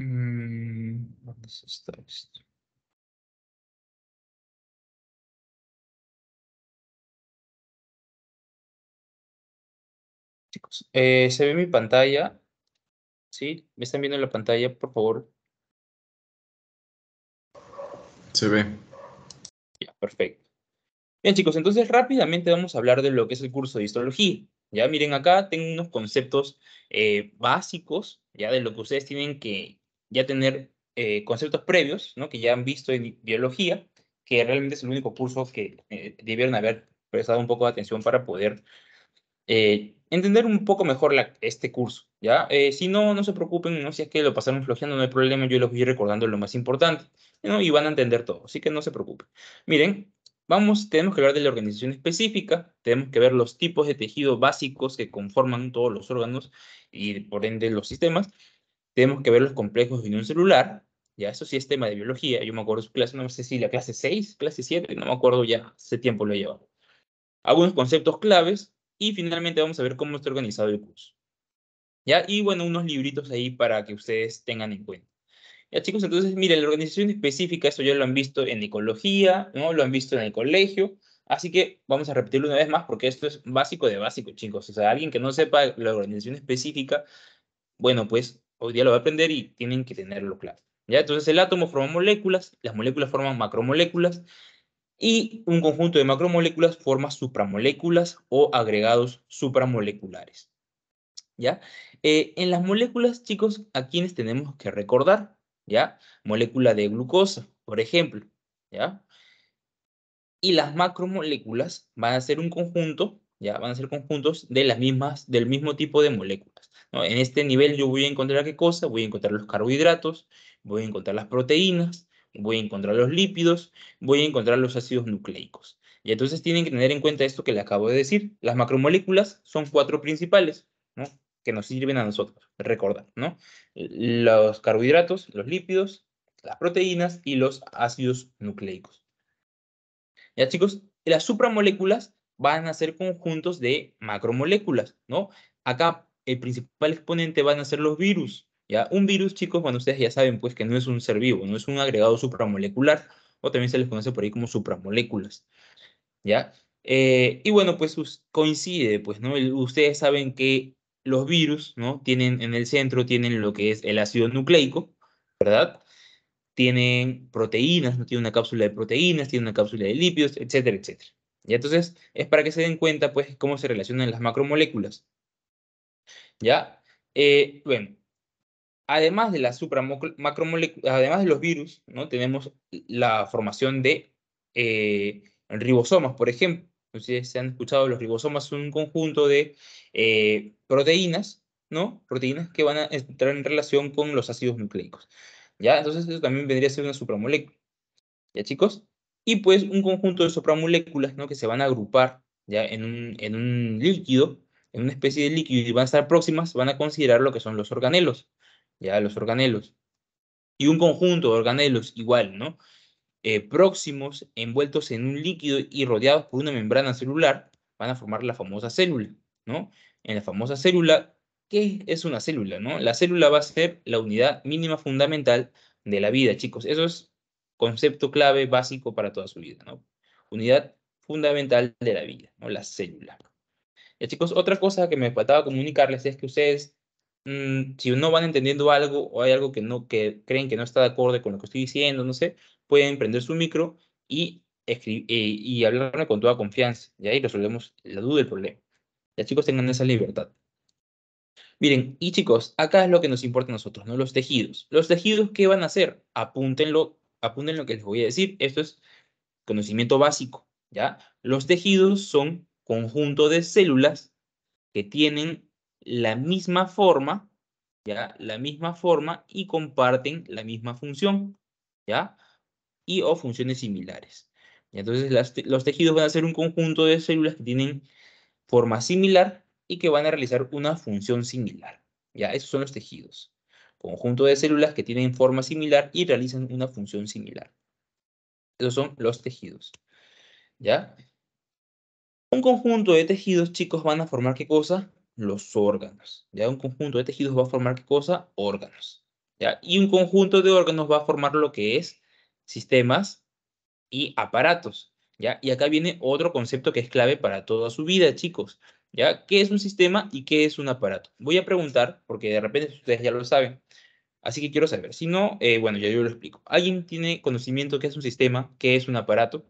Mm, ¿Dónde this este Chicos, eh, ¿se ve mi pantalla? ¿Sí? ¿Me están viendo en la pantalla, por favor? Se ve. Ya, perfecto. Bien, chicos, entonces rápidamente vamos a hablar de lo que es el curso de histología. Ya miren, acá tengo unos conceptos eh, básicos, ya de lo que ustedes tienen que ya tener eh, conceptos previos, ¿no? Que ya han visto en biología, que realmente es el único curso que eh, debieron haber prestado un poco de atención para poder entender un poco mejor la, este curso, ¿ya? si no, no se preocupen, ¿no? Si es que lo pasaron flojeando, no hay problema, yo les voy recordando lo más importante, ¿no? Y van a entender todo, así que no se preocupen. Miren, Vamos, tenemos que hablar de la organización específica, tenemos que ver los tipos de tejidos básicos que conforman todos los órganos y por ende los sistemas. Tenemos que ver los complejos de un celular, ya eso sí es tema de biología, yo me acuerdo de su clase, no sé si la clase 6, clase 7, no me acuerdo ya, hace tiempo lo he llevado. Algunos conceptos claves y finalmente vamos a ver cómo está organizado el curso. ¿Ya? Y bueno, unos libritos ahí para que ustedes tengan en cuenta. Ya, chicos, entonces, miren, la organización específica, esto ya lo han visto en ecología, ¿no? Lo han visto en el colegio. Así que vamos a repetirlo una vez más porque esto es básico de básico, chicos. O sea, alguien que no sepa la organización específica, bueno, pues hoy día lo va a aprender y tienen que tenerlo claro. ¿ya? Entonces el átomo forma moléculas, las moléculas forman macromoléculas y un conjunto de macromoléculas forma supramoléculas o agregados supramoleculares. ¿ya? Eh, en las moléculas, chicos, a quienes tenemos que recordar, ¿ya? Molécula de glucosa, por ejemplo, ¿ya? Y las macromoléculas van a ser un conjunto, ¿ya? Van a ser conjuntos de las mismas, del mismo tipo de moléculas, En este nivel yo voy a encontrar qué cosa, voy a encontrar los carbohidratos, voy a encontrar las proteínas, voy a encontrar los lípidos, voy a encontrar los ácidos nucleicos. Y entonces tienen que tener en cuenta esto que le acabo de decir. Las macromoléculas son cuatro principales, ¿no? que nos sirven a nosotros, recordar, ¿no? Los carbohidratos, los lípidos, las proteínas y los ácidos nucleicos. Ya chicos, las supramoléculas van a ser conjuntos de macromoléculas, ¿no? Acá el principal exponente van a ser los virus, ¿ya? Un virus, chicos, bueno, ustedes ya saben pues que no es un ser vivo, no es un agregado supramolecular, o también se les conoce por ahí como supramoléculas, ¿ya? Eh, y bueno, pues coincide, pues, ¿no? ustedes saben que los virus, ¿no? Tienen en el centro, tienen lo que es el ácido nucleico, ¿verdad? Tienen proteínas, ¿no? Tiene una cápsula de proteínas, tiene una cápsula de lípidos, etcétera, etcétera. Y entonces es para que se den cuenta, pues, cómo se relacionan las macromoléculas. ¿Ya? Eh, bueno, además de las macromoléculas, además de los virus, ¿no? Tenemos la formación de eh, ribosomas, por ejemplo, no sé si han escuchado, los ribosomas son un conjunto de eh, proteínas, ¿no? Proteínas que van a entrar en relación con los ácidos nucleicos. ¿Ya? Entonces eso también vendría a ser una supramolécula. ¿Ya, chicos? Y pues un conjunto de supramoléculas, ¿no? Que se van a agrupar ya en un, en un líquido, en una especie de líquido y van a estar próximas, van a considerar lo que son los organelos. Ya, los organelos. Y un conjunto de organelos igual, ¿no? Eh, próximos, envueltos en un líquido y rodeados por una membrana celular, van a formar la famosa célula, ¿no? En la famosa célula, ¿qué es una célula, no? La célula va a ser la unidad mínima fundamental de la vida, chicos. Eso es concepto clave básico para toda su vida, ¿no? Unidad fundamental de la vida, ¿no? La célula. Ya, chicos, otra cosa que me faltaba comunicarles es que ustedes, mm, si no van entendiendo algo o hay algo que no que creen que no está de acuerdo con lo que estoy diciendo, no sé, pueden prender su micro y, eh, y hablarme con toda confianza, y ahí resolvemos la duda del problema. Ya chicos, tengan esa libertad. Miren, y chicos, acá es lo que nos importa a nosotros, ¿no? Los tejidos. Los tejidos, ¿qué van a hacer? Apúntenlo, apunten lo que les voy a decir. Esto es conocimiento básico, ¿ya? Los tejidos son conjunto de células que tienen la misma forma, ¿ya? La misma forma y comparten la misma función, ¿ya? y o funciones similares. Entonces los tejidos van a ser un conjunto de células que tienen forma similar y que van a realizar una función similar. Ya, esos son los tejidos. Conjunto de células que tienen forma similar y realizan una función similar. Esos son los tejidos. ¿Ya? Un conjunto de tejidos, chicos, van a formar qué cosa? Los órganos. ¿Ya? Un conjunto de tejidos va a formar qué cosa? Órganos. ¿Ya? Y un conjunto de órganos va a formar lo que es sistemas y aparatos, ¿ya? Y acá viene otro concepto que es clave para toda su vida, chicos, ¿ya? ¿Qué es un sistema y qué es un aparato? Voy a preguntar, porque de repente ustedes ya lo saben, así que quiero saber. Si no, eh, bueno, ya yo lo explico. ¿Alguien tiene conocimiento qué es un sistema, qué es un aparato?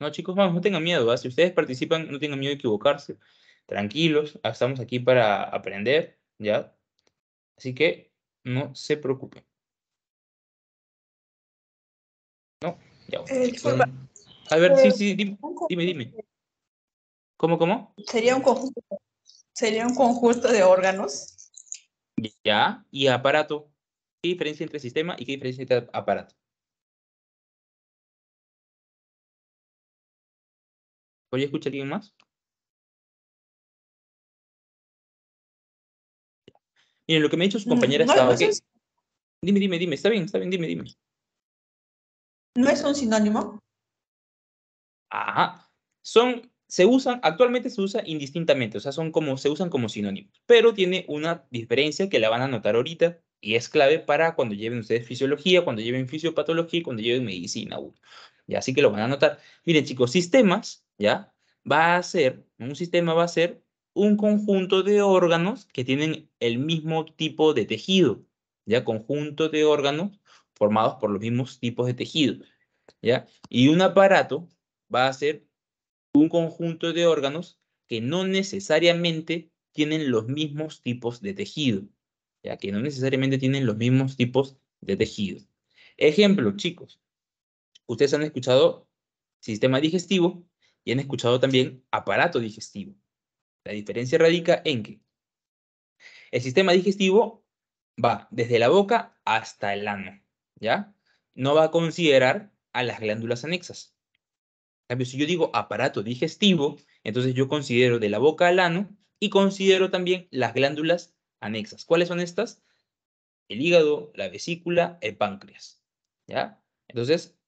No, chicos, vamos, no tengan miedo. ¿ah? Si ustedes participan, no tengan miedo de equivocarse. Tranquilos, ah, estamos aquí para aprender, ¿ya? Así que no se preocupe. No, ya. Eh, eh, a ver, sí, eh, sí, dime, dime, ¿Cómo, cómo? Sería un conjunto, sería un conjunto de órganos. Ya, y aparato. ¿Qué diferencia entre sistema y qué diferencia entre aparato? Oye, escucha alguien más? Miren, lo que me ha dicho su compañera estaba Dime, dime, dime, está bien, está bien, dime, dime. ¿No es un sinónimo? Ajá. Son, se usan, actualmente se usa indistintamente, o sea, son como, se usan como sinónimos, pero tiene una diferencia que la van a notar ahorita y es clave para cuando lleven ustedes fisiología, cuando lleven fisiopatología cuando lleven medicina. Ya, así que lo van a notar. Miren, chicos, sistemas, ¿ya? Va a ser, un sistema va a ser un conjunto de órganos que tienen el mismo tipo de tejido, ¿ya? Conjunto de órganos formados por los mismos tipos de tejido, ¿ya? Y un aparato va a ser un conjunto de órganos que no necesariamente tienen los mismos tipos de tejido, ya que no necesariamente tienen los mismos tipos de tejido. Ejemplo, chicos, ustedes han escuchado sistema digestivo y han escuchado también aparato digestivo. La diferencia radica en que el sistema digestivo va desde la boca hasta el ano, ¿ya? No va a considerar a las glándulas anexas. cambio, si yo digo aparato digestivo, entonces yo considero de la boca al ano y considero también las glándulas anexas. ¿Cuáles son estas? El hígado, la vesícula, el páncreas, ¿ya? Entonces,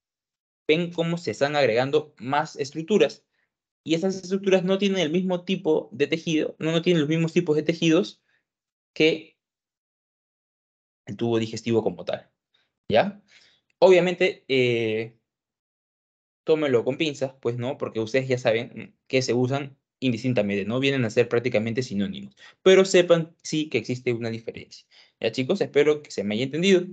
ven cómo se están agregando más estructuras y esas estructuras no tienen el mismo tipo de tejido, no, tienen los mismos tipos de tejidos que el tubo digestivo como tal. ¿Ya? Obviamente, eh, tómelo con pinzas, pues no, porque ustedes ya saben que se usan indistintamente, no vienen a ser prácticamente sinónimos, pero sepan sí que existe una diferencia. Ya chicos, espero que se me haya entendido.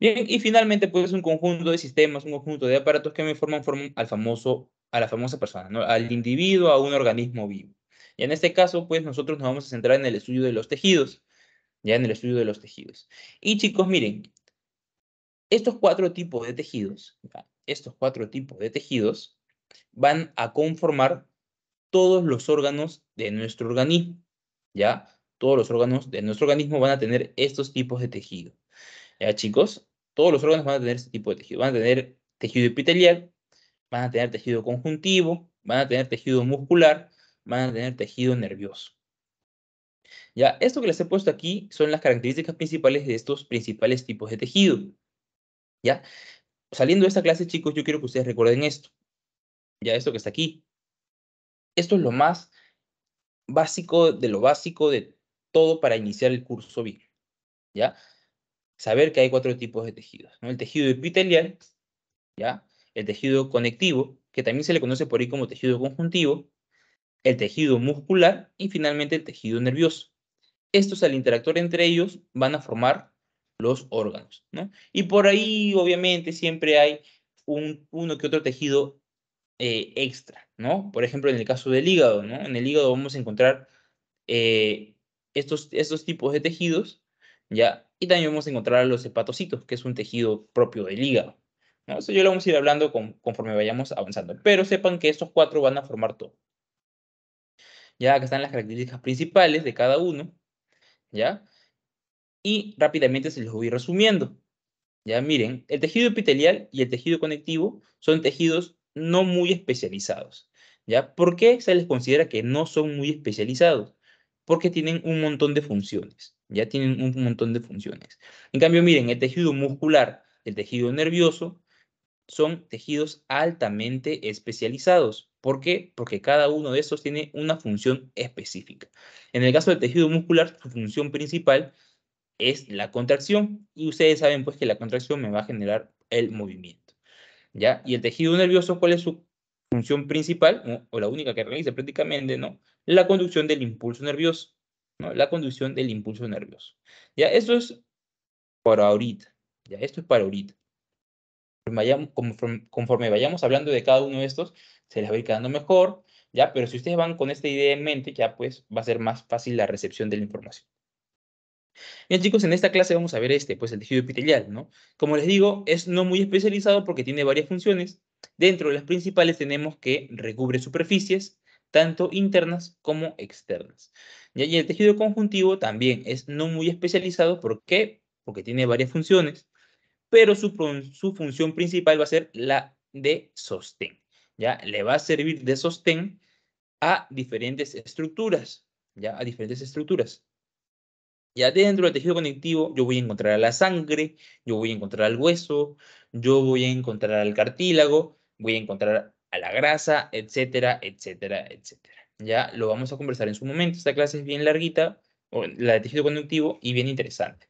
Bien, y finalmente pues un conjunto de sistemas, un conjunto de aparatos que me forman, forman al famoso a la famosa persona, ¿no? al individuo, a un organismo vivo. Y en este caso, pues nosotros nos vamos a centrar en el estudio de los tejidos, ya en el estudio de los tejidos. Y chicos, miren, estos cuatro tipos de tejidos, estos cuatro tipos de tejidos van a conformar todos los órganos de nuestro organismo, ¿ya? Todos los órganos de nuestro organismo van a tener estos tipos de tejido. ¿Ya, chicos? Todos los órganos van a tener este tipo de tejido. Van a tener tejido epitelial, van a tener tejido conjuntivo, van a tener tejido muscular, van a tener tejido nervioso. Ya, esto que les he puesto aquí son las características principales de estos principales tipos de tejido. Ya, saliendo de esta clase, chicos, yo quiero que ustedes recuerden esto. Ya, esto que está aquí. Esto es lo más básico de lo básico de todo para iniciar el curso bien. ¿Ya? Saber que hay cuatro tipos de tejidos. ¿no? El tejido epitelial, ¿ya? el tejido conectivo, que también se le conoce por ahí como tejido conjuntivo, el tejido muscular y finalmente el tejido nervioso. Estos al interactuar entre ellos van a formar los órganos. Y por ahí obviamente siempre hay un, uno que otro tejido eh, extra, ¿no? Por ejemplo, en el caso del hígado, ¿no? En el hígado vamos a encontrar eh, estos, estos tipos de tejidos, ¿ya? Y también vamos a encontrar los hepatocitos, que es un tejido propio del hígado. ¿no? Eso ya lo vamos a ir hablando conforme vayamos avanzando. Pero sepan que estos cuatro van a formar todo. Ya acá están las características principales de cada uno. ¿Ya? Y rápidamente se los voy resumiendo. Ya miren, el tejido epitelial y el tejido conectivo son tejidos no muy especializados. ¿Ya? ¿Por qué se les considera que no son muy especializados? Porque tienen un montón de funciones. Ya tienen un montón de funciones. En cambio, miren, el tejido muscular, el tejido nervioso son tejidos altamente especializados. ¿Por qué? Porque cada uno de estos tiene una función específica. En el caso del tejido muscular, su función principal es la contracción y ustedes saben pues que la contracción me va a generar el movimiento. ¿Ya? Y el tejido nervioso, ¿cuál es su función principal o la única que realiza prácticamente, ¿no? La conducción del impulso nervioso, ¿no? La conducción del impulso nervioso. ¿Ya? Esto es para ahorita. Ya, esto es para ahorita conforme, vayamos hablando de cada uno de estos, se les va a ir quedando mejor, ¿ya? Pero si ustedes van con esta idea en mente, ya pues va a ser más fácil la recepción de la información. Bien chicos, en esta clase vamos a ver este, pues el tejido epitelial, ¿no? Como les digo, es no muy especializado porque tiene varias funciones. Dentro de las principales tenemos que recubre superficies, tanto internas como externas. Y el tejido conjuntivo también es no muy especializado, ¿por qué? Porque tiene varias funciones pero su, función principal va a ser la de sostén. ¿ya? Le va a servir de sostén a diferentes estructuras, ¿ya? a diferentes estructuras. Ya dentro del tejido conectivo yo voy a encontrar a la sangre, yo voy a encontrar al hueso, yo voy a encontrar al cartílago, voy a encontrar a la grasa, etcétera, etcétera, etcétera. Ya lo vamos a conversar en su momento. Esta clase es bien larguita, la de tejido conectivo, y bien interesante.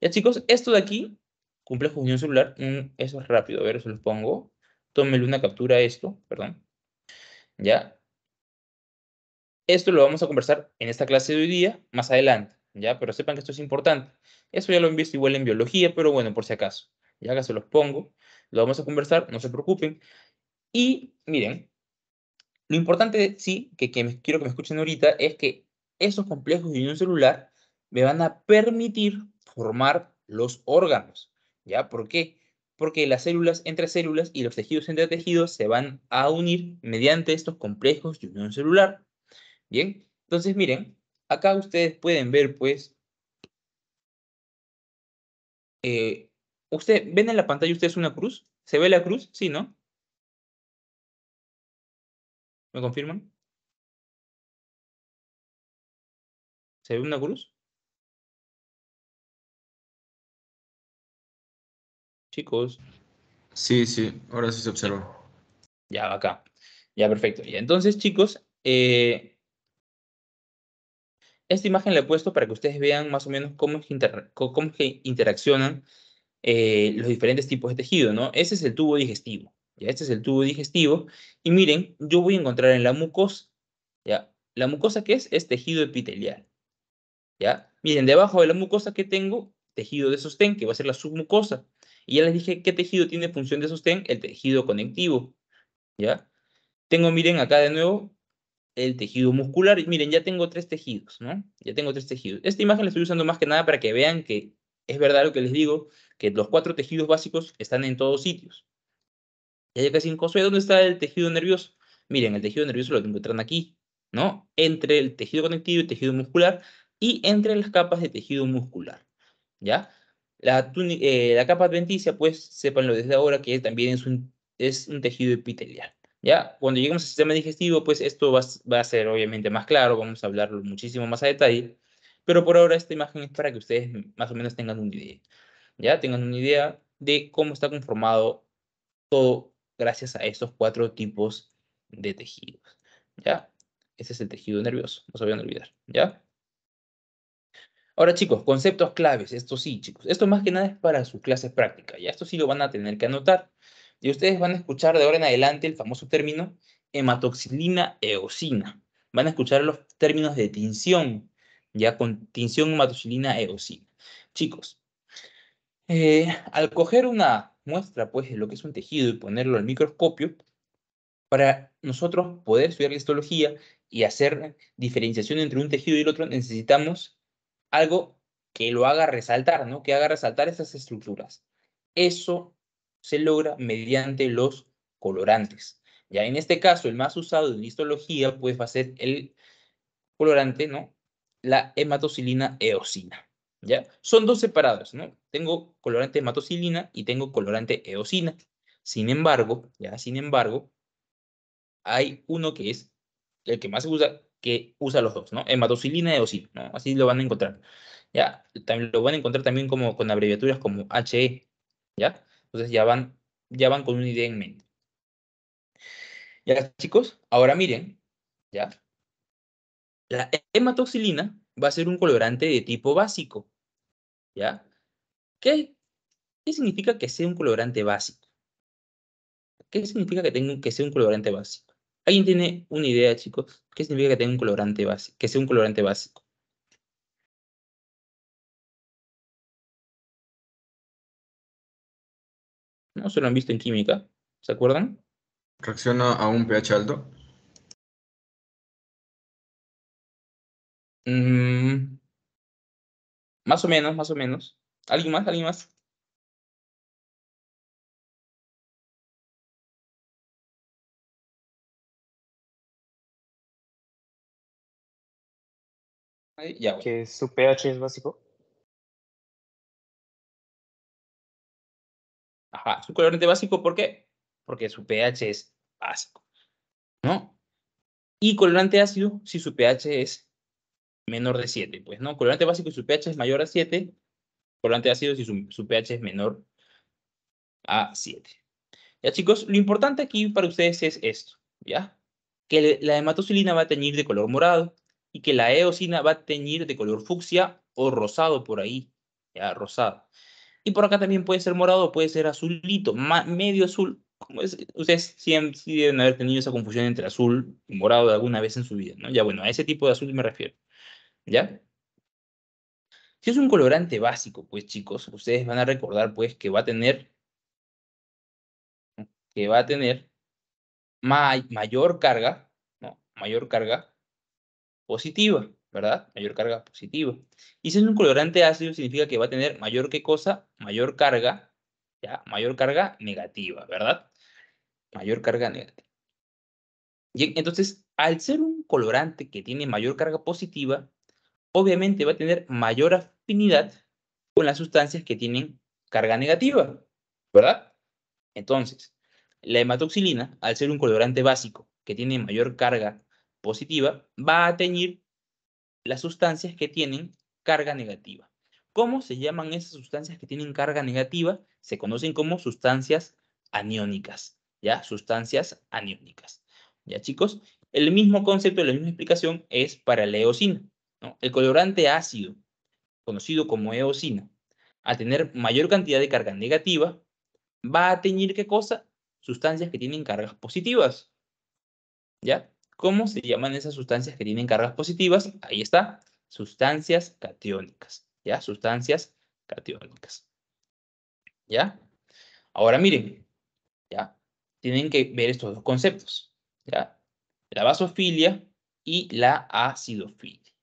Ya chicos, esto de aquí cumple de unión celular, eso es rápido, a ver, se los pongo, tómele una captura a esto, perdón, ¿ya? Esto lo vamos a conversar en esta clase de hoy día, más adelante, ¿ya? Pero sepan que esto es importante. Eso ya lo han visto igual en biología, pero bueno, por si acaso. Ya acá se los pongo, lo vamos a conversar, no se preocupen. Y miren, lo importante sí, que, quiero que me escuchen ahorita, es que esos complejos de unión celular me van a permitir formar los órganos. ¿Ya? ¿Por qué? Porque las células entre células y los tejidos entre tejidos se van a unir mediante estos complejos de unión celular. Bien, entonces miren, acá ustedes pueden ver pues... Eh, usted, ¿Ven en la pantalla ustedes una cruz? ¿Se ve la cruz? Sí, ¿no? ¿Me confirman? ¿Se ve una cruz? chicos. Sí, sí, ahora sí se observa. Ya, acá. Ya, perfecto. Y entonces, chicos, eh, esta imagen la he puesto para que ustedes vean más o menos cómo es interaccionan eh, los diferentes tipos de tejido, ¿no? Ese es el tubo digestivo, ¿ya? Este es el tubo digestivo. Y miren, yo voy a encontrar en la mucosa, ¿ya? La mucosa, que es? Es tejido epitelial, ¿ya? Miren, debajo de la mucosa que tengo, tejido de sostén, que va a ser la submucosa. Y ya les dije qué tejido tiene función de sostén, el tejido conectivo. ¿Ya? Tengo, miren, acá de nuevo el tejido muscular. Miren, ya tengo tres tejidos, ¿no? Ya tengo tres tejidos. Esta imagen la estoy usando más que nada para que vean que es verdad lo que les digo, que los cuatro tejidos básicos están en todos sitios. Ya que casi ¿Y ¿dónde está el tejido nervioso? Miren, el tejido nervioso lo encuentran aquí, ¿no? Entre el tejido conectivo y el tejido muscular y entre las capas de tejido muscular, ¿ya? Eh, la, capa adventicia, pues sépanlo desde ahora que también es un, un tejido epitelial. ¿ya? Cuando lleguemos al sistema digestivo, pues esto va, a ser obviamente más claro, vamos a hablarlo muchísimo más a detalle, pero por ahora esta imagen es para que ustedes más o menos tengan una idea, ¿ya? Tengan una idea de cómo está conformado todo gracias a estos cuatro tipos de tejidos, ¿ya? Ese es el tejido nervioso, no se vayan a olvidar, ¿ya? Ahora, chicos, conceptos claves, esto sí, chicos. Esto más que nada es para sus clases prácticas, ya esto sí lo van a tener que anotar. Y ustedes van a escuchar de ahora en adelante el famoso término hematoxilina eosina. Van a escuchar los términos de tinción, ya con tinción hematoxilina eosina. Chicos, eh, al coger una muestra, pues, de lo que es un tejido y ponerlo al microscopio, para nosotros poder estudiar la histología y hacer diferenciación entre un tejido y el otro, necesitamos algo que lo haga resaltar, ¿no? Que haga resaltar esas estructuras. Eso se logra mediante los colorantes. Ya en este caso, el más usado en histología, pues va a ser el colorante, ¿no? La hematocilina eosina, ¿ya? Son dos separadas, ¿no? Tengo colorante hematocilina y tengo colorante eosina. Sin embargo, ya, sin embargo, hay uno que es el que más se usa, que usa los dos, ¿no? Hematocilina y sí. ¿no? Así lo van a encontrar. Ya, también lo van a encontrar también como con abreviaturas como HE, ¿ya? Entonces ya van, ya van con una idea en mente. Ya, chicos, ahora miren, ¿ya? La hematoxilina va a ser un colorante de tipo básico, ¿ya? ¿Qué, qué significa que sea un colorante básico? ¿Qué significa que, tenga, que sea un colorante básico? ¿Alguien tiene una idea, chicos? ¿Qué significa que tenga un colorante básico? Que sea un colorante básico. ¿No se lo han visto en química? ¿Se acuerdan? ¿Reacciona a un pH alto? Mm, más o menos, más o menos. ¿Alguien más? ¿Alguien más? Que su pH es básico. Ajá, su colorante básico, ¿por qué? Porque su pH es básico. ¿No? Y colorante ácido si su pH es menor de 7. Pues no, colorante básico si su pH es mayor a 7. Colorante ácido si su, pH es menor a 7. Ya chicos, lo importante aquí para ustedes es esto, ¿ya? Que la hematocilina va a teñir de color morado, y que la eosina va a teñir de color fucsia o rosado por ahí, ya rosado. Y por acá también puede ser morado, puede ser azulito, medio azul. ustedes sí, sí, deben haber tenido esa confusión entre azul y morado alguna vez en su vida, ¿no? Ya bueno, a ese tipo de azul me refiero, ¿ya? Si es un colorante básico, pues chicos, ustedes van a recordar pues que va a tener que va a tener mayor carga, ¿no? Mayor carga positiva, ¿verdad? Mayor carga positiva. Y si es un colorante ácido, significa que va a tener mayor que cosa, mayor carga, ya, mayor carga negativa, ¿verdad? Mayor carga negativa. Y entonces, al ser un colorante que tiene mayor carga positiva, obviamente va a tener mayor afinidad con las sustancias que tienen carga negativa, ¿verdad? Entonces, la hematoxilina, al ser un colorante básico que tiene mayor carga positiva va a teñir las sustancias que tienen carga negativa. ¿Cómo se llaman esas sustancias que tienen carga negativa? Se conocen como sustancias aniónicas, ¿ya? Sustancias aniónicas. ¿Ya, chicos? El mismo concepto, la misma explicación es para la eosina. El colorante ácido, conocido como eosina, al tener mayor cantidad de carga negativa, va a teñir qué cosa? Sustancias que tienen cargas positivas. ¿Ya? ¿Cómo se llaman esas sustancias que tienen cargas positivas? Ahí está, sustancias catiónicas, ¿ya? Sustancias catiónicas. ¿Ya? Ahora miren, ¿ya? Tienen que ver estos dos conceptos, ¿ya? La basofilia y la acidofilia.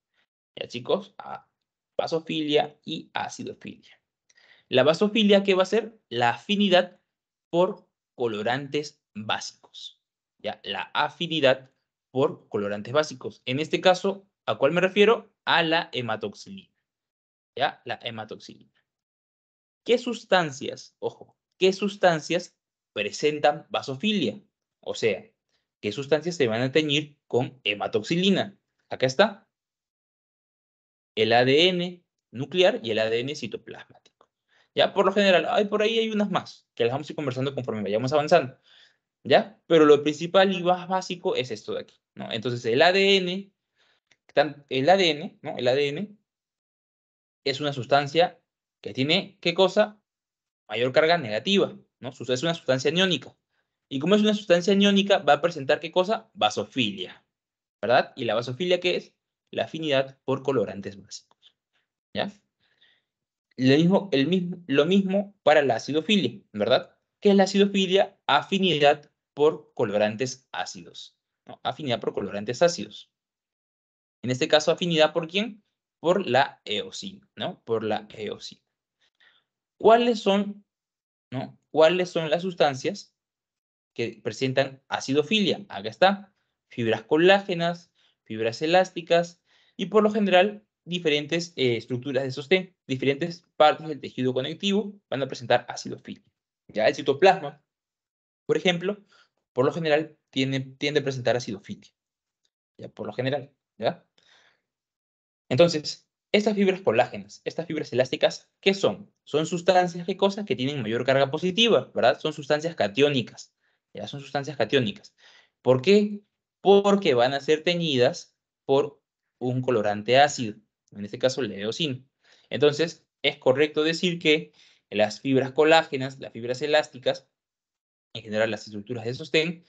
¿Ya, chicos? basofilia vasofilia y acidofilia. La basofilia ¿qué va a ser? La afinidad por colorantes básicos. ¿ya? La afinidad por por colorantes básicos. En este caso, ¿a cuál me refiero? A la hematoxilina. ¿Ya? La hematoxilina. ¿Qué sustancias, ojo, qué sustancias presentan vasofilia? O sea, ¿qué sustancias se van a teñir con hematoxilina? Acá está. El ADN nuclear y el ADN citoplasmático. Ya, por lo general, hay, por ahí hay unas más, que las vamos a ir conversando conforme vayamos avanzando. ¿Ya? Pero lo principal y más básico es esto de aquí. Entonces el ADN, el ADN, ¿no? El ADN es una sustancia que tiene, ¿qué cosa? Mayor carga negativa, ¿no? Es una sustancia aniónica. Y como es una sustancia aniónica, va a presentar, ¿qué cosa? Vasofilia, ¿verdad? Y la vasofilia, ¿qué es? La afinidad por colorantes básicos, ¿ya? Lo mismo, el mismo, lo mismo para la acidofilia, ¿verdad? ¿Qué es la acidofilia? Afinidad por colorantes ácidos. Afinidad por colorantes ácidos. En este caso, afinidad por quién? Por la eosina, ¿no? Por la eosina. ¿Cuáles son, ¿no? ¿Cuáles son las sustancias que presentan acidofilia? Acá está. Fibras colágenas, fibras elásticas y por lo general diferentes eh, estructuras de sostén, diferentes partes del tejido conectivo van a presentar acidofilia. Ya el citoplasma, por ejemplo, por lo general tiene, tiende a presentar acidofilia, ya por lo general, ¿ya? Entonces, estas fibras colágenas, estas fibras elásticas, ¿qué son? Son sustancias, ¿qué cosas? Que tienen mayor carga positiva, ¿verdad? Son sustancias cationicas, ya son sustancias catiónicas. ¿Por qué? Porque van a ser teñidas por un colorante ácido, en este caso el leosina. Entonces, es correcto decir que las fibras colágenas, las fibras elásticas, en general las estructuras de sostén,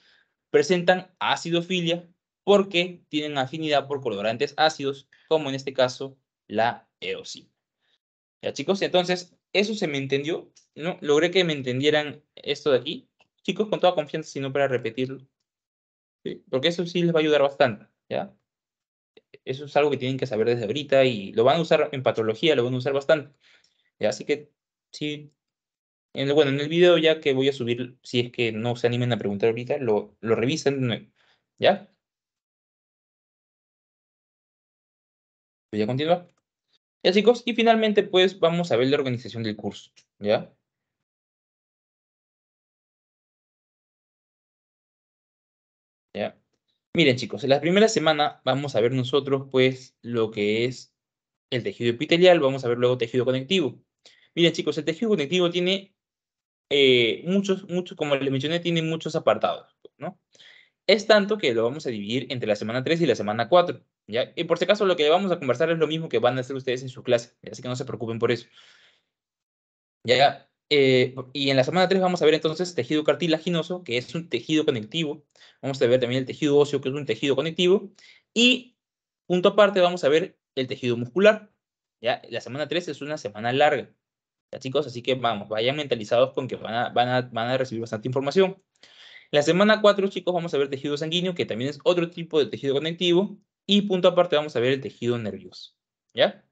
presentan acidofilia porque tienen afinidad por colorantes ácidos, como en este caso la eosina. Ya chicos, entonces, eso se me entendió, ¿no? Logré que me entendieran esto de aquí. Chicos, con toda confianza, si no para repetirlo. Porque eso sí les va a ayudar bastante, ¿ya? Eso es algo que tienen que saber desde ahorita y lo van a usar en patología, lo van a usar bastante. ¿ya? Así que sí, bueno, en el video ya que voy a subir, si es que no se animen a preguntar ahorita, lo, lo revisen ¿ya? Voy a continuar. Ya chicos, y finalmente pues vamos a ver la organización del curso, ¿ya? ¿Ya? Miren chicos, en la primera semana vamos a ver nosotros pues lo que es el tejido epitelial, vamos a ver luego tejido conectivo. Miren chicos, el tejido conectivo tiene eh, muchos, muchos, como les mencioné, tiene muchos apartados, ¿no? Es tanto que lo vamos a dividir entre la semana 3 y la semana 4, ¿ya? Y por si acaso lo que vamos a conversar es lo mismo que van a hacer ustedes en su clase, así que no se preocupen por eso. ¿Ya? Eh, y en la semana 3 vamos a ver entonces tejido cartilaginoso, que es un tejido conectivo. Vamos a ver también el tejido óseo, que es un tejido conectivo. Y punto aparte vamos a ver el tejido muscular. ¿ya? La semana 3 es una semana larga chicos? Así que vamos, vayan mentalizados con que van a, recibir bastante información. La semana 4, chicos, vamos a ver tejido sanguíneo, que también es otro tipo de tejido conectivo. Y punto aparte, vamos a ver el tejido nervioso. ¿Ya?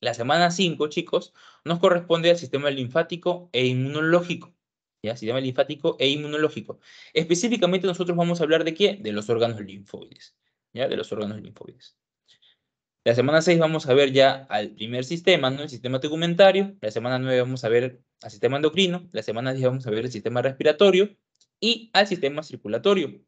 La semana 5, chicos, nos corresponde al sistema linfático e inmunológico. ¿Ya? Sistema linfático e inmunológico. Específicamente nosotros vamos a hablar de qué? De los órganos linfoides. ¿Ya? De los órganos linfoides. La semana 6 vamos a ver ya al primer sistema, ¿no? El sistema tegumentario. La semana 9 vamos a ver al sistema endocrino. La semana 10 vamos a ver el sistema respiratorio y al sistema circulatorio.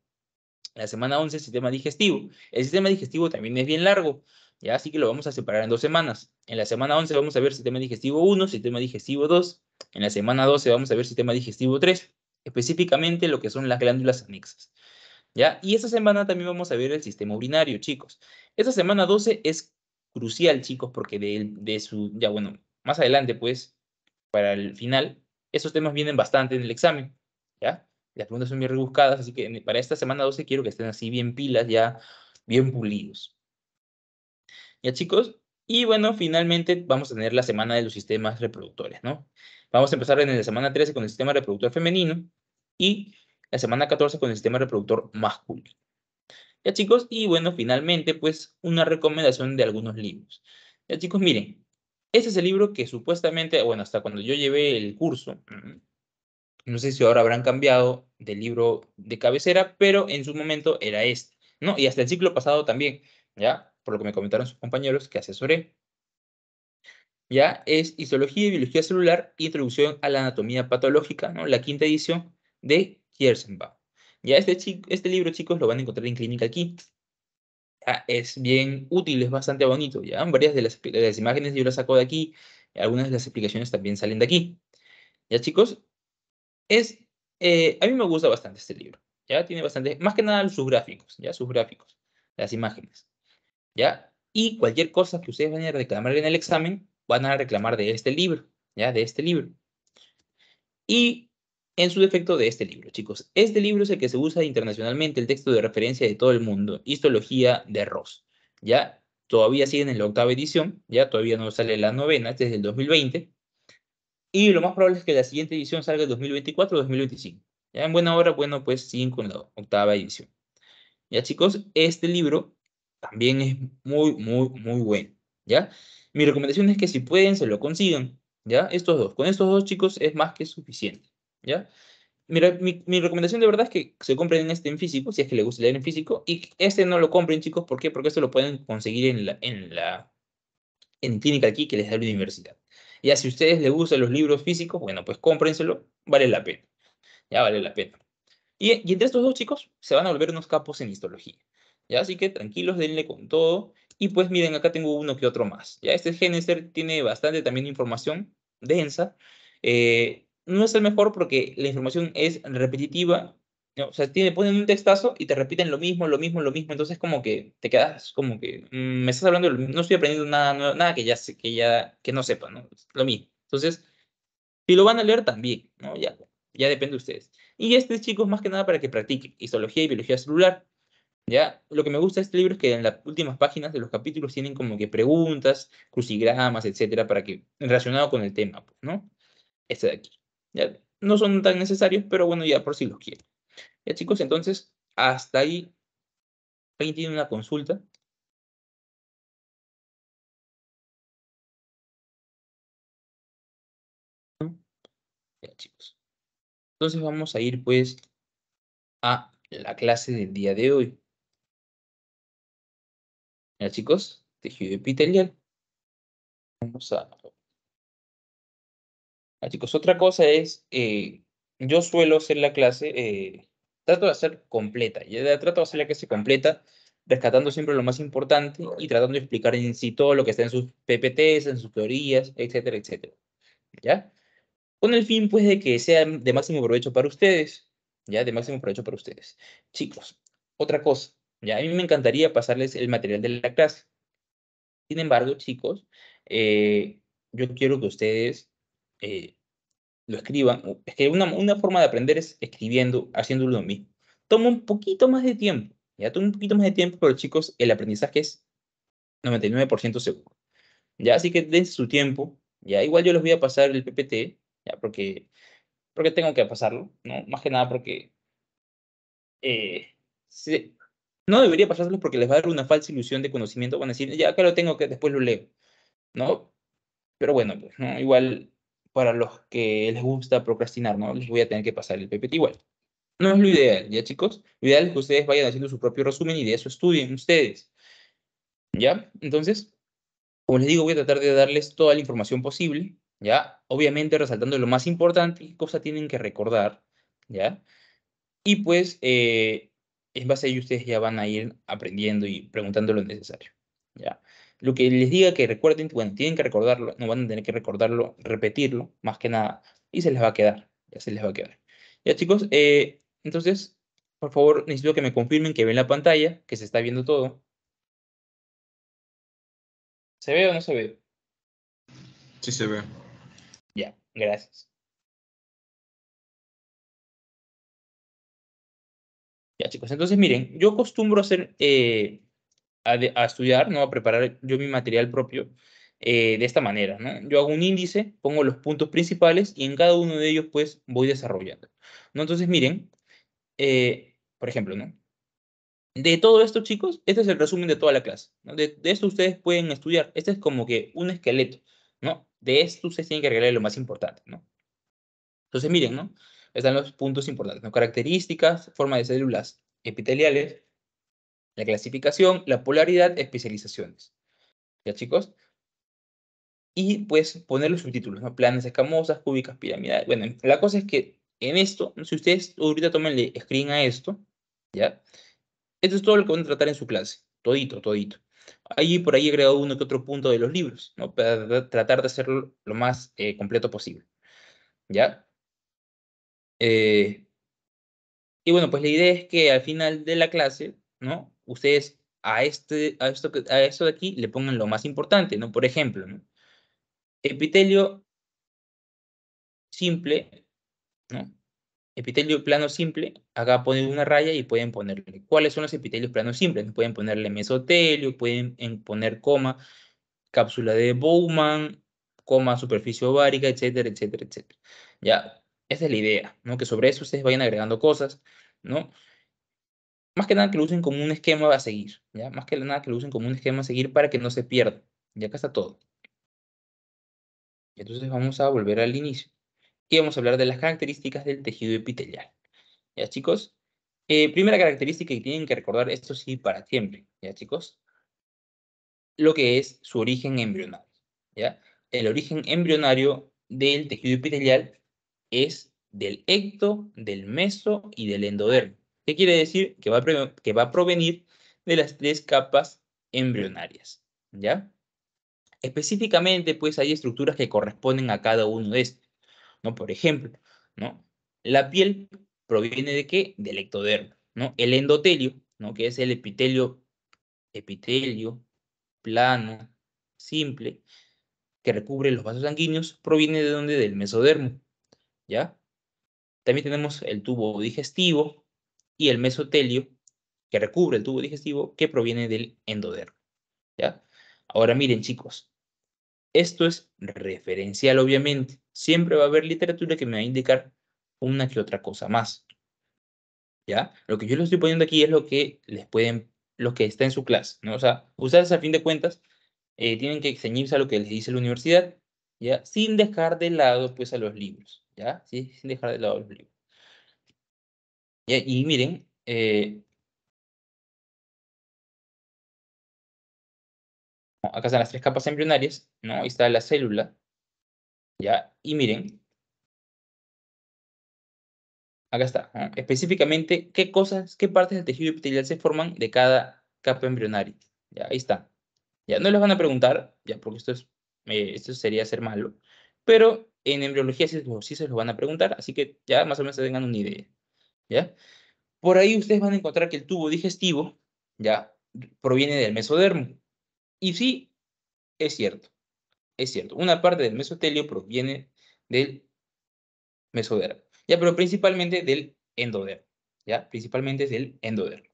La semana 11 el sistema digestivo. El sistema digestivo también es bien largo, así que lo vamos a separar en dos semanas. En la semana 11 vamos a ver sistema digestivo 1, sistema digestivo 2. En la semana 12 vamos a ver sistema digestivo 3, específicamente lo que son las glándulas anexas. ¿ya? Y esta semana también vamos a ver el sistema urinario, chicos. Esta semana 12 es crucial, chicos, porque de, de su, ya bueno, más adelante, pues, para el final, esos temas vienen bastante en el examen, ¿ya? Las preguntas son bien rebuscadas, así que para esta semana 12 quiero que estén así bien pilas, ya bien pulidos. ¿Ya, chicos? Y bueno, finalmente vamos a tener la semana de los sistemas reproductores, ¿no? Vamos a empezar en la semana 13 con el sistema reproductor femenino y la semana 14 con el sistema reproductor masculino. Ya chicos, y bueno, finalmente pues una recomendación de algunos libros. Ya chicos, miren, este es el libro que supuestamente, bueno, hasta cuando yo llevé el curso, mm, no sé si ahora habrán cambiado de libro de cabecera, pero en su momento era este, ¿no? Y hasta el ciclo pasado también, ¿ya? Por lo que me comentaron sus compañeros que asesoré. Ya es Histología y Biología Celular, Introducción a la Anatomía Patológica, ¿no? La quinta edición de ya este, este libro, chicos, lo van a encontrar en Clínica aquí. Ah, es bien útil, es bastante bonito. Ya varias de las, imágenes yo las saco de aquí. Algunas de las explicaciones también salen de aquí. Ya, chicos, es, eh, a mí me gusta bastante este libro. Ya tiene bastante, más que nada sus gráficos, ya sus gráficos, las imágenes. Ya, y cualquier cosa que ustedes vayan a reclamar en el examen, van a reclamar de este libro, ya, de este libro. Y en su defecto de este libro, chicos. Este libro es el que se usa internacionalmente, el texto de referencia de todo el mundo, Histología de Ross. Ya todavía siguen en la octava edición, ya todavía no sale la novena, este es del 2020. Y lo más probable es que la siguiente edición salga en 2024 o 2025. Ya en buena hora, bueno, pues siguen con la octava edición. Ya chicos, este libro también es muy, muy, muy bueno. ¿Ya? Mi recomendación es que si pueden, se lo consigan. ¿Ya? Estos dos. Con estos dos chicos es más que suficiente. ¿ya? Mi, mi, recomendación de verdad es que se compren este en físico, si es que les gusta leer en físico, y este no lo compren, chicos, ¿por qué? Porque esto lo pueden conseguir en la, en la en clínica aquí que les da la universidad. Ya si a ustedes les gustan los libros físicos, bueno, pues cómprenselo, vale la pena. Ya vale la pena. Y, y entre estos dos chicos se van a volver unos capos en histología. Ya, así que tranquilos, denle con todo. Y pues miren, acá tengo uno que otro más. Ya este Geneser tiene bastante también información densa. Eh, no es el mejor porque la información es repetitiva. O sea, ponen un textazo y te repiten lo mismo, lo mismo, lo mismo. Entonces, como que te quedas, como que mm, me estás hablando, no estoy aprendiendo nada, nada que ya sé, que ya, que no sepa, ¿no? Lo mismo. Entonces, si lo van a leer también, ¿no? Ya, ya depende de ustedes. Y este, chicos, más que nada para que practiquen histología y biología celular. Ya, lo que me gusta de este libro es que en las últimas páginas de los capítulos tienen como que preguntas, crucigramas, etcétera, para que, relacionado con el tema, pues, ¿no? Este de aquí no son tan necesarios, pero bueno, ya por si los quieren. Ya chicos, entonces, hasta ahí. ¿Alguien tiene una consulta? Ya chicos. Entonces vamos a ir pues a la clase del día de hoy. Ya chicos, tejido epitelial. Vamos a Ah, chicos, otra cosa es, eh, yo suelo hacer la clase, eh, trato de hacer completa, y trato de hacer la clase completa, rescatando siempre lo más importante y tratando de explicar en sí todo lo que está en sus PPTs, en sus teorías, etcétera, etcétera. ¿Ya? Con el fin, pues, de que sea de máximo provecho para ustedes, ¿ya? De máximo provecho para ustedes. Chicos, otra cosa, ¿ya? A mí me encantaría pasarles el material de la clase. Sin embargo, chicos, eh, yo quiero que ustedes eh, lo escriban. Es que una, una, forma de aprender es escribiendo, haciéndolo lo mismo. Toma un poquito más de tiempo, ya toma un poquito más de tiempo, pero chicos, el aprendizaje es 99% seguro. Ya, así que dense su tiempo, ya igual yo les voy a pasar el PPT, ya porque, porque tengo que pasarlo, ¿no? Más que nada porque eh, no debería pasárselos porque les va a dar una falsa ilusión de conocimiento, van a decir, ya acá lo tengo, que después lo leo, ¿no? Pero bueno, pues, ¿no? igual para los que les gusta procrastinar, ¿no? Les voy a tener que pasar el PPT igual. No es lo ideal, ¿ya chicos? Lo ideal es que ustedes vayan haciendo su propio resumen y de eso estudien ustedes. ¿Ya? Entonces, como les digo, voy a tratar de darles toda la información posible, ¿ya? Obviamente resaltando lo más importante, qué cosa tienen que recordar, ¿ya? Y pues, eh, en base a ello, ustedes ya van a ir aprendiendo y preguntando lo necesario, ¿ya? Lo que les diga que recuerden, bueno, tienen que recordarlo, no van a tener que recordarlo, repetirlo, más que nada, y se les va a quedar, ya se les va a quedar. Ya chicos, eh, entonces, por favor, necesito que me confirmen que ven la pantalla, que se está viendo todo. ¿Se ve o no se ve? Sí se ve. Ya, gracias. Ya chicos, entonces miren, yo acostumbro hacer eh, a, estudiar, ¿no? A preparar yo mi material propio eh, de esta manera, ¿no? Yo hago un índice, pongo los puntos principales y en cada uno de ellos, pues, voy desarrollando, ¿no? Entonces, miren, eh, por ejemplo, ¿no? De todo esto, chicos, este es el resumen de toda la clase. De, de, esto ustedes pueden estudiar. Este es como que un esqueleto, ¿no? De esto ustedes tienen que arreglar lo más importante, ¿no? Entonces, miren, ¿no? Están los puntos importantes, ¿no? Características, forma de células epiteliales, la clasificación, la polaridad, especializaciones. ¿Ya chicos? Y pues poner los subtítulos, ¿no? Planes escamosas, cúbicas, piramidales. Bueno, la cosa es que en esto, si ustedes ahorita tomenle screen a esto, ¿ya? Esto es todo lo que van a tratar en su clase. Todito, todito. Ahí por ahí he agregado uno que otro punto de los libros, ¿no? Para tratar de hacerlo lo más eh, completo posible. ¿Ya? Eh, y bueno, pues la idea es que al final de la clase, ¿no? ustedes a, este, a, esto, a esto de aquí le pongan lo más importante, ¿no? Por ejemplo, epitelio simple, ¿no? Epitelio plano simple, acá ponen una raya y pueden ponerle. ¿Cuáles son los epitelios planos simples? Pueden ponerle mesotelio, pueden poner coma, cápsula de Bowman, coma, superficie ovárica, etcétera, etcétera, etcétera. Ya, esa es la idea, ¿no? Que sobre eso ustedes vayan agregando cosas, ¿no? más que nada que lo usen como un esquema a seguir, ¿ya? Más que nada que lo usen como un esquema a seguir para que no se pierda. Y acá está todo. Entonces vamos a volver al inicio. Y vamos a hablar de las características del tejido epitelial. ¿Ya, chicos? Eh, primera característica que tienen que recordar, esto sí, para siempre. ¿Ya, chicos? Lo que es su origen embrionario. ¿Ya? El origen embrionario del tejido epitelial es del ecto, del meso y del endodermo. ¿Qué quiere decir? Que va, a provenir de las tres capas embrionarias, ¿ya? Específicamente, pues hay estructuras que corresponden a cada uno de estos, ¿no? Por ejemplo, ¿no? La piel proviene de qué? Del ectodermo, ¿no? El endotelio, ¿no? Que es el epitelio, epitelio plano, simple, que recubre los vasos sanguíneos, proviene de dónde? Del mesodermo, ¿ya? También tenemos el tubo digestivo, y el mesotelio, que recubre el tubo digestivo, que proviene del endodermo. ¿ya? Ahora miren, chicos, esto es referencial, obviamente. Siempre va a haber literatura que me va a indicar una que otra cosa más. ¿Ya? Lo que yo les estoy poniendo aquí es lo que les pueden, lo que está en su clase, ¿no? O sea, ustedes a fin de cuentas eh, tienen que ceñirse a lo que les dice la universidad, ¿ya? Sin dejar de lado, pues, a los libros, ¿ya? ¿Sí? Sin dejar de lado los libros. Eh, y, miren, eh, acá están las tres capas embrionarias, ¿no? Ahí está la célula, ¿ya? Y miren, acá está, específicamente qué cosas, qué partes del tejido epitelial se forman de cada capa embrionaria, ¿ya? Ahí está. Ya, no les van a preguntar, ya, porque esto, es, eh, esto sería ser malo, pero en embriología sí, sí se los van a preguntar, así que ya más o menos tengan una idea. ¿ya? Por ahí ustedes van a encontrar que el tubo digestivo, ¿ya? Proviene del mesodermo. Y sí, es cierto, es cierto. Una parte del mesotelio proviene del mesodermo, ¿ya? Pero principalmente del endodermo, ¿ya? Principalmente es del endodermo.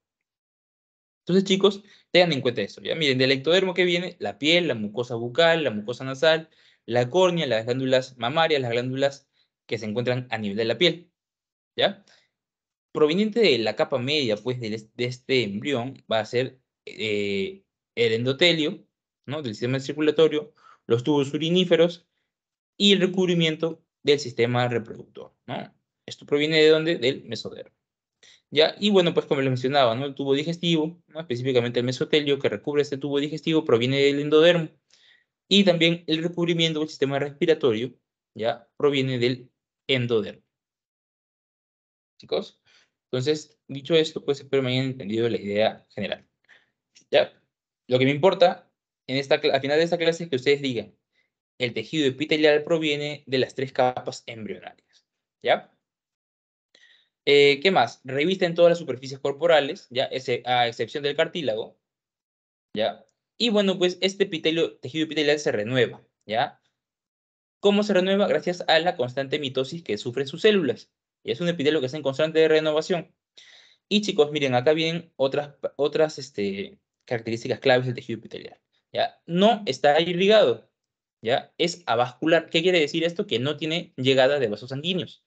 Entonces, chicos, tengan en cuenta esto, ¿ya? Miren, del ectodermo que viene, la piel, la mucosa bucal, la mucosa nasal, la córnea, las glándulas mamarias, las glándulas que se encuentran a nivel de la piel, ¿ya? proveniente de la capa media, pues, de, este embrión, va a ser eh, el endotelio, ¿no? Del sistema circulatorio, los tubos uriníferos y el recubrimiento del sistema reproductor, ¿no? Esto proviene de dónde? Del mesodermo. ¿Ya? Y bueno, pues como les mencionaba, ¿no? El tubo digestivo, específicamente el mesotelio que recubre este tubo digestivo, proviene del endodermo. Y también el recubrimiento del sistema respiratorio, ¿ya? Proviene del endodermo. Chicos. Entonces, dicho esto, pues espero me hayan entendido la idea general. lo que me importa en esta, al final de esta clase es que ustedes digan, el tejido epitelial proviene de las tres capas embrionarias. ¿Ya? Eh, ¿Qué más? Revisten todas las superficies corporales, ¿ya? a excepción del cartílago. ¿Ya? Y bueno, pues este tejido epitelial se renueva, ¿ya? ¿Cómo se renueva? Gracias a la constante mitosis que sufren sus células es un epitelio que está en constante renovación. Y chicos, miren, acá vienen otras, otras este, características claves del tejido epitelial. ¿ya? No está irrigado, ¿ya? es avascular. ¿Qué quiere decir esto? Que no tiene llegada de vasos sanguíneos.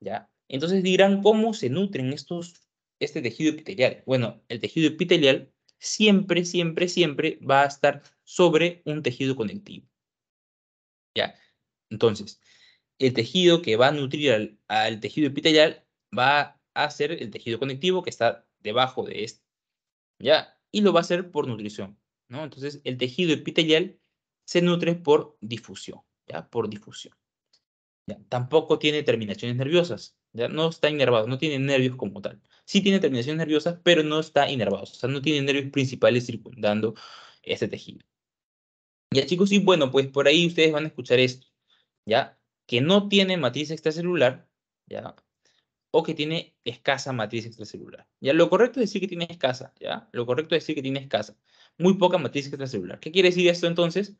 ¿ya? Entonces dirán, ¿cómo se nutren estos, este tejido epitelial? Bueno, el tejido epitelial siempre, siempre, siempre va a estar sobre un tejido conectivo. ¿Ya? Entonces, el tejido que va a nutrir al, tejido epitelial va a ser el tejido conectivo que está debajo de este, ¿ya? Y lo va a hacer por nutrición, ¿no? Entonces, el tejido epitelial se nutre por difusión, ¿ya? Por difusión. ¿ya? Tampoco tiene terminaciones nerviosas, ¿ya? No está inervado no tiene nervios como tal. Sí tiene terminaciones nerviosas, pero no está inervado o sea, no tiene nervios principales circundando este tejido. Ya chicos, y bueno, pues por ahí ustedes van a escuchar esto, ¿ya? que no tiene matriz extracelular, ¿ya? O que tiene escasa matriz extracelular. ¿ya? Lo correcto es decir que tiene escasa, ¿ya? Lo correcto es decir que tiene escasa. Muy poca matriz extracelular. ¿Qué quiere decir esto entonces?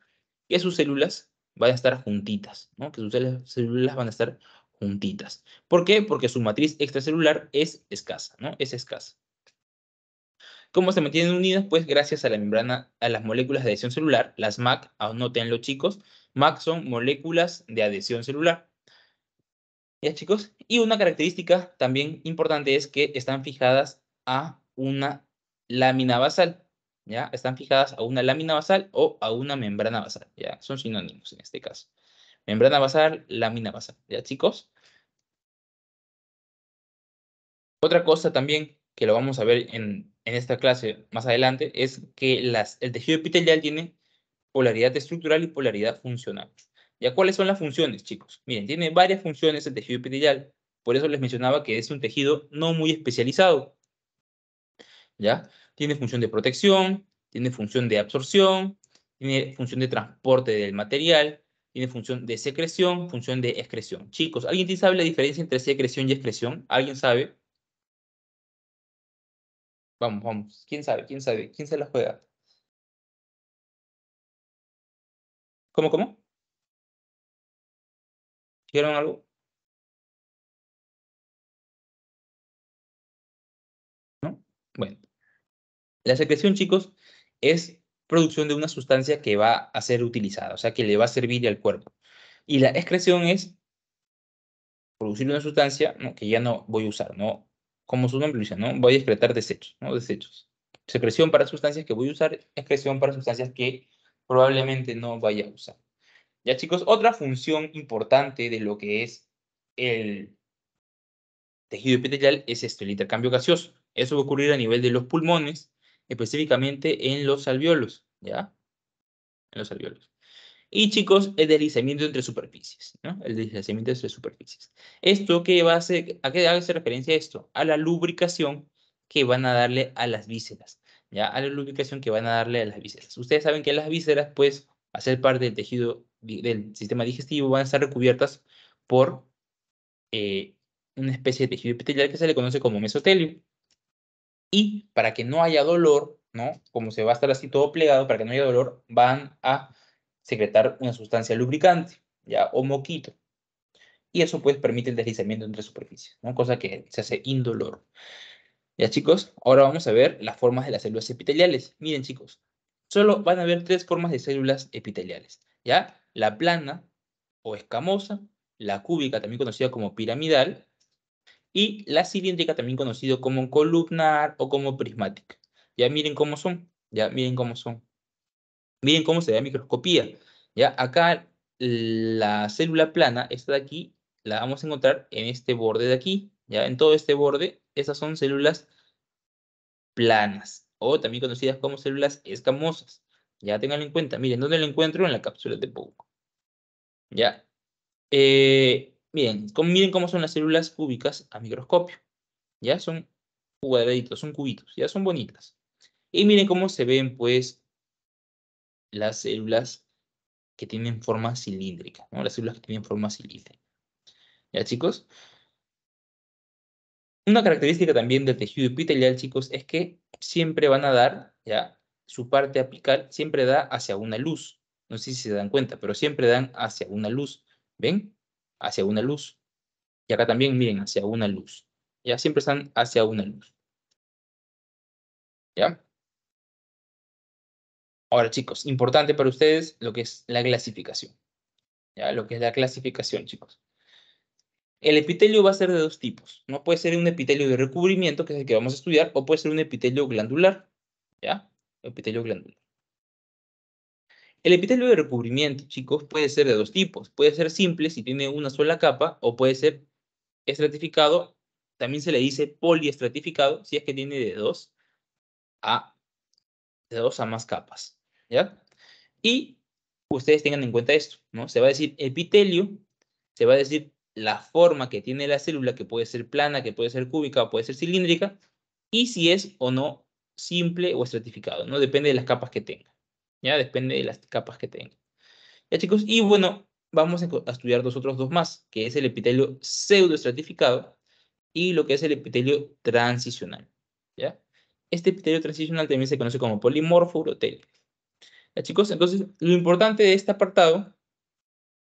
Que sus células van a estar juntitas, ¿no? Que sus células van a estar juntitas. ¿Por qué? Porque su matriz extracelular es escasa, ¿no? Es escasa. ¿Cómo se mantienen unidas? Pues gracias a la membrana, a las moléculas de adhesión celular, las MAC, anótenlo chicos, MAC son moléculas de adhesión celular. ¿Ya chicos? Y una característica también importante es que están fijadas a una lámina basal. ¿Ya? Están fijadas a una lámina basal o a una membrana basal. ¿Ya? Son sinónimos en este caso. Membrana basal, lámina basal. ¿Ya chicos? Otra cosa también que lo vamos a ver en, en esta clase más adelante es que las, el tejido epitelial tiene polaridad estructural y polaridad funcional. ¿Ya cuáles son las funciones, chicos? Miren, tiene varias funciones el tejido epitelial, por eso les mencionaba que es un tejido no muy especializado. ¿Ya? Tiene función de protección, tiene función de absorción, tiene función de transporte del material, tiene función de secreción, función de excreción. Chicos, ¿alguien sabe la diferencia entre secreción y excreción? ¿Alguien sabe? Vamos, vamos. ¿Quién sabe? ¿Quién sabe? ¿Quién se la juega? ¿Cómo, cómo? ¿Hicieron algo? ¿No? Bueno. La secreción, chicos, es producción de una sustancia que va a ser utilizada, o sea, que le va a servir al cuerpo. Y la excreción es producir una sustancia que ya no voy a usar, ¿no? Como su nombre dice, ¿no? Voy a excretar desechos, ¿no? Desechos. Secreción para sustancias que voy a usar, excreción para sustancias que probablemente no vaya a usar. Ya chicos, otra función importante de lo que es el tejido epitelial es esto, el intercambio gaseoso. Eso va a ocurrir a nivel de los pulmones, específicamente en los alveolos, ¿ya? En los alveolos. Y chicos, el deslizamiento entre superficies, ¿no? El deslizamiento entre superficies. ¿Esto qué va a hacer? ¿A qué hace referencia esto? A la lubricación que van a darle a las vísceras. ¿ya? A la lubricación que van a darle a las vísceras. Ustedes saben que las vísceras, pues, a ser parte del tejido del sistema digestivo, van a estar recubiertas por eh, una especie de tejido epitelial que se le conoce como mesotelio. Y para que no haya dolor, ¿no? Como se va a estar así todo plegado, para que no haya dolor, van a secretar una sustancia lubricante, ¿ya? O moquito. Y eso, pues, permite el deslizamiento entre superficies, ¿no? Cosa que se hace indolor. Ya chicos, ahora vamos a ver las formas de las células epiteliales. Miren chicos, solo van a ver tres formas de células epiteliales. ¿Ya? La plana o escamosa, la cúbica, también conocida como piramidal, y la cilíndrica, también conocida como columnar o como prismática. Ya miren cómo son, ya miren cómo son. Miren cómo se ve la microscopía. Ya acá la célula plana, esta de aquí, la vamos a encontrar en este borde de aquí. ¿ya? En todo este borde, esas son células planas o también conocidas como células escamosas. Ya tengan en cuenta. Miren, ¿dónde lo encuentro? En la cápsula de Pouco. Ya. Eh, miren, miren cómo son las células cúbicas a microscopio. Ya son cuadraditos, son cubitos, ya son bonitas. Y miren cómo se ven, pues, las células que tienen forma cilíndrica, Las células que tienen forma cilíndrica. ¿Ya, chicos? Una característica también del tejido epitelial, chicos, es que siempre van a dar, ya, su parte apical siempre da hacia una luz. No sé si se dan cuenta, pero siempre dan hacia una luz. ¿Ven? Hacia una luz. Y acá también, miren, hacia una luz. Ya siempre están hacia una luz. ¿Ya? Ahora, chicos, importante para ustedes lo que es la clasificación. ¿Ya? Lo que es la clasificación, chicos. El epitelio va a ser de dos tipos, ¿no? Puede ser un epitelio de recubrimiento, que es el que vamos a estudiar, o puede ser un epitelio glandular, ¿ya? Epitelio glandular. El epitelio de recubrimiento, chicos, puede ser de dos tipos. Puede ser simple, si tiene una sola capa, o puede ser estratificado, también se le dice poliestratificado, si es que tiene de dos a, de dos a más capas, ¿ya? Y ustedes tengan en cuenta esto, ¿no? Se va a decir epitelio, se va a decir la forma que tiene la célula, que puede ser plana, que puede ser cúbica, puede ser cilíndrica, y si es o no simple o estratificado, ¿no? Depende de las capas que tenga, ¿ya? Depende de las capas que tenga. ¿Ya, chicos? Y bueno, vamos a, estudiar los otros dos más, que es el epitelio pseudoestratificado y lo que es el epitelio transicional, ¿ya? Este epitelio transicional también se conoce como polimorfo urotelio. ¿Ya, chicos? Entonces, lo importante de este apartado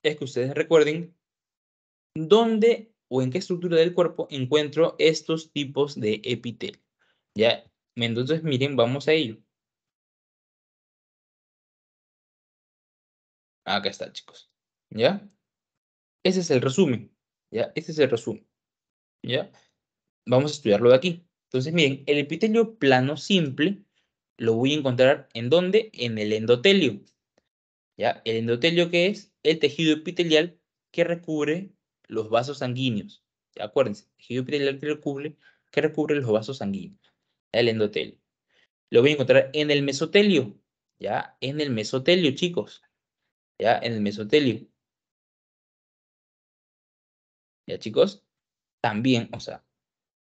es que ustedes recuerden ¿Dónde o en qué estructura del cuerpo encuentro estos tipos de epitelio? Ya, entonces miren, vamos a ello. Acá está, chicos. ¿Ya? Ese es el resumen. ¿Ya? Este es el resumen. ¿Ya? Vamos a estudiarlo de aquí. Entonces, miren, el epitelio plano simple lo voy a encontrar ¿en dónde? En el endotelio. ¿Ya? El endotelio que es el tejido epitelial que recubre los vasos sanguíneos. Acuérdense, el epitelial que recubre, que recubre los vasos sanguíneos, el endotelio. Lo voy a encontrar en el mesotelio, ¿ya? En el mesotelio, chicos. ¿Ya? En el mesotelio. ¿Ya, chicos? También, o sea,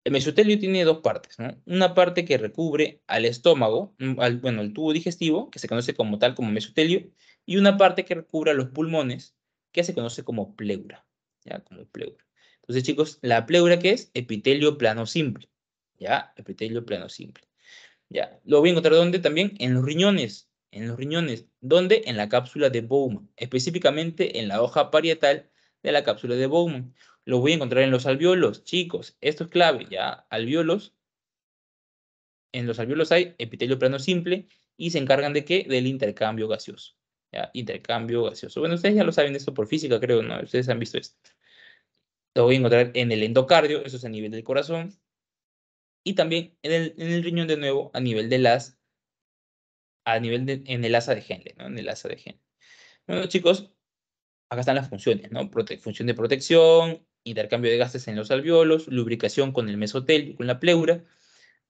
el mesotelio tiene dos partes, ¿no? Una parte que recubre al estómago, mm, bueno, el tubo digestivo, que se conoce como tal como mesotelio, y una parte que recubre a los pulmones, que se conoce como pleura ya como pleura. Entonces, chicos, la pleura que es epitelio plano simple, ya, epitelio plano simple. Ya, lo voy a encontrar dónde también en los riñones, en los riñones, ¿dónde? En la cápsula de Bowman, específicamente en la hoja parietal de la cápsula de Bowman. Lo voy a encontrar en los alveolos, chicos, esto es clave, ya, alveolos. En los alveolos hay epitelio plano simple y se encargan de qué? Del intercambio gaseoso. ¿ya? Intercambio gaseoso. Bueno, ustedes ya lo saben esto por física, creo, ¿no? Ustedes han visto esto. Lo voy a encontrar en el endocardio, eso es a nivel del corazón. Y también en el, riñón de nuevo a nivel de las, a nivel de, en el asa de Henle, ¿no? En el asa de Henle. Bueno, chicos, acá están las funciones, ¿no? función de protección, intercambio de gases en los alveolos, lubricación con el mesotelio, con la pleura,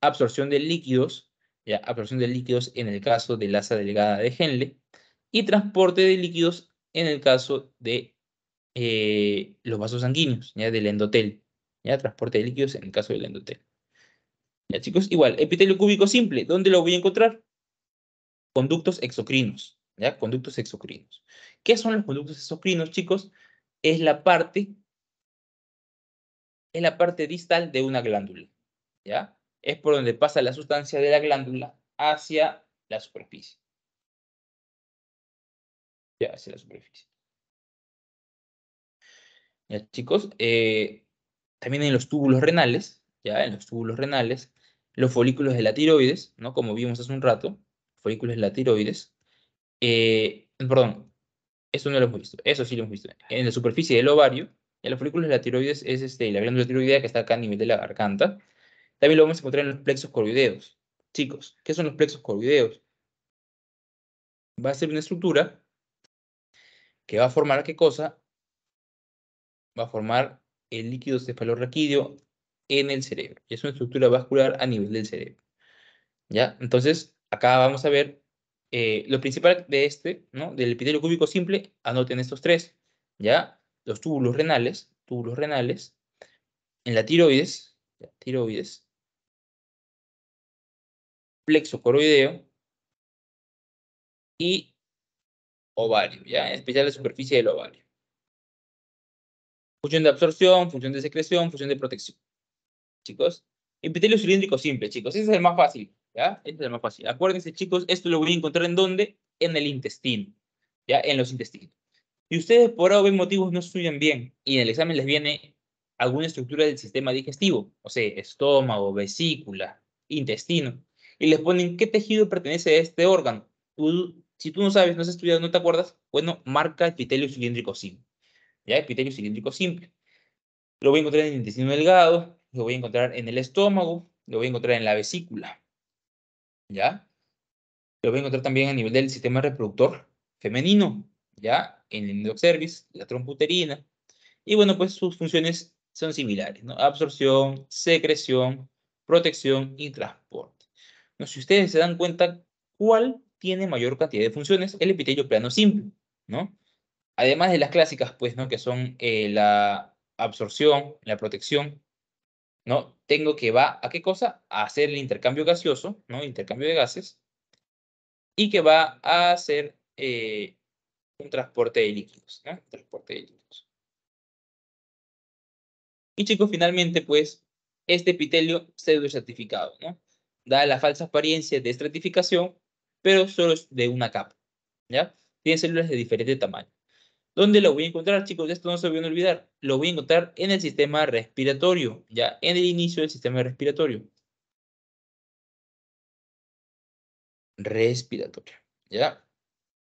absorción de líquidos, ya, absorción de líquidos en el caso del asa delgada de Henle, y transporte de líquidos en el caso de eh, los vasos sanguíneos, ¿ya? Del endotel, ¿ya? Transporte de líquidos en el caso del endotel. Ya, chicos, igual, epitelio cúbico simple, ¿dónde lo voy a encontrar? Conductos exocrinos, ¿ya? Conductos exocrinos. ¿Qué son los conductos exocrinos, chicos? Es la parte, es la parte distal de una glándula, ¿ya? Es por donde pasa la sustancia de la glándula hacia la superficie. Ya, hacia la superficie chicos? Eh, también en los túbulos renales, ¿ya? En los túbulos renales, los folículos de la tiroides, ¿no? Como vimos hace un rato, folículos de la tiroides. Eh, perdón, eso no lo hemos visto, eso sí lo hemos visto. En la superficie del ovario, en los folículos de la tiroides es este, la glándula tiroidea que está acá a nivel de la garganta. También lo vamos a encontrar en los plexos coroideos. Chicos, ¿qué son los plexos coroideos? Va a ser una estructura que va a formar qué cosa? va a formar el líquido cefalorraquídeo en el cerebro. Y es una estructura vascular a nivel del cerebro. ¿Ya? Entonces, acá vamos a ver eh, lo principal de este, ¿no? Del epitelio cúbico simple, anoten estos tres, ¿ya? Los túbulos renales, túbulos renales, en la tiroides, tiroides, plexo coroideo y ovario, ¿ya? En especial la superficie del ovario función de absorción, función de secreción, función de protección. Chicos, epitelio cilíndrico simple, chicos. Ese es el más fácil, ¿ya? Este es el más fácil. Acuérdense, chicos, esto lo voy a encontrar en dónde? En el intestino, ¿ya? En los intestinos. Y ustedes por algún motivos no estudian bien y en el examen les viene alguna estructura del sistema digestivo, o sea, estómago, vesícula, intestino, y les ponen qué tejido pertenece a este órgano. Tú, si tú no sabes, no has estudiado, no te acuerdas, bueno, marca epitelio cilíndrico simple. ¿ya? Epitelio cilíndrico simple. Lo voy a encontrar en el intestino delgado, lo voy a encontrar en el estómago, lo voy a encontrar en la vesícula, ¿ya? Lo voy a encontrar también a nivel del sistema reproductor femenino, ¿ya? En el endocervix, la tromputerina. Y bueno, pues sus funciones son similares, ¿no? Absorción, secreción, protección y transporte. No, si ustedes se dan cuenta, ¿cuál tiene mayor cantidad de funciones? El epitelio plano simple, ¿no? además de las clásicas, pues, ¿no? Que son eh, la absorción, la protección, ¿no? Tengo que va a qué cosa? A hacer el intercambio gaseoso, ¿no? Intercambio de gases, y que va a hacer eh, un transporte de líquidos, ¿no? Transporte de líquidos. Y chicos, finalmente, pues, este epitelio pseudoestratificado, ¿no? Da la falsa apariencia de estratificación, pero solo es de una capa, ¿ya? Tiene células de diferente tamaño. ¿Dónde lo voy a encontrar, chicos? Esto no se voy a olvidar. Lo voy a encontrar en el sistema respiratorio, ya en el inicio del sistema respiratorio. Respiratorio, ¿ya?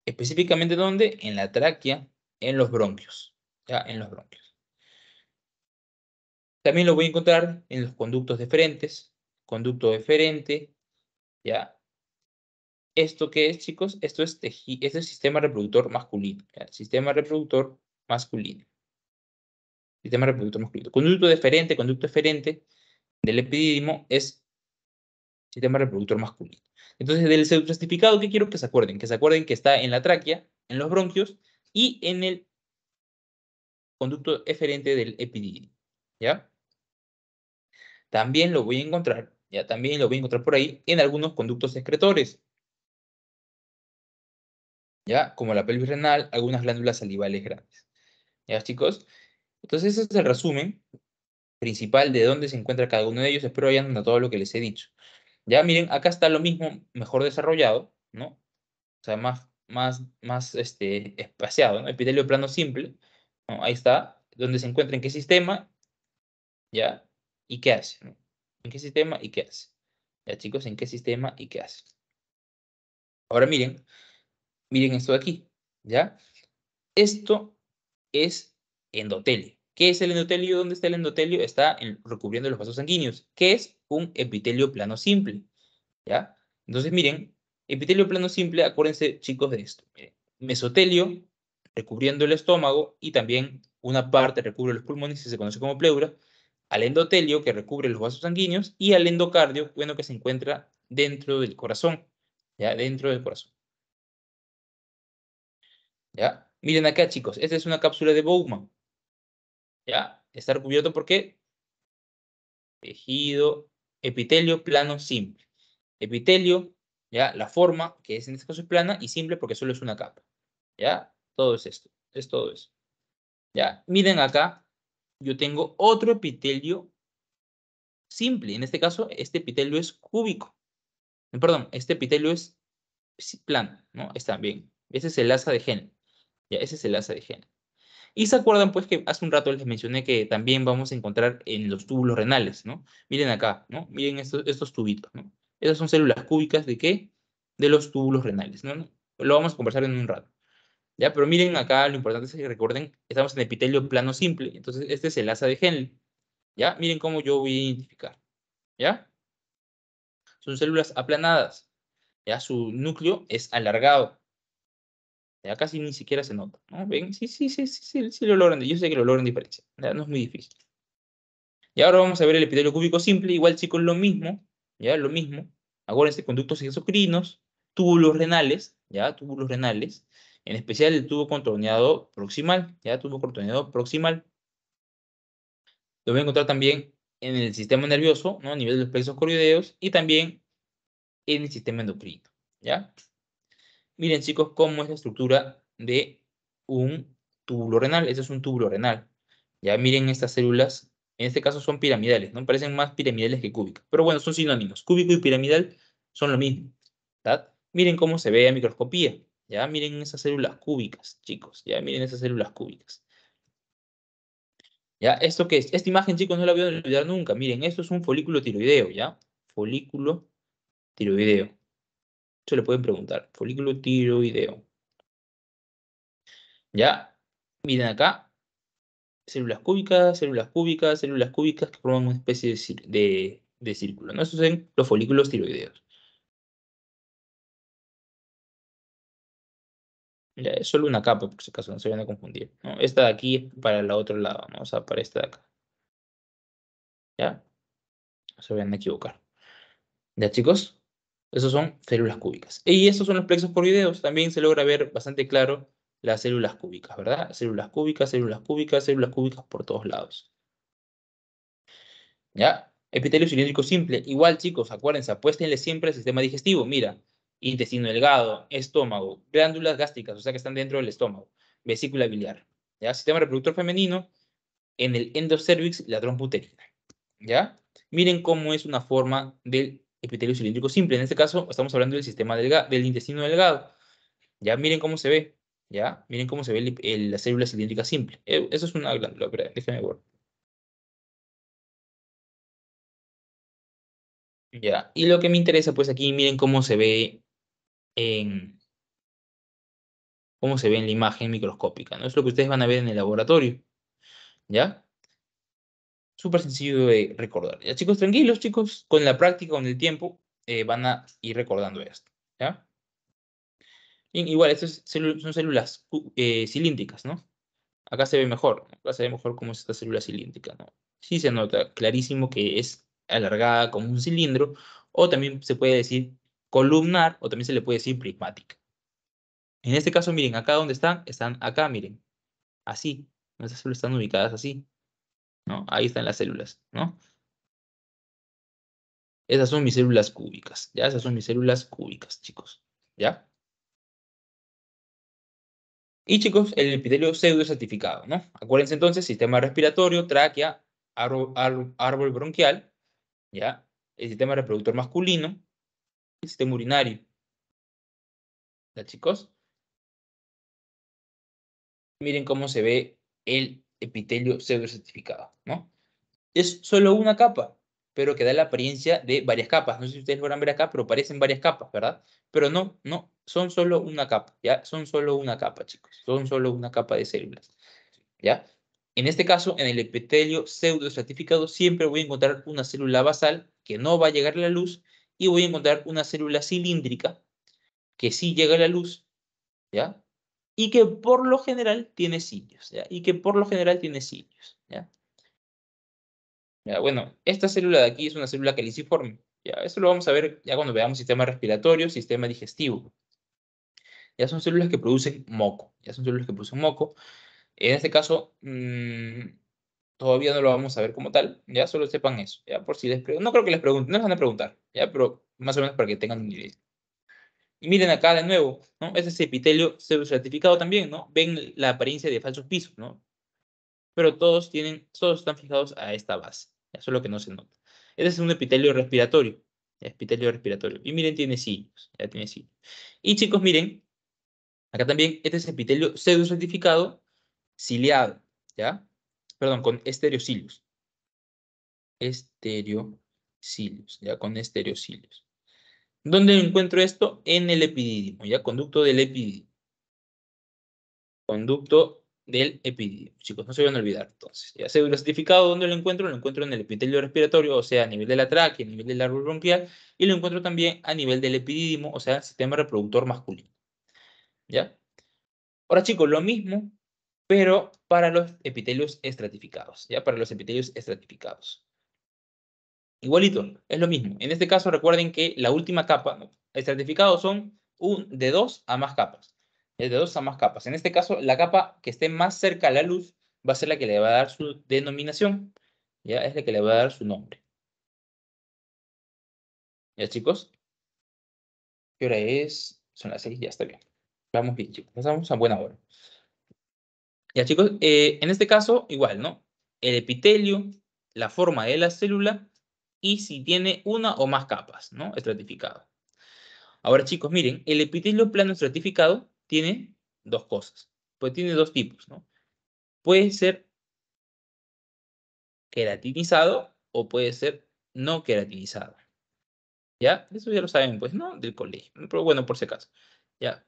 Específicamente, ¿dónde? En la tráquea, en los bronquios, ¿ya? En los bronquios. También lo voy a encontrar en los conductos deferentes, conducto deferente, ¿ya? ¿Esto qué es, chicos? Esto es, este sistema reproductor masculino. Sistema reproductor masculino. Sistema reproductor masculino. Conducto deferente, conducto deferente del epididimo es sistema reproductor masculino. Entonces, del pseudostratificado, ¿qué quiero que se acuerden? Que se acuerden que está en la tráquea, en los bronquios y en el conducto deferente del epididimo. ¿Ya? También lo voy a encontrar, ya también lo voy a encontrar por ahí, en algunos conductos secretores. ¿ya? Como la pelvis renal, algunas glándulas salivales grandes. ¿Ya, chicos? Entonces, ese es el resumen principal de dónde se encuentra cada uno de ellos. Espero hayan dado todo lo que les he dicho. Ya miren, acá está lo mismo, mejor desarrollado, ¿no? O sea, más, más, más este, espaciado, ¿no? Epitelio plano simple, Ahí está, dónde se encuentra en qué sistema, ¿ya? ¿Y qué hace? ¿En qué sistema y qué hace? Ya chicos, ¿en qué sistema y qué hace? Ahora miren, Miren esto de aquí, ¿ya? Esto es endotelio. ¿Qué es el endotelio? ¿Dónde está el endotelio? Está recubriendo los vasos sanguíneos, que es un epitelio plano simple, ¿ya? Entonces, miren, epitelio plano simple, acuérdense, chicos, de esto. Miren, mesotelio, recubriendo el estómago, y también una parte recubre los pulmones, y se conoce como pleura, al endotelio, que recubre los vasos sanguíneos, y al endocardio, bueno, que se encuentra dentro del corazón, ya dentro del corazón. Miren acá, chicos, esta es una cápsula de Bowman. ¿Ya? Está recubierto por qué? Tejido, epitelio plano simple. Epitelio, ¿ya? La forma, que es en este caso es plana y simple porque solo es una capa. ¿Ya? Todo es esto, es todo eso. ¿Ya? Miren acá, yo tengo otro epitelio simple. En este caso, este epitelio es cúbico. Perdón, este epitelio es plano, ¿no? Está bien. Ese es el asa de Henle. Ya, ese es el asa de gen. Y se acuerdan, pues, que hace un rato les mencioné que también vamos a encontrar en los túbulos renales, ¿no? Miren acá, ¿no? Miren estos, tubitos, ¿no? Esas son células cúbicas de qué? De los túbulos renales, ¿no? Lo vamos a conversar en un rato. Ya, pero miren acá, lo importante es que recuerden, estamos en epitelio plano simple, entonces este es el asa de Henle. Ya, miren cómo yo voy a identificar. ¿Ya? Son células aplanadas. Ya, su núcleo es alargado. Ya casi ni siquiera se nota. ¿no? ¿Ven? Sí, sí, sí, sí, sí, sí lo logran. Yo sé que lo logran diferencia. No es muy difícil. Y ahora vamos a ver el epitelio cúbico simple. Igual chicos, lo mismo. Ya, lo mismo. Acuérdense, conductos exocrinos, túbulos renales, ya, túbulos renales. En especial el tubo contorneado proximal, ya, tubo contorneado proximal. Lo voy a encontrar también en el sistema nervioso, ¿no? a nivel de los plexos y también en el sistema endocrino. ¿ya? Miren chicos, cómo es la estructura de un túbulo renal. Este es un túbulo renal. Ya miren estas células, en este caso son piramidales, ¿no? Parecen más piramidales que cúbicas. Pero bueno, son sinónimos. Cúbico y piramidal son lo mismo, Miren cómo se ve a microscopía. Ya miren esas células cúbicas, chicos. Ya miren esas células cúbicas. ¿Ya? ¿Esto qué es? Esta imagen, chicos, no la voy a olvidar nunca. Miren, esto es un folículo tiroideo, ¿ya? Folículo tiroideo se le pueden preguntar. Folículo tiroideo. Ya, miren acá. Células cúbicas, células cúbicas, células cúbicas que forman una especie de, círculo. ¿no? Esos son los folículos tiroideos. Ya, es solo una capa, por si acaso, no se van a confundir. ¿no? Esta de aquí es para el otro lado, o sea, para esta de acá. ¿Ya? No se vayan a equivocar. ¿Ya, chicos? Esas son células cúbicas. Y esos son los plexos videos. También se logra ver bastante claro las células cúbicas, ¿verdad? Células cúbicas, células cúbicas, células cúbicas por todos lados. ¿Ya? Epitelio cilíndrico simple. Igual, chicos, acuérdense, apuéstenle siempre al sistema digestivo. Mira, intestino delgado, estómago, glándulas gástricas, o sea que están dentro del estómago, vesícula biliar. ¿Ya? Sistema reproductor femenino, en el endocervix, la uterina. ¿Ya? Miren cómo es una forma del epitelio cilíndrico simple. En este caso estamos hablando del sistema delgado, del intestino delgado. Ya miren cómo se ve. Ya miren cómo se ve la célula cilíndrica simple. E, eso es una glándula, pero déjenme ver. Ya, y lo que me interesa, pues aquí miren cómo se ve en cómo se ve en la imagen microscópica, ¿no? Es lo que ustedes van a ver en el laboratorio. ¿Ya? súper sencillo de recordar. Ya chicos, tranquilos chicos, con la práctica, con el tiempo, eh, van a ir recordando esto. ¿ya? igual, estas son células eh, cilíndricas, ¿no? Acá se ve mejor, acá se ve mejor cómo es esta célula cilíndrica, ¿no? Sí se nota clarísimo que es alargada como un cilindro, o también se puede decir columnar, o también se le puede decir prismática. En este caso, miren, acá donde están, están acá, miren, así. Nuestras células están ubicadas así, ¿no? Ahí están las células, ¿no? Esas son mis células cúbicas, ¿ya? Esas son mis células cúbicas, chicos, ¿ya? Y chicos, el epitelio pseudo ¿no? Acuérdense entonces, sistema respiratorio, tráquea, árbol, árbol bronquial, ¿ya? El sistema reproductor masculino, el sistema urinario. ¿Ya, chicos? Miren cómo se ve el epitelio pseudo certificado, ¿no? Es solo una capa, pero que da la apariencia de varias capas. No sé si ustedes podrán ver acá, pero parecen varias capas, ¿verdad? Pero no, no, son solo una capa, ¿ya? Son solo una capa, chicos. Son solo una capa de células, ¿ya? En este caso, en el epitelio pseudo estratificado siempre voy a encontrar una célula basal que no va a llegar a la luz y voy a encontrar una célula cilíndrica que sí llega a la luz, ¿ya? y que por lo general tiene cilios, ¿ya? y que por lo general tiene cilios. ¿ya? ¿Ya? Bueno, esta célula de aquí es una célula caliciforme. ¿ya? Eso lo vamos a ver ya cuando veamos sistema respiratorio, sistema digestivo. Ya son células que producen moco. Ya son células que producen moco. En este caso, mm, todavía no lo vamos a ver como tal. Ya solo sepan eso. Ya por si les no creo que les pregunten, no les van a preguntar. Ya, pero más o menos para que tengan idea. Y miren acá de nuevo, ¿no? Ese es epitelio pseudocertificado también, ¿no? Ven la apariencia de falsos pisos, ¿no? Pero todos tienen, todos están fijados a esta base. Eso es lo que no se nota. Ese es un epitelio respiratorio. Epitelio respiratorio. Y miren, tiene cilios. Ya tiene cilios. Y chicos, miren, acá también, este es epitelio pseudocertificado ciliado, ¿ya? Perdón, con estereocilios. Estereocilios, ya con estereocilios. ¿Dónde encuentro esto? En el epidídimo, ya conducto del epididimo. Conducto del epididimo. Chicos, no se van a olvidar entonces. Ya seguro certificado, ¿dónde lo encuentro? Lo encuentro en el epitelio respiratorio, o sea, a nivel de la tráquea, a nivel del árbol bronquial, y lo encuentro también a nivel del epidídimo, o sea, sistema reproductor masculino. ¿Ya? Ahora, chicos, lo mismo, pero para los epitelios estratificados, ¿ya? Para los epitelios estratificados. Igualito, es lo mismo. En este caso, recuerden que la última capa, el certificado son un, de dos a más capas. De dos a más capas. En este caso, la capa que esté más cerca a la luz va a ser la que le va a dar su denominación. Ya es la que le va a dar su nombre. ¿Ya, chicos? ¿Qué hora es? Son las seis, ya está bien. Vamos bien, chicos. Pasamos a buena hora. Ya, chicos, eh, en este caso, igual, ¿no? El epitelio, la forma de la célula y si tiene una o más capas, ¿no? Estratificado. Ahora, chicos, miren, el epitelio plano estratificado tiene dos cosas. Pues tiene dos tipos, ¿no? Puede ser queratinizado o puede ser no queratinizado. ¿Ya? Eso ya lo saben, pues, ¿no? Del colegio. Pero bueno, por si acaso. ¿Ya?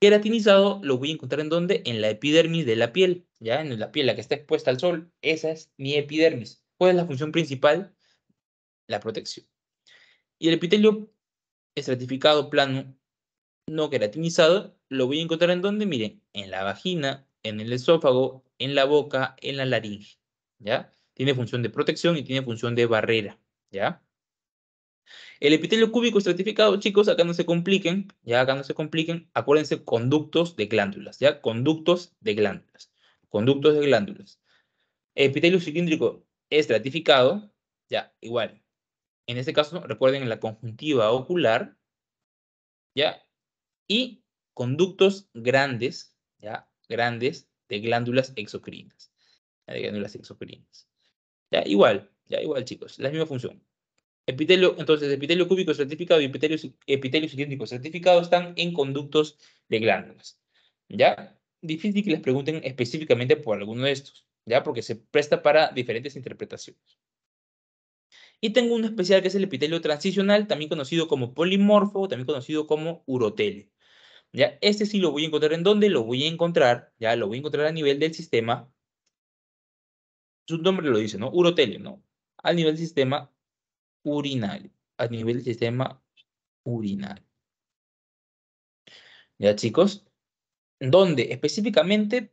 Queratinizado lo voy a encontrar en dónde? En la epidermis de la piel, ¿ya? En la piel, la que está expuesta al sol. Esa es mi epidermis. ¿Cuál es la función principal? la protección. Y el epitelio estratificado plano no queratinizado lo voy a encontrar en donde, miren, en la vagina, en el esófago, en la boca, en la laringe, ¿ya? Tiene función de protección y tiene función de barrera, ¿ya? El epitelio cúbico estratificado, chicos, acá no se compliquen, ya acá no se compliquen, acuérdense conductos de glándulas, ya conductos de glándulas, conductos de glándulas. Epitelio cilíndrico estratificado, ya igual, en este caso, recuerden la conjuntiva ocular, ¿ya? Y conductos grandes, ¿ya? Grandes de glándulas exocrinas. De glándulas exocrinas. ¿Ya? Igual, ya igual, chicos, la misma función. Epitelio, entonces, epitelio cúbico certificado y epitelio, epitelio certificado están en conductos de glándulas. ¿Ya? Difícil que les pregunten específicamente por alguno de estos, ¿ya? Porque se presta para diferentes interpretaciones. Y tengo uno especial que es el epitelio transicional, también conocido como polimorfo, también conocido como urotelio. ¿Ya? Este sí lo voy a encontrar en dónde? Lo voy a encontrar, ya lo voy a encontrar a nivel del sistema. Su nombre lo dice, ¿no? Urotelio, ¿no? A nivel del sistema urinal. a nivel del sistema urinario. ¿Ya, chicos? ¿Dónde? Específicamente,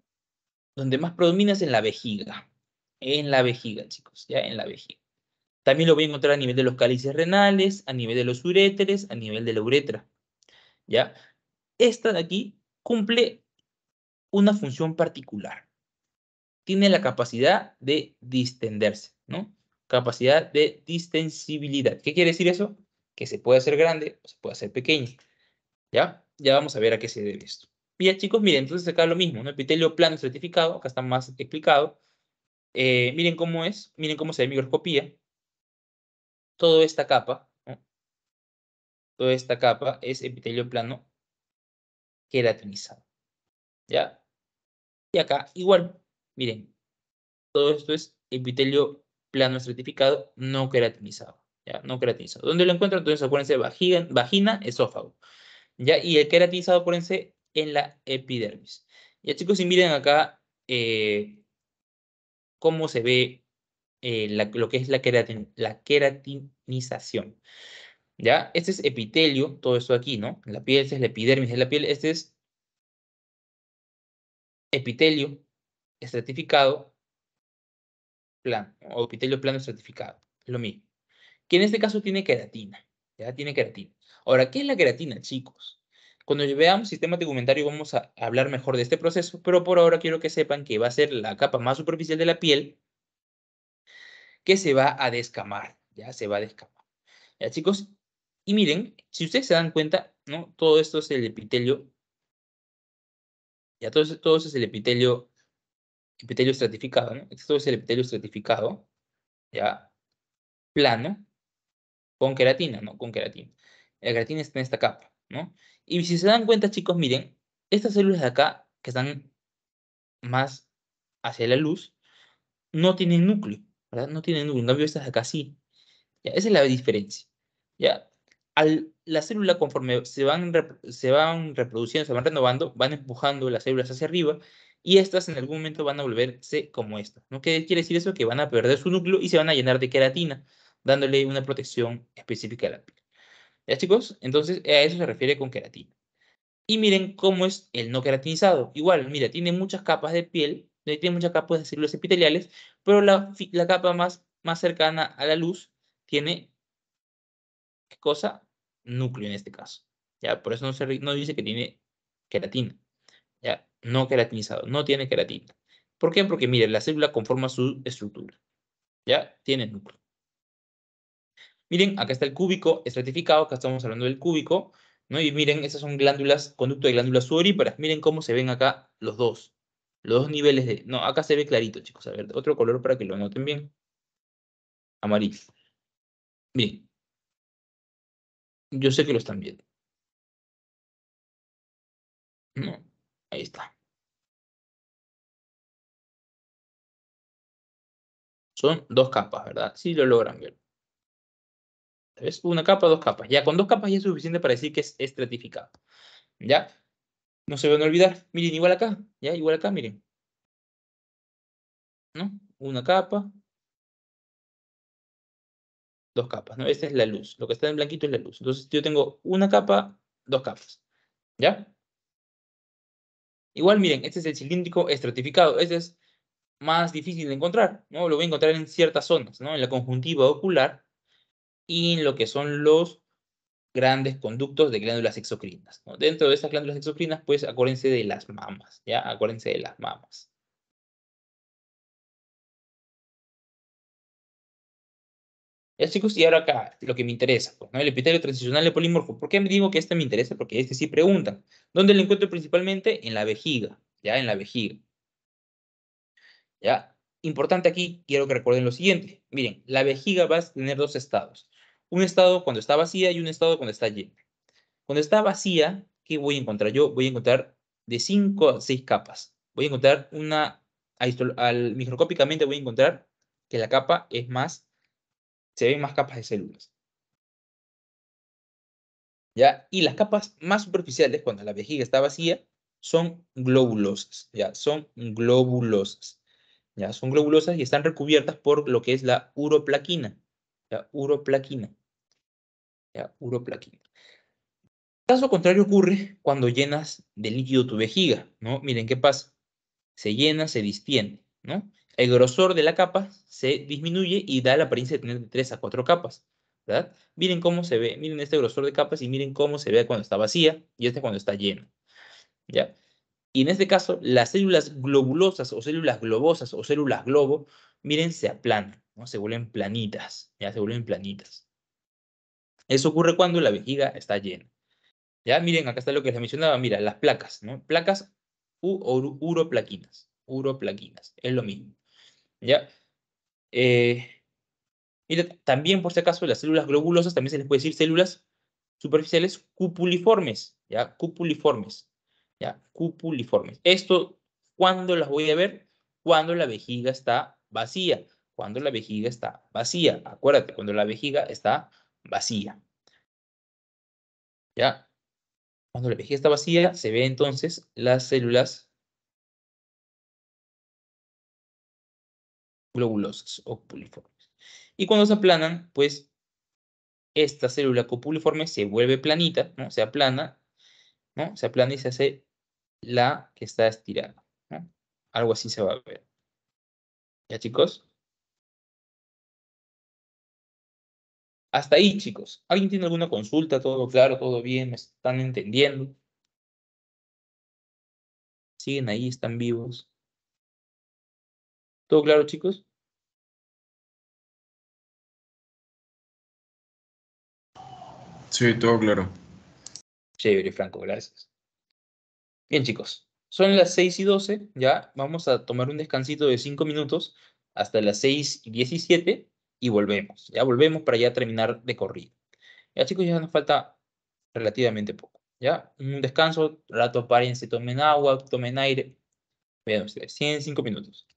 donde más predomina en la vejiga. En la vejiga, chicos, ya en la vejiga. También lo voy a encontrar a nivel de los cálices renales, a nivel de los uréteres, a nivel de la uretra. ¿Ya? Esta de aquí cumple una función particular. Tiene la capacidad de distenderse, ¿no? Capacidad de distensibilidad. ¿Qué quiere decir eso? Que se puede hacer grande o se puede hacer pequeño. ¿Ya? Ya vamos a ver a qué se debe esto. bien chicos, miren, entonces acá lo mismo, epitelio plano certificado, acá está más explicado. Eh, miren cómo es, miren cómo se ve microscopía toda esta capa, toda esta capa es epitelio plano queratinizado. ¿Ya? Y acá, igual, miren, todo esto es epitelio plano estratificado no queratinizado. ¿Ya? No queratinizado. ¿Dónde lo encuentran? Entonces, acuérdense, vagina, esófago. ¿Ya? Y el queratinizado, acuérdense, en la epidermis. Ya, chicos, y miren acá eh, cómo se ve eh, lo que es la, la queratinización. ¿Ya? Este es epitelio, todo esto aquí, ¿no? La piel, este es la epidermis de la piel, este es epitelio estratificado plano, o epitelio plano estratificado, lo mismo. Que en este caso tiene queratina, ¿ya? Tiene queratina. Ahora, ¿qué es la queratina, chicos? Cuando veamos sistema documentario vamos a hablar mejor de este proceso, pero por ahora quiero que sepan que va a ser la capa más superficial de la piel que se va a descamar, ya se va a descamar. Ya chicos, y miren, si ustedes se dan cuenta, ¿no? Todo esto es el epitelio, ya todo, esto es el epitelio, epitelio estratificado, ¿no? Esto es el epitelio estratificado, ya, plano, con queratina, ¿no? Con queratina. La queratina está en esta capa, ¿no? Y si se dan cuenta, chicos, miren, estas células de acá, que están más hacia la luz, no tienen núcleo, ¿verdad? No tienen núcleo, no vio estas acá sí. Esa es la diferencia. ¿Ya? Al, la célula, conforme se van, se van reproduciendo, se van renovando, van empujando las células hacia arriba y estas en algún momento van a volverse como estas. ¿no? ¿Qué quiere decir eso? Que van a perder su núcleo y se van a llenar de queratina, dándole una protección específica a la piel. ¿Ya chicos? Entonces a eso se refiere con queratina. Y miren cómo es el no queratinizado. Igual, mira, tiene muchas capas de piel tiene muchas capas pues, de células epiteliales, pero la, capa más, más cercana a la luz tiene, ¿qué cosa? Núcleo en este caso. ¿ya? Por eso no, se, no dice que tiene queratina, ¿ya? No queratinizado, no tiene queratina. ¿Por qué? Porque, miren, la célula conforma su estructura, ¿ya? Tiene núcleo. Miren, acá está el cúbico estratificado, acá estamos hablando del cúbico, ¿no? Y miren, esas son glándulas, conducto de glándulas suoríparas. Miren cómo se ven acá los dos, los dos niveles de... No, acá se ve clarito, chicos. A ver, otro color para que lo noten bien. Amarillo. Bien. Yo sé que lo están viendo. No, ahí está. Son dos capas, ¿verdad? Sí lo logran ver. ¿Ves? Una capa, dos capas. Ya, con dos capas ya es suficiente para decir que es estratificado. ¿Ya? No se van a olvidar. Miren, igual acá, ¿ya? Igual acá, miren. ¿No? Una capa. Dos capas, ¿no? Esta es la luz. Lo que está en blanquito es la luz. Entonces yo tengo una capa, dos capas. ¿Ya? Igual, miren, este es el cilíndrico estratificado. Este es más difícil de encontrar, ¿no? Lo voy a encontrar en ciertas zonas, ¿no? En la conjuntiva ocular y en lo que son los grandes conductos de glándulas exocrinas. Dentro de esas glándulas exocrinas, pues acuérdense de las mamas, ¿ya? Acuérdense de las mamas. Ya chicos, y ahora acá, lo que me interesa, pues, El epitelio transicional de polimorfo. ¿Por qué me digo que este me interesa? Porque este sí preguntan. ¿Dónde lo encuentro principalmente? En la vejiga, ¿ya? En la vejiga. ¿Ya? Importante aquí, quiero que recuerden lo siguiente. Miren, la vejiga va a tener dos estados un estado cuando está vacía y un estado cuando está llena. Cuando está vacía, ¿qué voy a encontrar? Yo voy a encontrar de 5 a 6 capas. Voy a encontrar una, al, microscópicamente voy a encontrar que la capa es más, se ven más capas de células. ¿Ya? Y las capas más superficiales, cuando la vejiga está vacía, son globulosas, ¿ya? Son globulosas, ¿ya? Son globulosas y están recubiertas por lo que es la uroplaquina, la uroplaquina. ¿ya? el Caso contrario ocurre cuando llenas de líquido tu vejiga, ¿no? Miren qué pasa. Se llena, se distiende, ¿no? El grosor de la capa se disminuye y da la apariencia de tener de 3 a 4 capas, ¿verdad? Miren cómo se ve, miren este grosor de capas y miren cómo se ve cuando está vacía y este cuando está lleno, ¿ya? Y en este caso, las células globulosas o células globosas o células globo, miren, se aplanan, ¿no? Se vuelven planitas, ya se vuelven planitas. Eso ocurre cuando la vejiga está llena. Ya miren, acá está lo que les mencionaba, mira, las placas, ¿no? Placas u uroplaquinas, uroplaquinas, es lo mismo. ¿Ya? Eh, mira, también por si acaso las células globulosas, también se les puede decir células superficiales cupuliformes, ¿ya? Cupuliformes, ¿ya? Cupuliformes. Esto, ¿cuándo las voy a ver? Cuando la vejiga está vacía, cuando la vejiga está vacía, acuérdate, cuando la vejiga está vacía. ¿Ya? Cuando la vejiga está vacía, se ve entonces las células globulosas o puliformes. Y cuando se aplanan, pues esta célula copuliforme se vuelve planita, ¿no? se aplana, ¿no? se aplana y se hace la que está estirada. Algo así se va a ver. ¿Ya chicos? Hasta ahí, chicos. ¿Alguien tiene alguna consulta? ¿Todo claro? ¿Todo bien? ¿Me están entendiendo? ¿Siguen ahí? ¿Están vivos? ¿Todo claro, chicos? Sí, todo claro. Chévere, Franco, gracias. Bien, chicos. Son las 6 y 12, ya vamos a tomar un descansito de 5 minutos hasta las 6 y 17 y volvemos. Ya volvemos para ya terminar de corrido. Ya chicos, ya nos falta relativamente poco. Ya, un descanso, rato, se tomen agua, tomen aire. Vean ustedes, 105 minutos.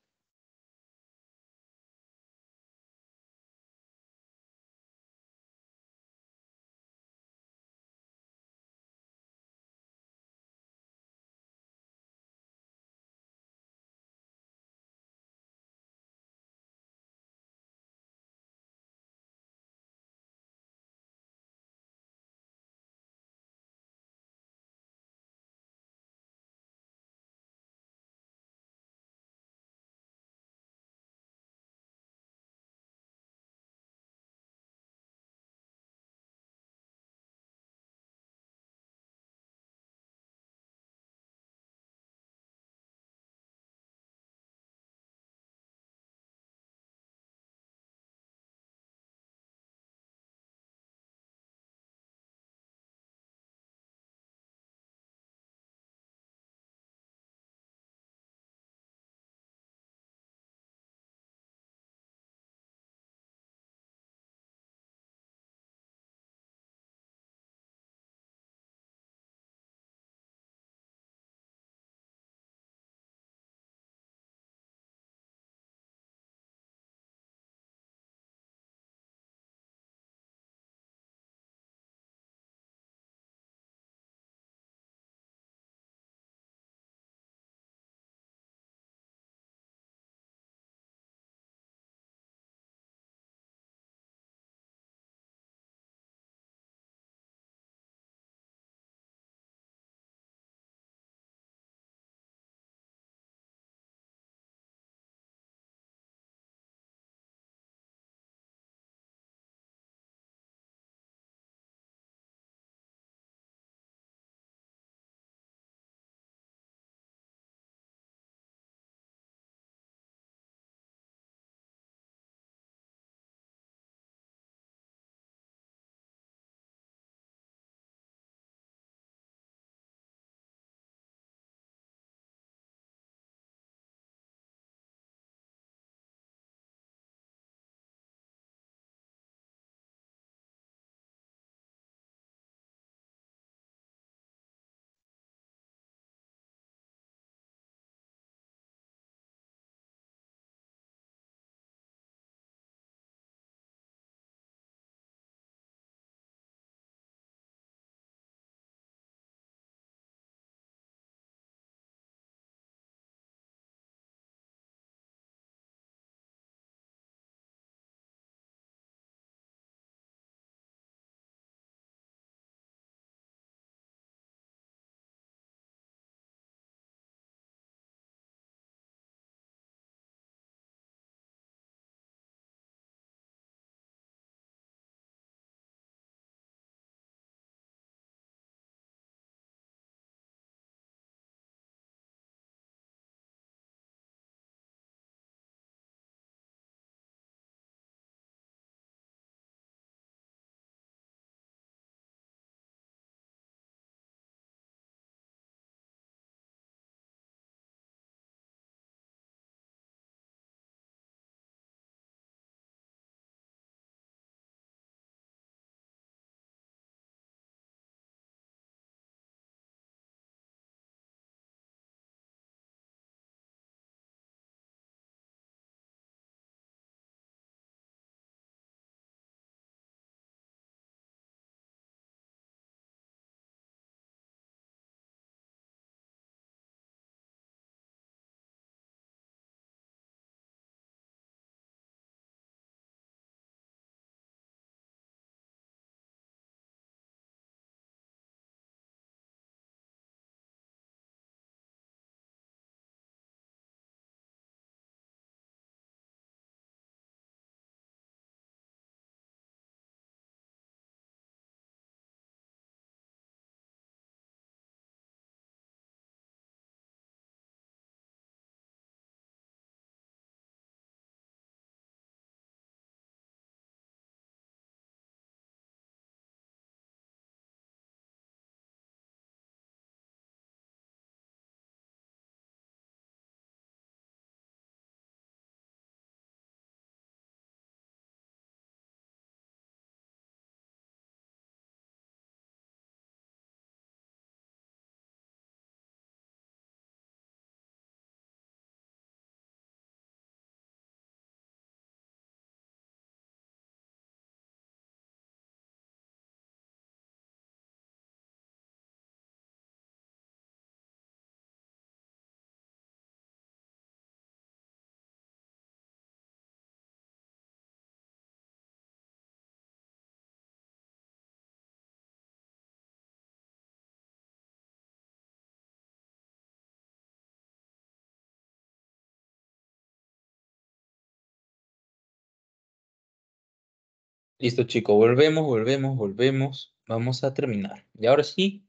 Listo, chicos, volvemos, volvemos, volvemos. Vamos a terminar. Y ahora sí,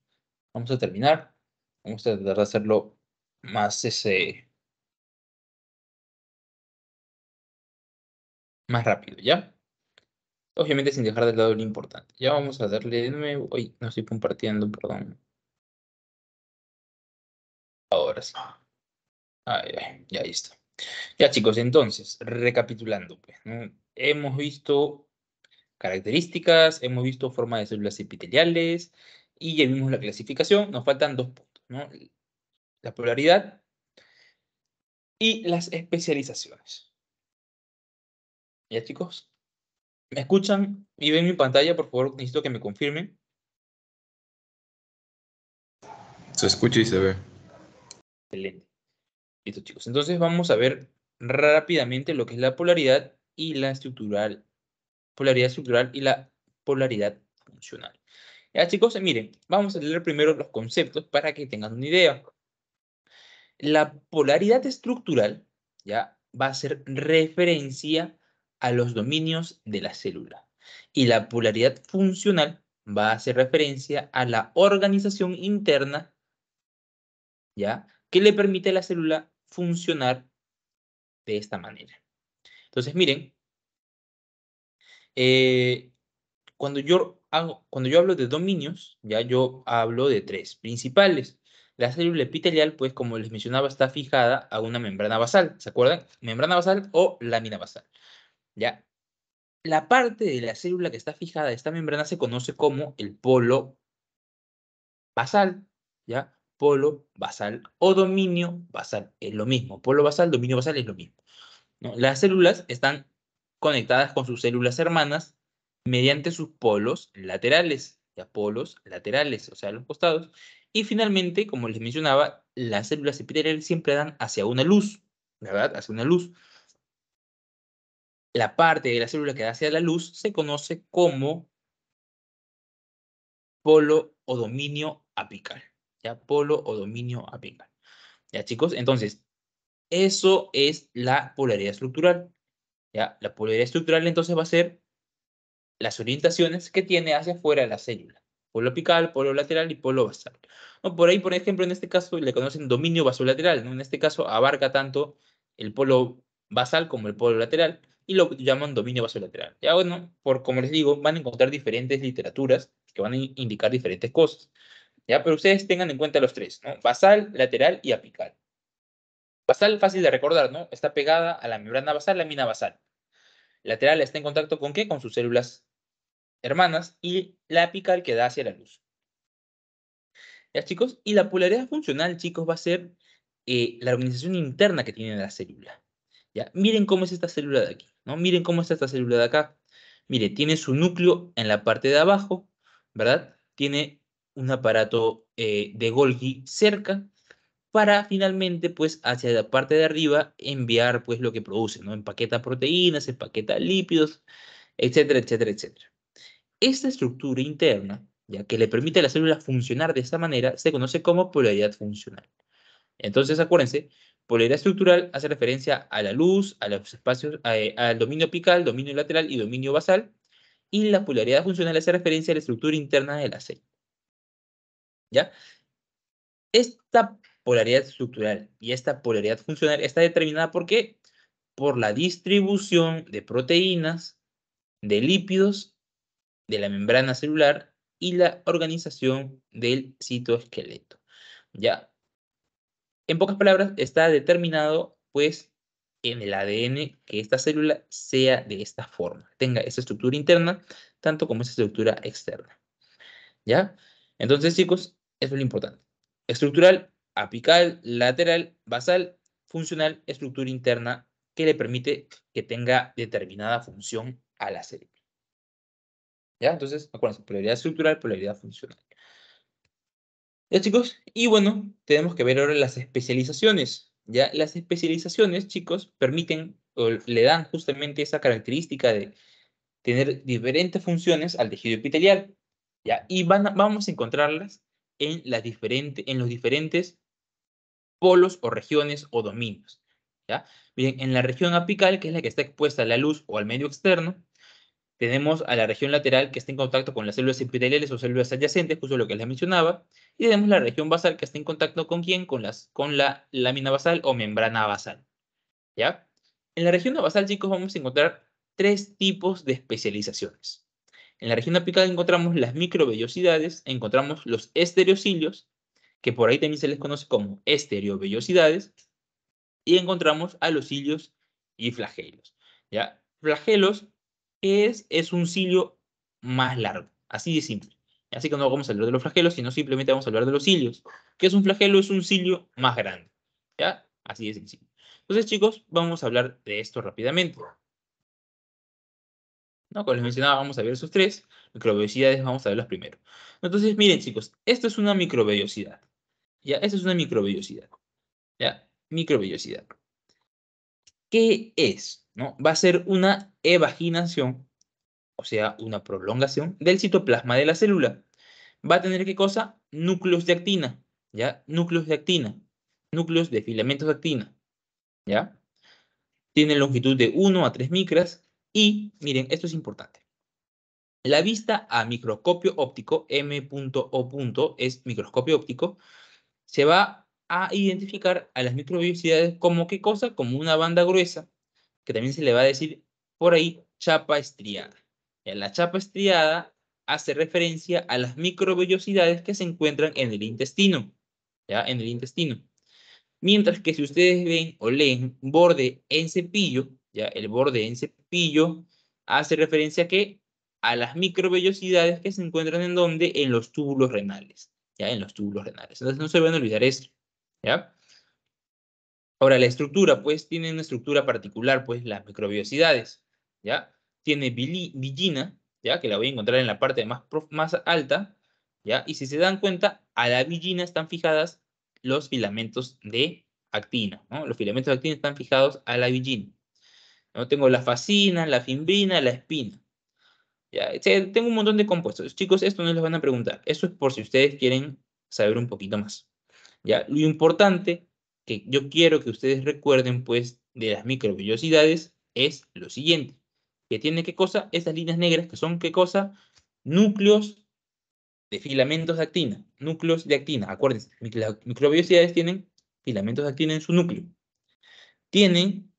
vamos a terminar. Vamos a tratar de hacerlo más ese. Más rápido, ¿ya? Obviamente sin dejar de lado lo importante. Ya vamos a darle de nuevo. Uy, no estoy compartiendo, perdón. Ahora sí. Ahí, ya, ya está. Ya chicos, entonces, recapitulando, pues, hemos visto características, hemos visto forma de células epiteliales y ya vimos la clasificación. Nos faltan dos puntos, ¿no? La polaridad y las especializaciones. ¿Ya chicos? ¿Me escuchan y ven mi pantalla? Por favor, necesito que me confirmen. Se escucha y se ve. Excelente. Listo chicos. Entonces vamos a ver rápidamente lo que es la polaridad y la estructural polaridad estructural y la polaridad funcional. Ya chicos, miren, vamos a leer primero los conceptos para que tengan una idea. La polaridad estructural ya va a ser referencia a los dominios de la célula y la polaridad funcional va a hacer referencia a la organización interna ya que le permite a la célula funcionar de esta manera. Entonces, miren, eh, cuando, yo hago, cuando yo hablo de dominios, ya yo hablo de tres principales. La célula epitelial, pues como les mencionaba, está fijada a una membrana basal, ¿se acuerdan? Membrana basal o lámina basal. ¿Ya? La parte de la célula que está fijada a esta membrana se conoce como el polo basal, ¿ya? Polo basal o dominio basal, es lo mismo. Polo basal, dominio basal es lo mismo. Las células están conectadas con sus células hermanas mediante sus polos laterales, ya polos laterales, o sea, los costados. Y finalmente, como les mencionaba, las células epiteliales siempre dan hacia una luz, ¿verdad? Hacia una luz. La parte de la célula que da hacia la luz se conoce como polo o dominio apical. Ya, polo o dominio apical. Ya, chicos, entonces, eso es la polaridad estructural. La polaridad estructural entonces va a ser las orientaciones que tiene hacia afuera la célula. Polo apical, polo lateral y polo basal. Por ahí, por ejemplo, en este caso le conocen dominio basolateral. ¿no? En este caso abarca tanto el polo basal como el polo lateral y lo llaman dominio basolateral. Ya bueno, por como les digo, van a encontrar diferentes literaturas que van a indicar diferentes cosas. Ya, pero ustedes tengan en cuenta los tres, ¿no? Basal, lateral y apical. Basal, fácil de recordar, ¿no? Está pegada a la membrana basal, la mina basal lateral está en contacto con qué? Con sus células hermanas y la apical que da hacia la luz. ¿Ya, chicos? Y la polaridad funcional, chicos, va a ser eh, la organización interna que tiene la célula. ¿Ya? Miren cómo es esta célula de aquí, ¿no? Miren cómo está esta célula de acá. Mire, tiene su núcleo en la parte de abajo, ¿verdad? Tiene un aparato eh, de Golgi cerca para finalmente pues hacia la parte de arriba enviar pues lo que produce, ¿no? Empaqueta proteínas, empaqueta lípidos, etcétera, etcétera, etcétera. Esta estructura interna, ya que le permite a la célula funcionar de esta manera, se conoce como polaridad funcional. Entonces acuérdense, polaridad estructural hace referencia a la luz, a los espacios, eh, al dominio apical, dominio lateral y dominio basal, y la polaridad funcional hace referencia a la estructura interna de la célula. ¿Ya? Esta polaridad estructural y esta polaridad funcional está determinada por qué? Por la distribución de proteínas, de lípidos, de la membrana celular y la organización del citoesqueleto. Ya, en pocas palabras, está determinado pues en el ADN que esta célula sea de esta forma, tenga esa estructura interna tanto como esa estructura externa. ¿Ya? Entonces, chicos, eso es lo importante. Estructural apical, lateral, basal, funcional, estructura interna, que le permite que tenga determinada función a la célula. ¿Ya? Entonces, acuérdense, polaridad estructural, polaridad funcional. ¿Ya, chicos? Y bueno, tenemos que ver ahora las especializaciones. ¿Ya? Las especializaciones, chicos, permiten o le dan justamente esa característica de tener diferentes funciones al tejido epitelial. ¿Ya? Y vamos a encontrarlas en, las en los diferentes polos o regiones o dominios. ¿ya? Bien, en la región apical, que es la que está expuesta a la luz o al medio externo, tenemos a la región lateral que está en contacto con las células epiteliales o células adyacentes, justo lo que les mencionaba, y tenemos la región basal que está en contacto con quién, con, las, con la lámina basal o membrana basal. ¿Ya? En la región basal, chicos, vamos a encontrar tres tipos de especializaciones. En la región apical encontramos las microvellosidades, encontramos los estereocilios que por ahí también se les conoce como estereovellosidades, y encontramos a los cilios y flagelos. ¿ya? Flagelos es, es un cilio más largo, así de simple. Así que no vamos a hablar de los flagelos, sino simplemente vamos a hablar de los cilios. que es un flagelo? Es un cilio más grande. ¿Ya? Así de simple. Entonces, chicos, vamos a hablar de esto rápidamente. ¿no? Como les mencionaba, vamos a ver esos tres. Microvellosidades, vamos a verlos primero. Entonces, miren, chicos, esto es una microvellosidad. ¿Ya? Esto es una microvellosidad. ¿Ya? Microvellosidad. ¿Qué es? ¿No? Va a ser una evaginación, o sea, una prolongación del citoplasma de la célula. Va a tener qué cosa? Núcleos de actina. ¿Ya? Núcleos de actina. Núcleos de filamentos de actina. ¿Ya? Tiene longitud de 1 a 3 micras, y miren, esto es importante. La vista a microscopio óptico, M.O. es microscopio óptico, se va a identificar a las microbiosidades como qué cosa, como una banda gruesa, que también se le va a decir por ahí chapa estriada. La chapa estriada hace referencia a las microbiosidades que se encuentran en el intestino, ¿ya? En el intestino. Mientras que si ustedes ven o leen borde en cepillo, ya el borde en cepillo, hace referencia que a las microvellosidades que se encuentran en dónde en los túbulos renales, ya en los túbulos renales. Entonces no se van a olvidar esto, Ahora la estructura, pues tiene una estructura particular, pues las microvellosidades, ¿ya? Tiene villina, ¿ya? Que la voy a encontrar en la parte más, más alta, ¿ya? Y si se dan cuenta, a la villina están fijadas los filamentos de actina, Los filamentos de actina están fijados a la villina. ¿no? Tengo la fascina, la fimbrina, la espina. Ya, este, tengo un montón de compuestos. Chicos, esto no les van a preguntar. Eso es por si ustedes quieren saber un poquito más. Ya, lo importante que yo quiero que ustedes recuerden, pues, de las microbiosidades es lo siguiente. Que tiene qué cosa? esas líneas negras que son qué cosa? Núcleos de filamentos de actina. Núcleos de actina. Acuérdense, las microbiosidades tienen filamentos de actina en su núcleo. Tienen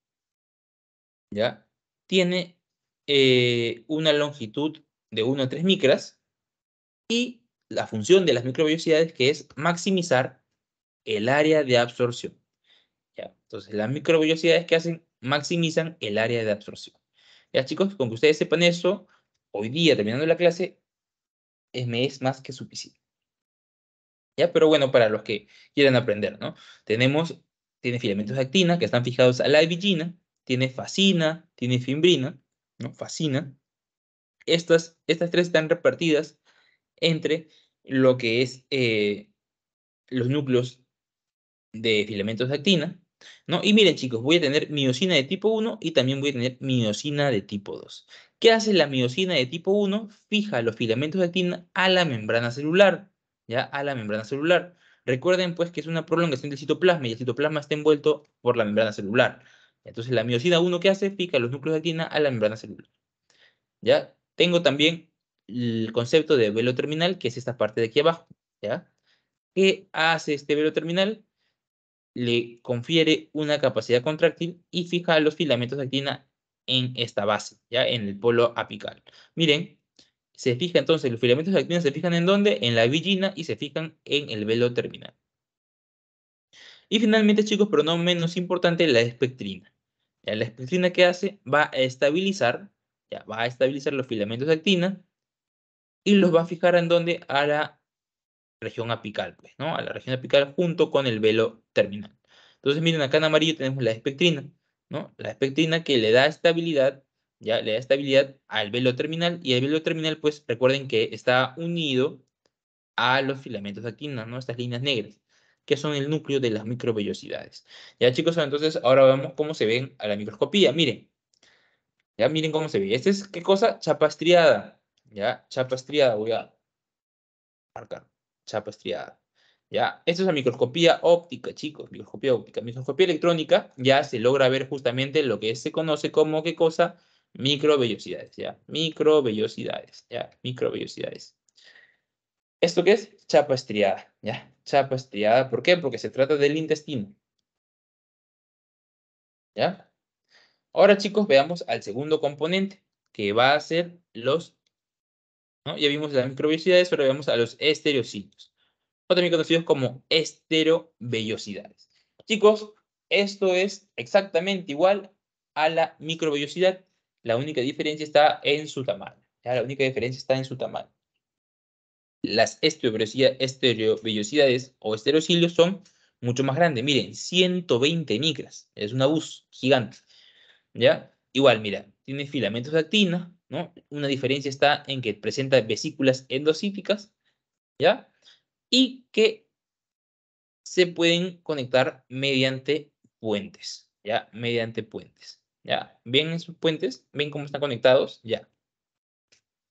¿ya? Tiene eh, una longitud de 1 a 3 micras y la función de las microvellosidades que es maximizar el área de absorción. ¿ya? Entonces, las microvellosidades que hacen maximizan el área de absorción. Ya chicos, con que ustedes sepan eso, hoy día terminando la clase, es, me es más que suficiente. Ya, pero bueno, para los que quieran aprender, ¿no? Tenemos, tiene filamentos de actina que están fijados a la vigilina tiene fascina, tiene fimbrina, ¿no? Fascina. Estas, estas tres están repartidas entre lo que es eh, los núcleos de filamentos de actina, ¿no? Y miren, chicos, voy a tener miocina de tipo 1 y también voy a tener miocina de tipo 2. ¿Qué hace la miocina de tipo 1? Fija los filamentos de actina a la membrana celular, ¿ya? A la membrana celular. Recuerden, pues, que es una prolongación del citoplasma y el citoplasma está envuelto por la membrana celular. Entonces la miocina 1 que hace fija los núcleos de actina a la membrana celular. ¿Ya? Tengo también el concepto de velo terminal, que es esta parte de aquí abajo. ¿Ya? ¿Qué hace este velo terminal? Le confiere una capacidad contractil y fija los filamentos de actina en esta base, ¿ya? En el polo apical. Miren, se fija entonces, los filamentos de actina se fijan en dónde? En la villina y se fijan en el velo terminal. Y finalmente, chicos, pero no menos importante, la espectrina. La espectrina que hace va a estabilizar, ya, va a estabilizar los filamentos de actina y los va a fijar en donde a la región apical, pues, ¿no? A la región apical junto con el velo terminal. Entonces, miren, acá en amarillo tenemos la espectrina, ¿no? La espectrina que le da estabilidad, ya le da estabilidad al velo terminal y el velo terminal, pues, recuerden que está unido a los filamentos de actina, ¿no? Estas líneas negras que son el núcleo de las microvellosidades. Ya chicos, entonces ahora vemos cómo se ven a la microscopía. Miren, ya miren cómo se ve. Esta es, ¿qué cosa? Chapa estriada. Ya, chapa estriada, voy a marcar. Chapa estriada. Ya, esto es la microscopía óptica, chicos, microscopía óptica. Microscopía electrónica ya se logra ver justamente lo que se conoce como, ¿qué cosa? Microvellosidades, ya, microvellosidades, ya, microvellosidades. ¿Esto qué es? Chapa estriada, ya chapa estriada. ¿Por qué? Porque se trata del intestino. ¿Ya? Ahora, chicos, veamos al segundo componente, que va a ser los... Ya vimos las microvellosidades, pero veamos a los estereocitos, o también conocidos como esterovellosidades. Chicos, esto es exactamente igual a la microbiosidad. La única diferencia está en su tamaño. ¿ya? La única diferencia está en su tamaño las estereovellosidades o estereocilios son mucho más grandes. Miren, 120 micras. Es una bus gigante. ¿Ya? Igual, mira, tiene filamentos de actina, ¿no? Una diferencia está en que presenta vesículas endocíticas, ¿ya? Y que se pueden conectar mediante puentes, ¿ya? Mediante puentes, ¿ya? ¿Ven esos puentes? ¿Ven cómo están conectados? Ya.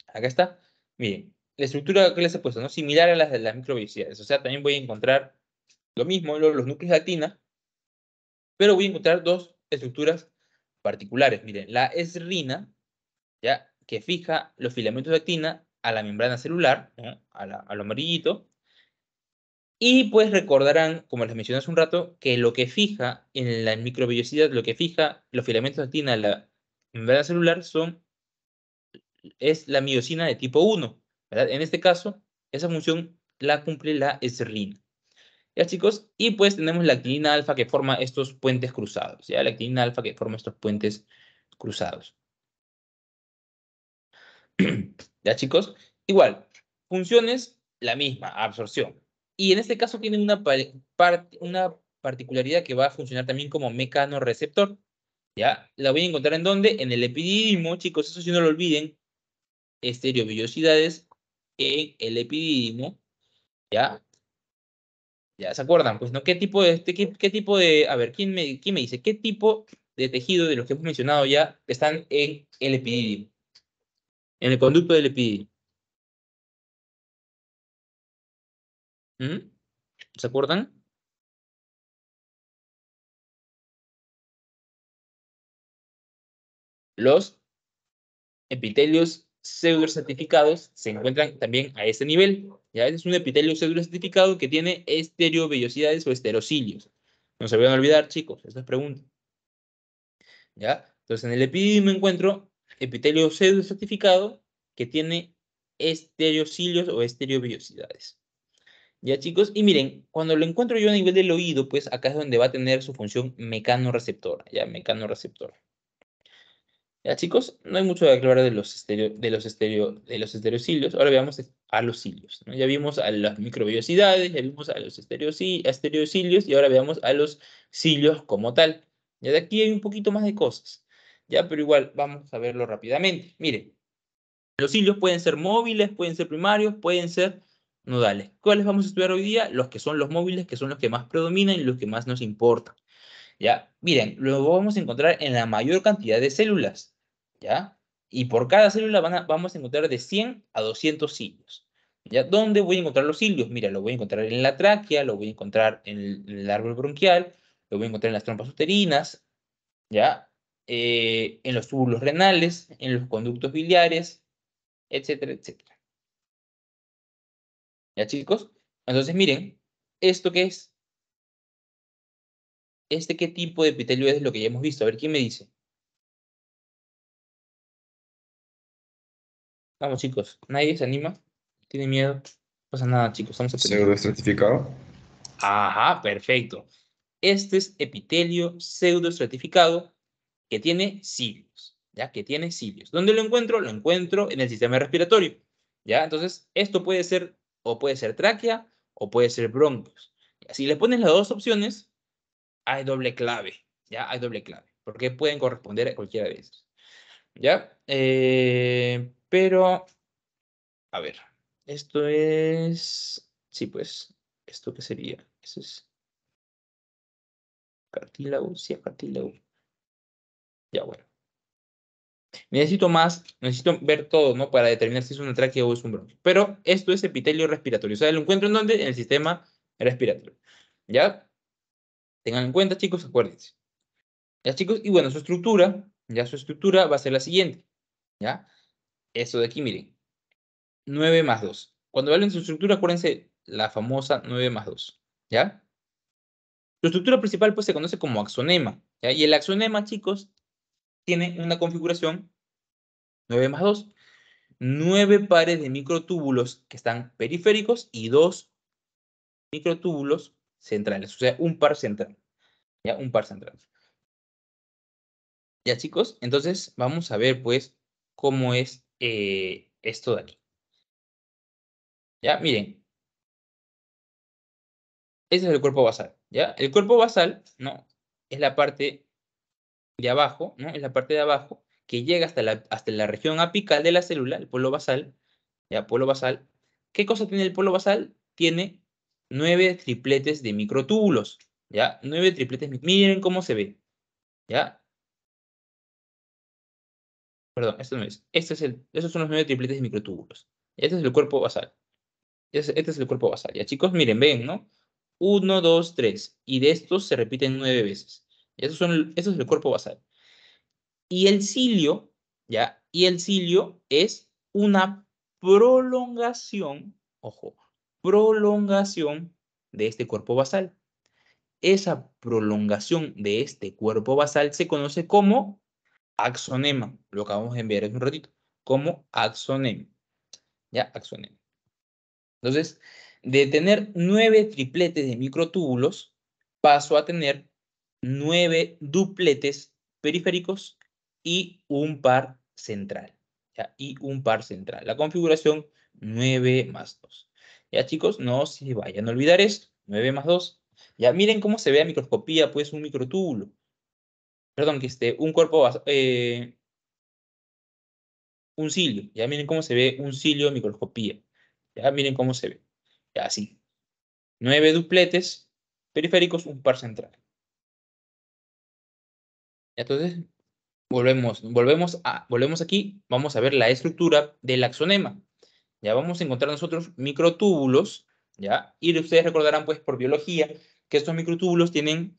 Acá está. Miren, la estructura que les he puesto, ¿no? Similar a las de las microvellosidades. O sea, también voy a encontrar lo mismo, los, núcleos de actina, pero voy a encontrar dos estructuras particulares. Miren, la esrina, ¿ya? que fija los filamentos de actina a la membrana celular, a, lo amarillito. Y pues recordarán, como les mencioné hace un rato, que lo que fija en la microbiosidad, lo que fija los filamentos de actina a la membrana celular son, es la miocina de tipo 1. En este caso, esa función la cumple la esrina. ¿Ya chicos? Y pues tenemos la actilina alfa que forma estos puentes cruzados. ¿Ya? La actilina alfa que forma estos puentes cruzados. ¿Ya chicos? Igual, funciones, la misma, absorción. Y en este caso tiene una, una particularidad que va a funcionar también como mecanorreceptor. ¿Ya? La voy a encontrar en dónde? En el epididimo, chicos, eso si no lo olviden. Estereovillosidades en el epididimo, ¿ya? ¿Ya se acuerdan? Pues, ¿no? ¿Qué tipo de, este, qué, tipo de, a ver, ¿quién me, quién me dice? ¿Qué tipo de tejido de los que hemos mencionado ya están en el epididimo? En el conducto del epididimo. ¿Mm? ¿Se acuerdan? Los epitelios pseudocertificados se encuentran también a ese nivel. Ya es un epitelio pseudocertificado que tiene estereovellosidades o esterocilios. No se vayan a olvidar, chicos, esta es pregunta. ¿Ya? Entonces, en el me encuentro epitelio pseudocertificado que tiene estereocilios o estereovellosidades. ¿Ya, chicos? Y miren, cuando lo encuentro yo a nivel del oído, pues acá es donde va a tener su función mecanorreceptora, ya mecanorreceptora. Ya, chicos, no hay mucho que aclarar de los, de los, de los estereocilios. Ahora veamos a los cilios. Ya vimos a las microbiosidades, ya vimos a los estereocilios y ahora veamos a los cilios como tal. Ya de aquí hay un poquito más de cosas. Ya, pero igual vamos a verlo rápidamente. Miren, los cilios pueden ser móviles, pueden ser primarios, pueden ser nodales. ¿Cuáles vamos a estudiar hoy día? Los que son los móviles, que son los que más predominan y los que más nos importan. Ya, miren, los vamos a encontrar en la mayor cantidad de células. Y por cada célula vamos a encontrar de 100 a 200 cilios. ¿Ya? ¿Dónde voy a encontrar los cilios? Mira, lo voy a encontrar en la tráquea, lo voy a encontrar en el, árbol bronquial, lo voy a encontrar en las trompas uterinas, ¿ya? Eh, en los túbulos renales, en los conductos biliares, etcétera, etcétera. ¿Ya, chicos? Entonces, miren, ¿esto qué es? ¿Este qué tipo de epitelio es lo que ya hemos visto? A ver, ¿quién me dice? Vamos, chicos. Nadie se anima. Tiene miedo. pasa nada, chicos. Estamos pseudo estratificado. Ajá, perfecto. Este es epitelio pseudoestratificado que tiene cilios, ¿ya? Que tiene cilios. ¿Dónde lo encuentro? Lo encuentro en el sistema respiratorio, ¿ya? Entonces, esto puede ser o puede ser tráquea o puede ser broncos. Si le pones las dos opciones, hay doble clave, ¿ya? Hay doble clave, porque pueden corresponder a cualquiera de estos. ¿ya? Eh, pero, a ver, esto es... Sí, pues, ¿esto qué sería? Eso es... Cartílago, sí, cartílago. Ya, bueno. Necesito más, necesito ver todo, ¿no? Para determinar si es una tráquea o es un bronquio. Pero esto es epitelio respiratorio. O sea, lo encuentro en dónde? En el sistema respiratorio. ¿Ya? Tengan en cuenta, chicos, acuérdense. ¿Ya, chicos? Y bueno, su estructura, ya su estructura va a ser la siguiente. ¿Ya? eso de aquí, miren. 9 más 2. Cuando hablen su estructura, acuérdense la famosa 9 más 2. ¿Ya? Su estructura principal pues se conoce como axonema. Y el axonema, chicos, tiene una configuración 9 más 2. 9 pares de microtúbulos que están periféricos y 2 microtúbulos centrales. O sea, un par central. ¿Ya? Un par central. ¿Ya, chicos? Entonces, vamos a ver, pues, cómo es eh, esto de aquí. Ya, miren. Ese es el cuerpo basal. ¿ya? El cuerpo basal, ¿no? Es la parte de abajo, ¿no? Es la parte de abajo que llega hasta la, hasta la región apical de la célula, el polo basal, ¿ya? Polo basal. ¿Qué cosa tiene el polo basal? Tiene nueve tripletes de microtúbulos, ¿ya? Nueve tripletes, miren cómo se ve, ¿ya? Perdón, esto no es. Este es el, son los nueve tripletes de microtúbulos. Este es el cuerpo basal. Este, este, es el cuerpo basal. Ya, chicos, miren, ven, ¿no? Uno, dos, tres. Y de estos se repiten nueve veces. Estos son, es el cuerpo basal. Y el cilio, ¿ya? Y el cilio es una prolongación, ojo, prolongación de este cuerpo basal. Esa prolongación de este cuerpo basal se conoce como axonema. Lo acabamos de a enviar es un ratito. Como axonema. Ya, axonema. Entonces, de tener nueve tripletes de microtúbulos, paso a tener nueve dupletes periféricos y un par central. Ya, y un par central. La configuración 9 más 2. Ya chicos, no se vayan a olvidar esto. 9 más 2. Ya miren cómo se ve a microscopía, pues un microtúbulo perdón, que esté un cuerpo, eh, un cilio, ya miren cómo se ve un cilio de microscopía, ya miren cómo se ve, ya así. Nueve dupletes periféricos, un par central. Entonces, volvemos, volvemos, a, volvemos aquí, vamos a ver la estructura del axonema. Ya vamos a encontrar nosotros microtúbulos, ¿ya? Y ustedes recordarán, pues, por biología, que estos microtúbulos tienen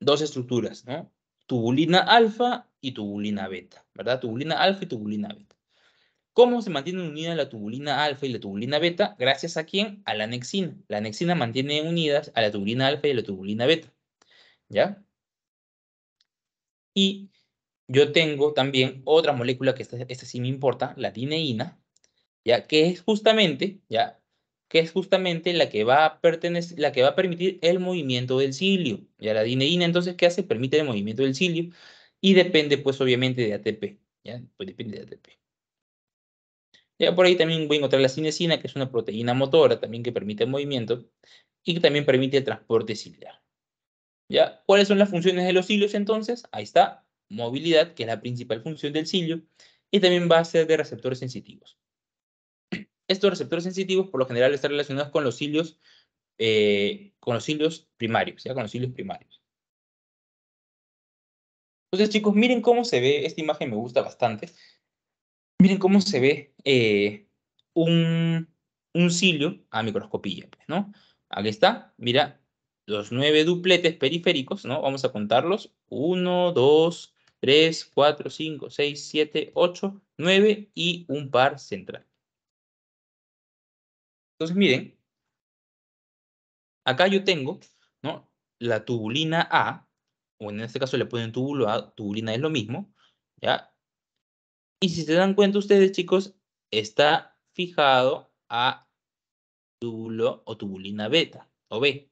dos estructuras, ¿no? Tubulina alfa y tubulina beta, ¿verdad? Tubulina alfa y tubulina beta. ¿Cómo se mantienen unidas la tubulina alfa y la tubulina beta? Gracias a quién? A la anexina. La anexina mantiene unidas a la tubulina alfa y la tubulina beta. ¿Ya? Y yo tengo también otra molécula que esta, esta sí me importa, la dineína, ya que es justamente, ya que es justamente la que va a, la que va a permitir el movimiento del cilio. Ya la dineína, entonces, ¿qué hace? Permite el movimiento del cilio y depende, pues, obviamente de ATP. ¿ya? Pues depende de ATP. Ya por ahí también voy a encontrar la cinesina, que es una proteína motora también que permite el movimiento y que también permite el transporte ciliar. ¿Ya? ¿Cuáles son las funciones de los cilios entonces? Ahí está, movilidad, que es la principal función del cilio, y también va a ser de receptores sensitivos. Estos receptores sensitivos por lo general están relacionados con los cilios, eh, con los primarios, ¿ya? Con los cilios primarios. Entonces, chicos, miren cómo se ve, esta imagen me gusta bastante. Miren cómo se ve eh, un, cilio a microscopía, pues, ¿no? Aquí está, mira, los nueve dupletes periféricos, ¿no? Vamos a contarlos. Uno, dos, tres, cuatro, cinco, seis, siete, ocho, nueve y un par central. Entonces, miren, acá yo tengo ¿no? la tubulina A, o en este caso le ponen tubulo A, tubulina es lo mismo, ¿ya? Y si se dan cuenta ustedes, chicos, está fijado a tubulo o tubulina beta, o B,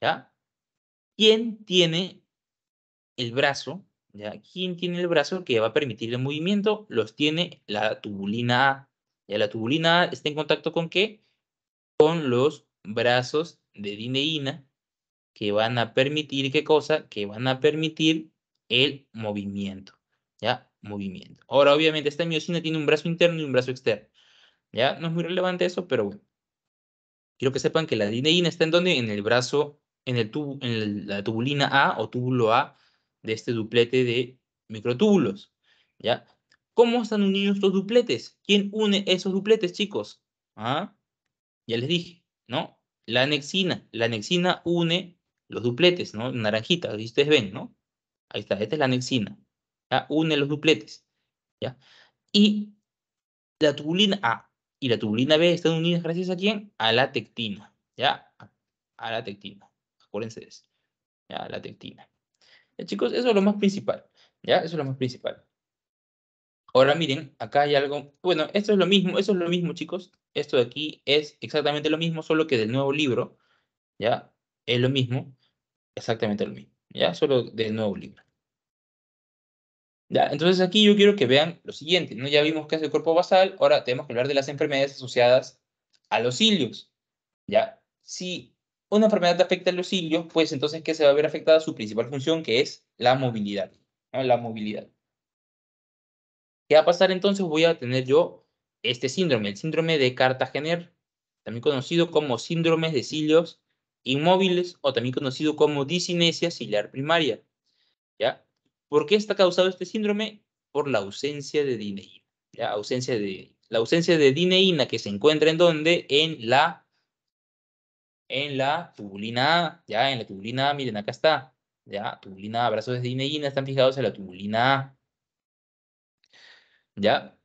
¿ya? ¿Quién tiene el brazo? ¿ya? ¿Quién tiene el brazo que va a permitir el movimiento? Los tiene la tubulina A. ¿ya? La tubulina A está en contacto con qué? con los brazos de dineína que van a permitir, ¿qué cosa? Que van a permitir el movimiento, ¿ya? Movimiento. Ahora, obviamente, esta miocina tiene un brazo interno y un brazo externo, ¿ya? No es muy relevante eso, pero bueno. Quiero que sepan que la dineína está en donde? En el brazo, en, el en la tubulina A o túbulo A de este duplete de microtúbulos, ¿ya? ¿Cómo están unidos los dupletes? ¿Quién une esos dupletes, chicos? ¿Ah? ya les dije, ¿no? La anexina, la anexina une los dupletes, ¿no? Naranjita, si ustedes ven, ¿no? Ahí está, esta es la anexina, ¿ya? une los dupletes, ¿ya? Y la tubulina A y la tubulina B están unidas gracias a quién? A la tectina, ¿ya? A la tectina, acuérdense de eso, ¿ya? La tectina. chicos, eso es lo más principal, ¿ya? Eso es lo más principal. Ahora miren, acá hay algo, bueno, esto es lo mismo, eso es lo mismo, chicos, esto de aquí es exactamente lo mismo, solo que del nuevo libro, ¿ya? Es lo mismo, exactamente lo mismo, ¿ya? Solo del nuevo libro. Ya, entonces aquí yo quiero que vean lo siguiente, ¿no? Ya vimos qué es el cuerpo basal, ahora tenemos que hablar de las enfermedades asociadas a los cilios, ¿ya? Si una enfermedad afecta a los cilios, pues entonces ¿qué se va a ver afectada su principal función, que es la movilidad, La movilidad. ¿Qué va a pasar entonces? Voy a tener yo este síndrome, el síndrome de Cartagener, también conocido como síndrome de cilios inmóviles o también conocido como disinesia ciliar primaria. ¿ya? ¿Por qué está causado este síndrome? Por la ausencia de dineína. ¿ya? Ausencia de, la ausencia de dineína que se encuentra en dónde? En la, en la tubulina A. ¿ya? En la tubulina A, miren, acá está. ¿ya? Tubulina A, brazos de dineína están fijados en la tubulina A. ¿Ya?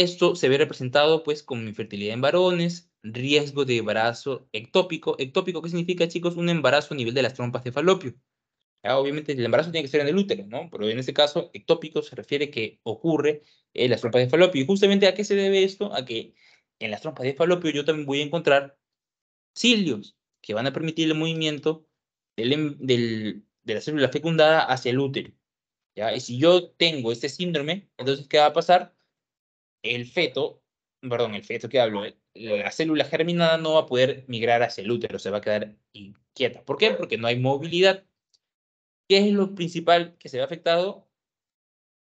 Esto se ve representado pues con infertilidad en varones, riesgo de embarazo ectópico. Ectópico, ¿qué significa, chicos? Un embarazo a nivel de las trompas de falopio. Ah, obviamente el embarazo tiene que ser en el útero, ¿no? Pero en este caso, ectópico se refiere que ocurre en las trompas de falopio. Y justamente a qué se debe esto? A que en las trompas de falopio yo también voy a encontrar cilios que van a permitir el movimiento em, de la célula fecundada hacia el útero. ¿ya? Y si yo tengo este síndrome, entonces ¿qué va a pasar? el feto, perdón, el feto que hablo, la célula germinada no va a poder migrar hacia el útero, se va a quedar inquieta. ¿Por qué? Porque no hay movilidad. ¿Qué es lo principal que se ve afectado?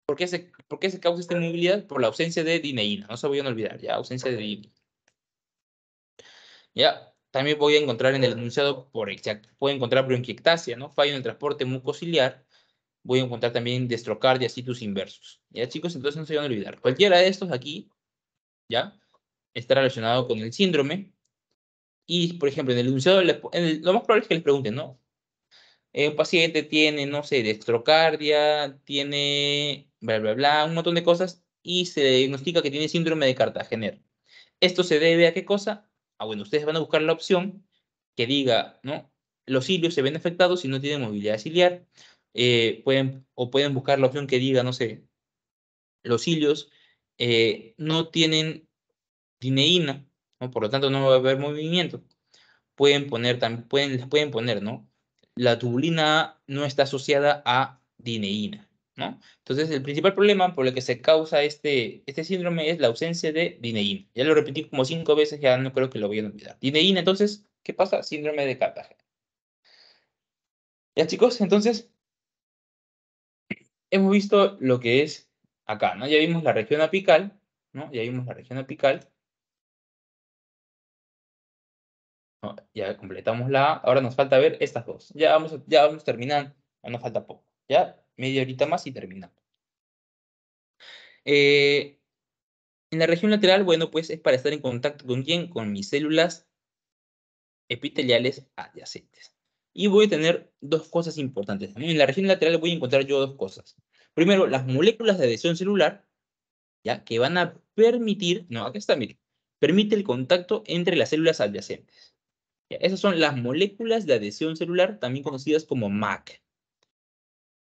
¿Por qué se, por qué se causa esta inmovilidad? Por la ausencia de dineína. No se voy a olvidar, ya, ausencia de dineína. Ya, también voy a encontrar en el enunciado, por exacto, puedo encontrar bronquiectasia, ¿no? Fallo en el transporte mucociliar, voy a encontrar también destrocardias y tus inversos. ¿Ya, chicos? Entonces no se van a olvidar. Cualquiera de estos aquí, ¿ya? Está relacionado con el síndrome. Y, por ejemplo, en el enunciado, lo más probable es que les pregunten, ¿no? Eh, un paciente tiene, no sé, destrocardia, tiene bla, bla, bla, un montón de cosas y se diagnostica que tiene síndrome de Cartagener. ¿Esto se debe a qué cosa? Ah, bueno, ustedes van a buscar la opción que diga, ¿no? Los cilios se ven afectados si no tienen movilidad ciliar, eh, pueden, o pueden buscar la opción que diga, no sé, los cilios eh, no tienen dineína, ¿no? por lo tanto no va a haber movimiento. Pueden poner, también, pueden, pueden poner, ¿no? La tubulina A no está asociada a dineína, ¿no? Entonces, el principal problema por el que se causa este, este síndrome es la ausencia de dineína. Ya lo repetí como cinco veces, ya no creo que lo voy a olvidar. Dineína, entonces, ¿qué pasa? Síndrome de Cartagena. Ya chicos, entonces, hemos visto lo que es acá, ¿no? Ya vimos la región apical, ¿no? Ya vimos la región apical. ya completamos la Ahora nos falta ver estas dos. Ya vamos, ya vamos terminando. Ya ah, nos falta poco. Ya media horita más y terminamos. Eh, en la región lateral, bueno, pues es para estar en contacto con quién? Con mis células epiteliales adyacentes y voy a tener dos cosas importantes. En la región lateral voy a encontrar yo dos cosas. Primero, las moléculas de adhesión celular, ¿ya? que van a permitir, no, acá está, mire, permite el contacto entre las células adyacentes. Esas son las moléculas de adhesión celular, también conocidas como MAC.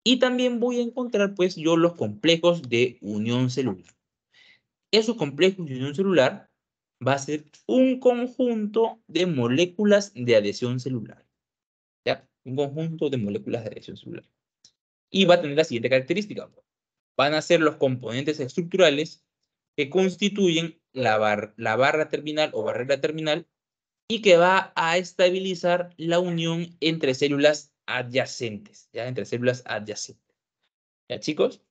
Y también voy a encontrar, pues, yo los complejos de unión celular. Esos complejos de unión celular va a ser un conjunto de moléculas de adhesión celular un conjunto de moléculas de adhesión celular. Y va a tener la siguiente característica. Van a ser los componentes estructurales que constituyen la, la barra terminal o barrera terminal y que va a estabilizar la unión entre células adyacentes, ya entre células adyacentes. ¿Ya chicos?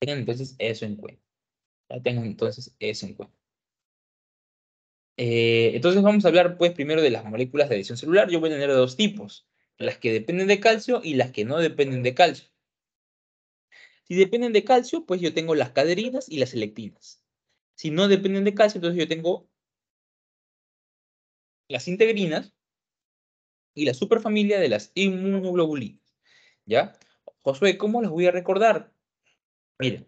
Tengan entonces eso en cuenta. Ya tengan entonces eso en cuenta. Eh, entonces vamos a hablar pues primero de las moléculas de adhesión celular. Yo voy a tener dos tipos las que dependen de calcio y las que no dependen de calcio. Si dependen de calcio, pues yo tengo las caderinas y las selectinas. Si no dependen de calcio, entonces yo tengo las integrinas y la superfamilia de las inmunoglobulinas. ¿Ya? Josué, ¿cómo las voy a recordar? Mira,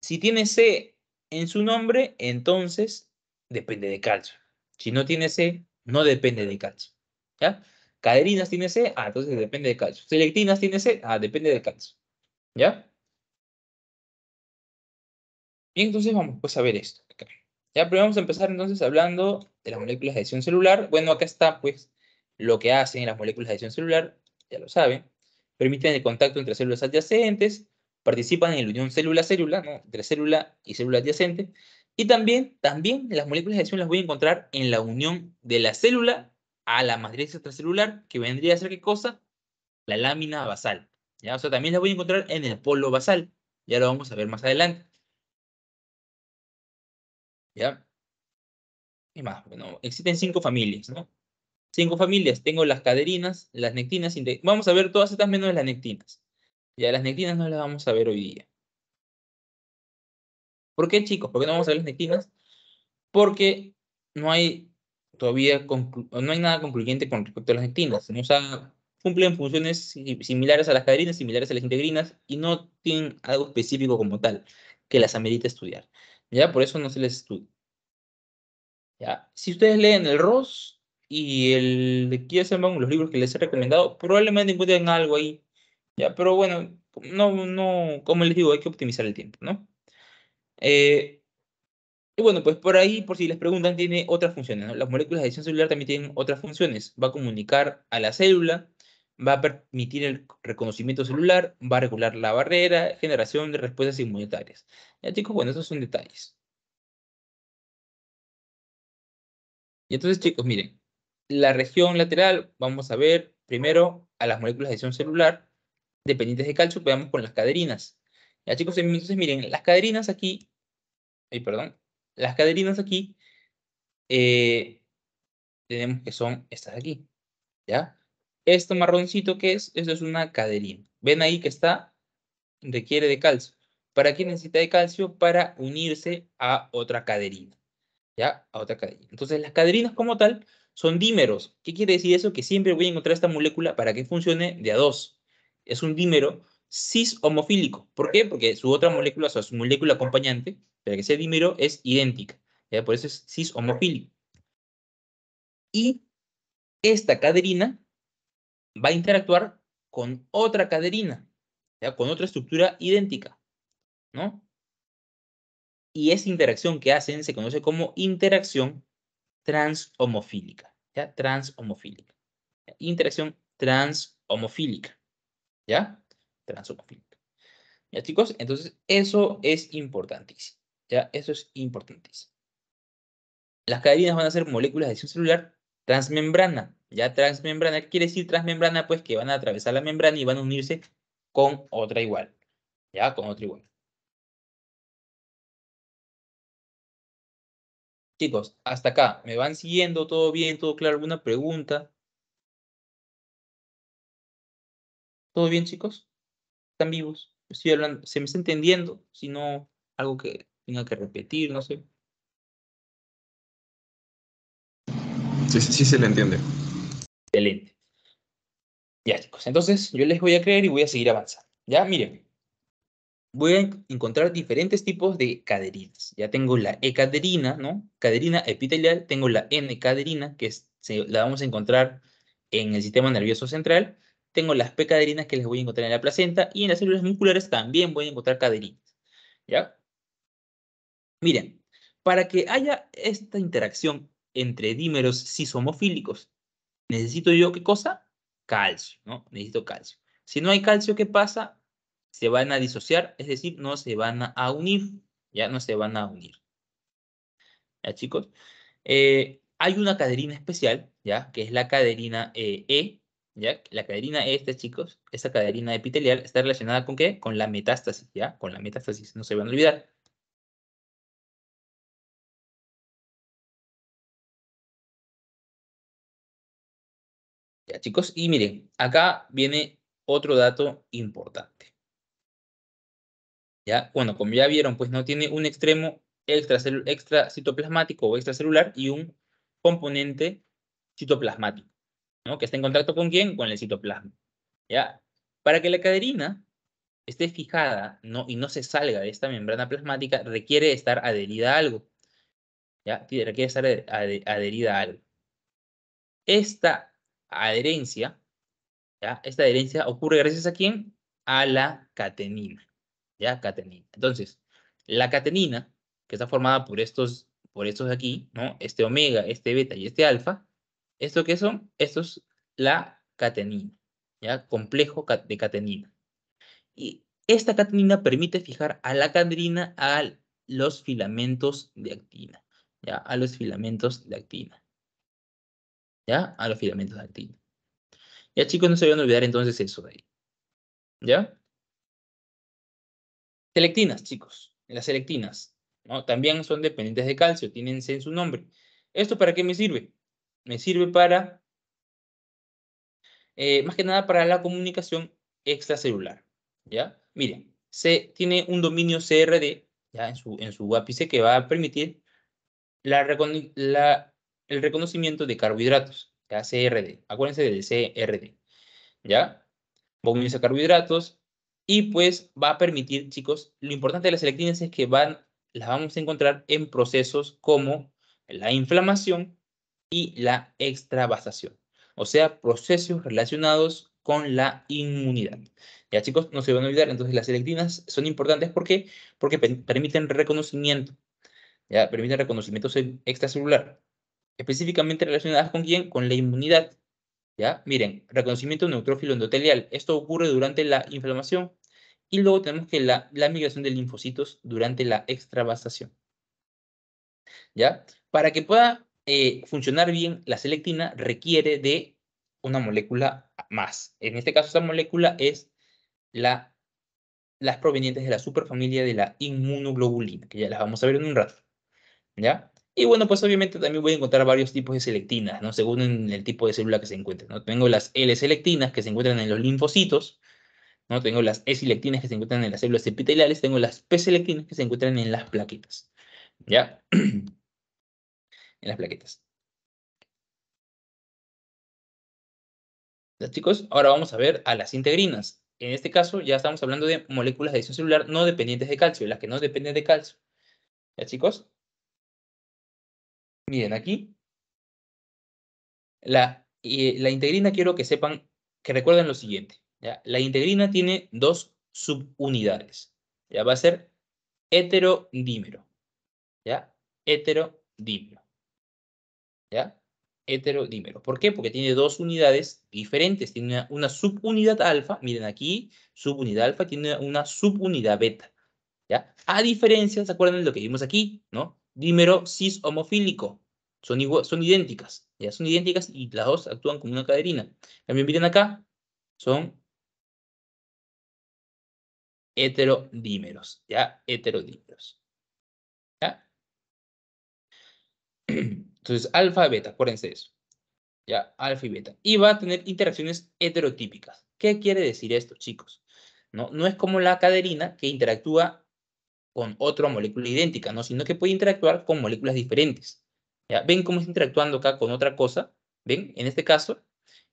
si tiene C en su nombre, entonces depende de calcio. Si no tiene C, no depende de calcio. ¿Ya? Caderinas tiene C, ah, entonces depende de calcio. Selectinas tiene C, ah, depende del calcio. ¿Ya? Y entonces vamos pues, a ver esto. Ya, pero vamos a empezar entonces hablando de las moléculas de adhesión celular. Bueno, acá está pues lo que hacen las moléculas de adhesión celular, ya lo saben. Permiten el contacto entre células adyacentes, participan en la unión célula-célula, ¿no? entre célula y célula adyacente. Y también, también las moléculas de adhesión las voy a encontrar en la unión de la célula a la matriz extracelular, que vendría a ser qué cosa? La lámina basal. ¿ya? O sea, también la voy a encontrar en el polo basal. Ya lo vamos a ver más adelante. ¿Ya? Y más, bueno, existen cinco familias, ¿no? Cinco familias. Tengo las caderinas, las nectinas. Vamos a ver todas estas menos las nectinas. Ya, las nectinas no las vamos a ver hoy día. ¿Por qué, chicos? ¿Por qué no vamos a ver las nectinas? Porque no hay todavía no hay nada concluyente con respecto a las nectinas. ¿no? O cumplen funciones similares a las cadrinas, similares a las integrinas, y no tienen algo específico como tal que las amerita estudiar. ¿Ya? Por eso no se les estudia. ¿Ya? Si ustedes leen el ROS y el de Kiesenbaum, los libros que les he recomendado, probablemente encuentren algo ahí. ¿Ya? Pero bueno, no, no, como les digo, hay que optimizar el tiempo, ¿no? Eh, y bueno, pues por ahí, por si les preguntan, tiene otras funciones. Las moléculas de adición celular también tienen otras funciones. Va a comunicar a la célula, va a permitir el reconocimiento celular, va a regular la barrera, generación de respuestas inmunitarias. Ya chicos, bueno, esos son detalles. Y entonces chicos, miren, la región lateral, vamos a ver primero a las moléculas de adición celular dependientes de calcio, veamos con las caderinas. Ya chicos, entonces miren, las caderinas aquí, ay, perdón, las caderinas aquí eh, tenemos que son estas de aquí, ¿ya? Esto marroncito que es, esto es una caderina. Ven ahí que está, requiere de calcio. ¿Para qué necesita de calcio? Para unirse a otra caderina, ¿ya? A otra caderina. Entonces las caderinas como tal son dímeros. ¿Qué quiere decir eso? Que siempre voy a encontrar esta molécula para que funcione de a dos. Es un dímero cis-homofílico. ¿Por qué? Porque su otra molécula, o sea, su molécula acompañante, para que sea dímero, es idéntica. ¿ya? Por eso es cis-homofílico. Y esta caderina va a interactuar con otra caderina, ¿ya? con otra estructura idéntica. ¿no? Y esa interacción que hacen se conoce como interacción trans-homofílica. ¿ya? trans Trans-homofílica. Interacción trans-homofílica. homofílica. ¿Ya? transocfílica. ¿Ya chicos? Entonces, eso es importantísimo. ¿Ya? Eso es importantísimo. Las cadenas van a ser moléculas de su celular transmembrana. Ya transmembrana, ¿qué quiere decir transmembrana? Pues que van a atravesar la membrana y van a unirse con otra igual. Ya, con otra igual. Chicos, hasta acá. ¿Me van siguiendo? ¿Todo bien? ¿Todo claro? ¿Alguna pregunta? ¿Todo bien, chicos? están vivos. Estoy hablando, se me está entendiendo, si no, algo que tenga que repetir, no sé. Sí, sí, sí se le entiende. Excelente. Ya, chicos, entonces yo les voy a creer y voy a seguir avanzando. Ya, miren, voy a encontrar diferentes tipos de caderinas. Ya tengo la E-caderina, ¿no? Caderina epitelial, tengo la N-caderina, que es, la vamos a encontrar en el sistema nervioso central, tengo las P caderinas que les voy a encontrar en la placenta y en las células musculares también voy a encontrar caderinas. ¿Ya? Miren, para que haya esta interacción entre dímeros cisomofílicos, necesito yo qué cosa? Calcio, ¿no? Necesito calcio. Si no hay calcio, ¿qué pasa? Se van a disociar, es decir, no se van a unir, ya no se van a unir. ¿Ya, chicos? Eh, hay una caderina especial, ¿ya? Que es la caderina eh, e E, ¿ya? La caderina esta, chicos, esa caderina epitelial está relacionada con qué? Con la metástasis, ¿ya? Con la metástasis, no se van a olvidar. Ya, chicos, y miren, acá viene otro dato importante. ¿Ya? Bueno, como ya vieron, pues no tiene un extremo extracitoplasmático extra o extracelular y un componente citoplasmático. ¿no? Que está en contacto con quién? Con el citoplasma. ¿Ya? Para que la caderina esté fijada ¿no? y no se salga de esta membrana plasmática, requiere estar adherida a algo. ¿Ya? Requiere estar adherida a algo. Esta adherencia, ¿ya? Esta adherencia ocurre gracias a quién? A la catenina. ¿Ya? Catenina. Entonces, la catenina, que está formada por estos, por estos de aquí, ¿no? Este omega, este beta y este alfa, ¿Esto qué son? Esto es la catenina, ¿ya? Complejo de catenina. Y esta catenina permite fijar a la cadrina a los filamentos de actina, ¿ya? A los filamentos de actina. ¿Ya? A los filamentos de actina. Ya chicos, no se vayan a olvidar entonces eso de ahí. ¿Ya? Selectinas, chicos. Las selectinas. ¿no? También son dependientes de calcio, tienen en su nombre. ¿Esto para qué me sirve? me sirve para, eh, más que nada para la comunicación extracelular, ¿ya? Miren, se tiene un dominio CRD, ¿ya? En su, en su ápice que va a permitir la, el reconocimiento de carbohidratos, CRD, acuérdense del CRD, ¿ya? a carbohidratos y pues va a permitir, chicos, lo importante de las selectinas es que van, las vamos a encontrar en procesos como la inflamación, y la extravasación, o sea, procesos relacionados con la inmunidad. Ya chicos, no se van a olvidar, entonces las selectinas son importantes ¿por qué? porque permiten reconocimiento, ya permiten reconocimiento extracelular, específicamente relacionadas con quién? Con la inmunidad. ¿Ya? Miren, reconocimiento neutrófilo endotelial. Esto ocurre durante la inflamación y luego tenemos que la, la migración de linfocitos durante la extravasación. ¿Ya? Para que pueda eh, funcionar bien, la selectina requiere de una molécula más. En este caso, esa molécula es la, las provenientes de la superfamilia de la inmunoglobulina, que ya las vamos a ver en un rato. ¿Ya? Y bueno, pues obviamente también voy a encontrar varios tipos de selectinas, ¿no? Según el tipo de célula que se encuentre, ¿no? Tengo las L-selectinas que se encuentran en los linfocitos, ¿no? Tengo las E-selectinas que se encuentran en las células epiteliales, tengo las P-selectinas que se encuentran en las plaquetas, ¿ya? en las plaquetas. ¿Ya, chicos? Ahora vamos a ver a las integrinas. En este caso ya estamos hablando de moléculas de adición celular no dependientes de calcio, las que no dependen de calcio. ¿Ya, chicos? Miren aquí. La, y la integrina quiero que sepan, que recuerden lo siguiente. La integrina tiene dos subunidades. Ya va a ser heterodímero. ¿Ya? Heterodímero. ¿ya? Heterodímero. ¿Por qué? Porque tiene dos unidades diferentes. Tiene una, subunidad alfa. Miren aquí, subunidad alfa tiene una subunidad beta. ¿ya? A diferencia, ¿se acuerdan de lo que vimos aquí? ¿no? Dímero cis homofílico. Son, son idénticas. ¿ya? Son idénticas y las dos actúan como una caderina. También miren acá, son heterodímeros. ¿Ya? Heterodímeros. ¿Ya? Entonces, alfa, beta, acuérdense de eso. Ya, alfa y beta. Y va a tener interacciones heterotípicas. ¿Qué quiere decir esto, chicos? No, no es como la caderina que interactúa con otra molécula idéntica, ¿no? sino que puede interactuar con moléculas diferentes. ¿ya? ¿Ven cómo está interactuando acá con otra cosa? ¿Ven? En este caso,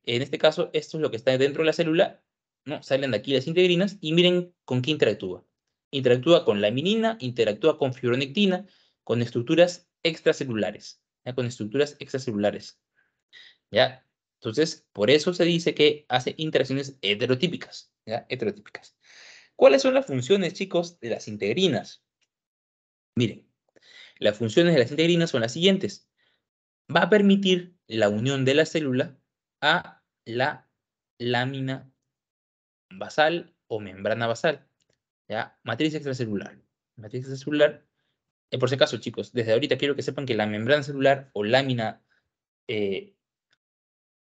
en este caso, esto es lo que está dentro de la célula. ¿no? Salen de aquí las integrinas y miren con qué interactúa. Interactúa con laminina, interactúa con fibronectina, con estructuras extracelulares con estructuras extracelulares. ¿ya? Entonces, por eso se dice que hace interacciones heterotípicas. ¿ya? heterotípicas. ¿Cuáles son las funciones, chicos, de las integrinas? Miren, las funciones de las integrinas son las siguientes. Va a permitir la unión de la célula a la lámina basal o membrana basal, ¿ya? matriz extracelular. Matriz extracelular eh, por si acaso, chicos, desde ahorita quiero que sepan que la membrana celular o lámina, eh,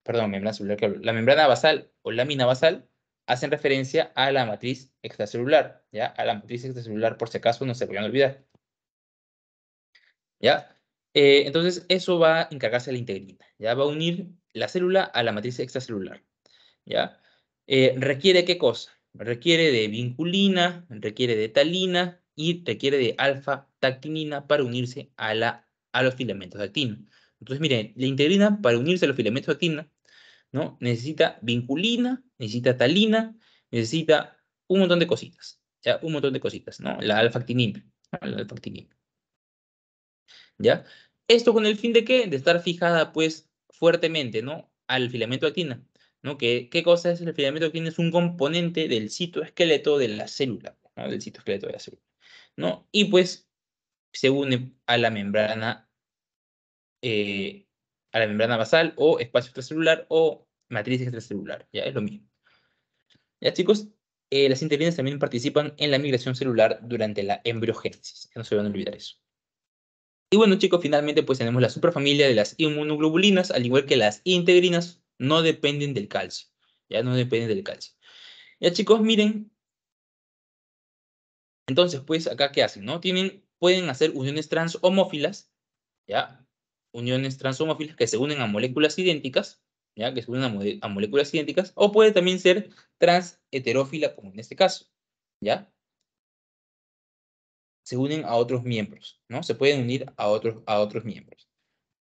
perdón, membrana celular, la membrana basal o lámina basal hacen referencia a la matriz extracelular, ¿ya? A la matriz extracelular, por si acaso, no se vayan a olvidar. ¿Ya? Eh, entonces, eso va a encargarse de la integrina, ¿ya? Va a unir la célula a la matriz extracelular, ¿ya? ¿Requiere qué cosa? Requiere de vinculina, requiere de talina, y requiere de alfa-tactinina para unirse a, la, a los filamentos de actina. Entonces, miren, la integrina para unirse a los filamentos de actina ¿no? necesita vinculina, necesita talina, necesita un montón de cositas. Ya, un montón de cositas, ¿no? La alfa actinina La ¿Ya? Esto con el fin de qué? De estar fijada, pues, fuertemente, ¿no? Al filamento de actina. ¿no? ¿Qué, ¿Qué, cosa es el filamento de actina? Es un componente del citoesqueleto de la célula, Del citoesqueleto de la célula. ¿no? Y pues se une a la membrana, eh, a la membrana basal o espacio extracelular o matriz extracelular, ya es lo mismo. Ya chicos, eh, las integrinas también participan en la migración celular durante la embriogénesis, no se van a olvidar eso. Y bueno chicos, finalmente pues tenemos la superfamilia de las inmunoglobulinas, al igual que las integrinas, no dependen del calcio, ya no dependen del calcio. Ya chicos, miren, entonces, pues acá, ¿qué hacen? ¿No? Tienen, pueden hacer uniones transhomófilas, ¿ya? Uniones transhomófilas que se unen a moléculas idénticas, ¿ya? Que se unen a, moléculas idénticas, o puede también ser transheterófila, como en este caso, ¿ya? Se unen a otros miembros, ¿no? Se pueden unir a otros, a otros miembros.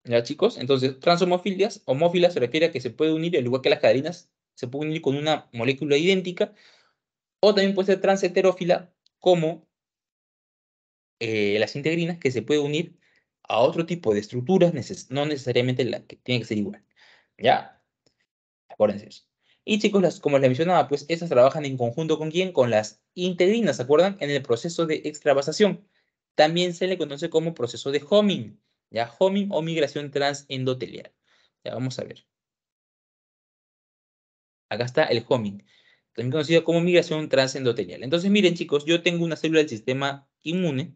¿Ya, chicos? Entonces, transhomófilas, homófila se refiere a que se puede unir, al igual que las cadenas se puede unir con una molécula idéntica, o también puede ser transheterófila, como eh, las integrinas que se puede unir a otro tipo de estructuras, no necesariamente la que tiene que ser igual. ¿Ya? Acuérdense eso. Y chicos, como les mencionaba, pues esas trabajan en conjunto con quién? Con las integrinas, ¿se acuerdan? En el proceso de extravasación. También se le conoce como proceso de homing, ¿ya? Homing o migración transendotelial. Ya vamos a ver. Acá está el homing también conocido como migración transendotelial. Entonces, miren chicos, yo tengo una célula del sistema inmune,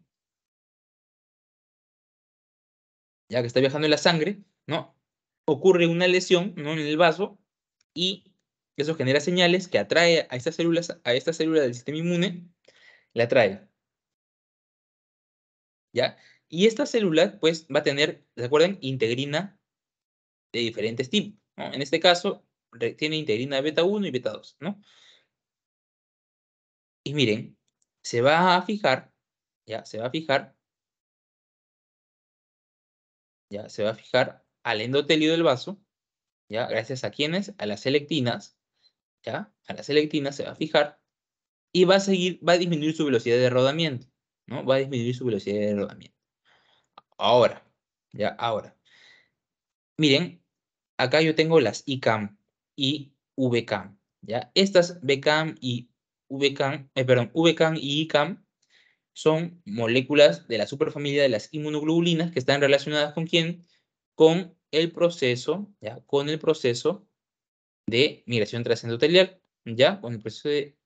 ya que está viajando en la sangre, ¿no? Ocurre una lesión, ¿no? En el vaso y eso genera señales que atrae a estas células, a esta célula del sistema inmune, la atrae. ¿Ya? Y esta célula, pues, va a tener, ¿se acuerdan? Integrina de diferentes tipos, En este caso, tiene integrina beta 1 y beta 2, ¿no? Y miren, se va a fijar, ya, se va a fijar, ya, se va a fijar al endotelio del vaso, ya, gracias a quienes, a las selectinas, ya, a las selectinas se va a fijar y va a seguir, va a disminuir su velocidad de rodamiento, ¿no? Va a disminuir su velocidad de rodamiento. Ahora, ya, ahora. Miren, acá yo tengo las ICAM y VCAM, ¿ya? Estas VCAM y VCAM, eh, perdón, VCAM y ICAM son moléculas de la superfamilia de las inmunoglobulinas que están relacionadas con quién? Con el proceso, ¿ya? Con el proceso de migración transendotelial, ¿ya? Con el proceso de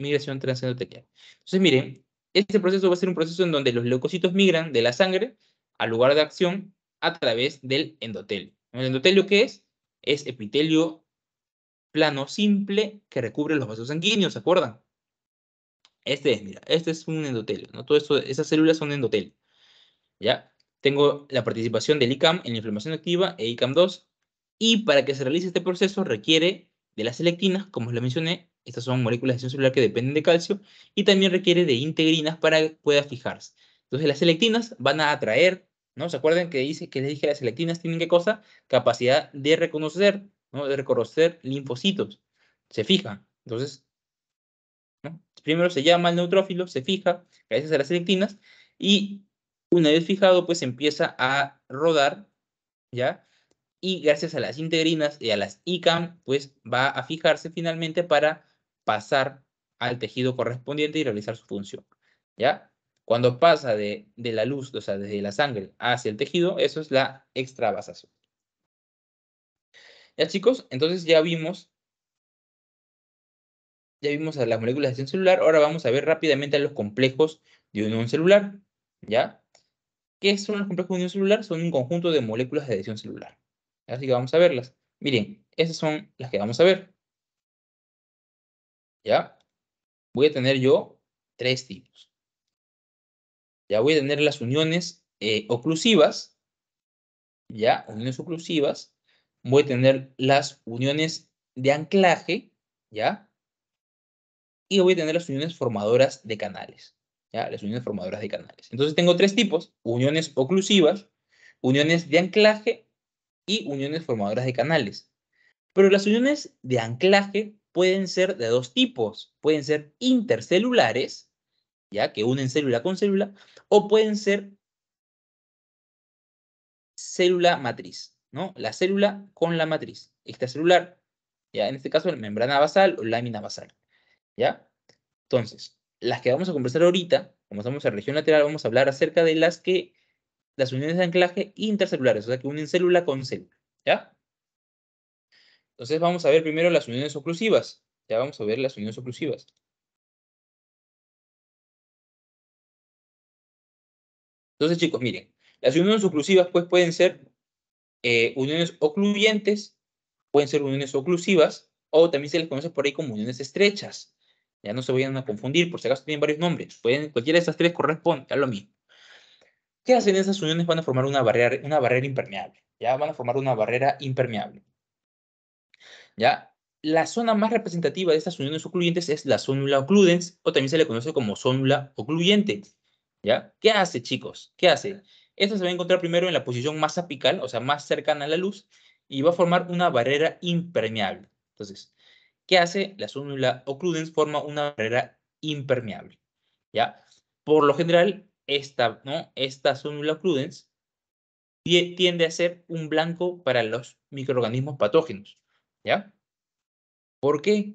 migración transendotelial. Entonces, miren, este proceso va a ser un proceso en donde los leucocitos migran de la sangre al lugar de acción a través del endotelio. ¿El endotelio qué es? Es epitelio plano simple que recubre los vasos sanguíneos, ¿se acuerdan? Este es, mira, este es un endotelio, ¿no? Todas esas células son endotelio, ¿ya? Tengo la participación del ICAM en la inflamación activa e ICAM2, y para que se realice este proceso requiere de las selectinas, como les mencioné, estas son moléculas de acción celular que dependen de calcio, y también requiere de integrinas para que pueda fijarse. Entonces las selectinas van a atraer, ¿no? ¿Se acuerdan que, dice, que les dije las selectinas tienen qué cosa? Capacidad de reconocer de reconocer linfocitos. Se fija. Entonces, primero se llama al neutrófilo, se fija gracias a las selectinas y una vez fijado, pues empieza a rodar, ¿ya? Y gracias a las integrinas y a las ICAM, pues va a fijarse finalmente para pasar al tejido correspondiente y realizar su función, ¿ya? Cuando pasa de, de la luz, o sea, desde la sangre hacia el tejido, eso es la extravasación. Ya chicos, entonces ya vimos, ya vimos a las moléculas de adhesión celular, ahora vamos a ver rápidamente a los complejos de unión celular, ¿ya? ¿Qué son los complejos de unión celular? Son un conjunto de moléculas de adhesión celular. Así que vamos a verlas. Miren, esas son las que vamos a ver. ¿Ya? Voy a tener yo tres tipos. Ya voy a tener las uniones eh, oclusivas, ya, uniones oclusivas, voy a tener las uniones de anclaje, ¿ya? Y voy a tener las uniones formadoras de canales, ¿ya? Las uniones formadoras de canales. Entonces tengo tres tipos, uniones oclusivas, uniones de anclaje y uniones formadoras de canales. Pero las uniones de anclaje pueden ser de dos tipos, pueden ser intercelulares, ya que unen célula con célula, o pueden ser célula matriz, la célula con la matriz extracelular, este ¿ya? En este caso, la membrana basal o lámina basal, ¿ya? Entonces, las que vamos a conversar ahorita, como estamos en región lateral, vamos a hablar acerca de las que, las uniones de anclaje intercelulares, o sea, que unen célula con célula, ¿ya? Entonces, vamos a ver primero las uniones oclusivas, ya vamos a ver las uniones oclusivas. Entonces, chicos, miren, las uniones oclusivas pues pueden ser eh, uniones ocluyentes, pueden ser uniones oclusivas o también se les conoce por ahí como uniones estrechas. Ya no se vayan a confundir, por si acaso tienen varios nombres. Pueden, cualquiera de estas tres corresponde a lo mismo. ¿Qué hacen esas uniones? Van a formar una barrera, una barrera impermeable. Ya van a formar una barrera impermeable. Ya, la zona más representativa de estas uniones ocluyentes es la zónula ocludens, o también se le conoce como zónula ocluyente. ¿Ya? ¿Qué hace, chicos? ¿Qué hace? Esta se va a encontrar primero en la posición más apical, o sea, más cercana a la luz, y va a formar una barrera impermeable. Entonces, ¿qué hace? La zónula occludens forma una barrera impermeable, ¿ya? Por lo general, esta, ¿no? Esta occludens tiende a ser un blanco para los microorganismos patógenos, ¿ya? ¿Por qué?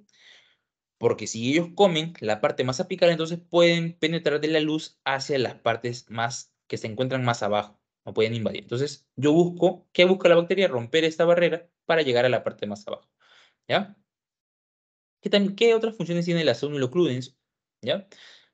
Porque si ellos comen la parte más apical, entonces pueden penetrar de la luz hacia las partes más que se encuentran más abajo, no pueden invadir. Entonces, yo busco, ¿qué busca la bacteria? Romper esta barrera para llegar a la parte más abajo. ¿Ya? ¿Qué, también, qué otras funciones tiene la célula ¿Ya?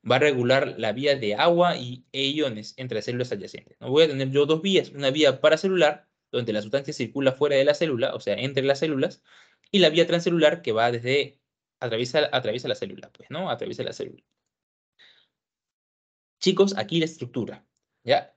Va a regular la vía de agua y, e iones entre las células adyacentes. ¿no? Voy a tener yo dos vías, una vía paracelular, donde la sustancia circula fuera de la célula, o sea, entre las células, y la vía transcelular que va desde, atraviesa, atraviesa la célula, pues, ¿no? Atraviesa la célula. Chicos, aquí la estructura. ¿ya?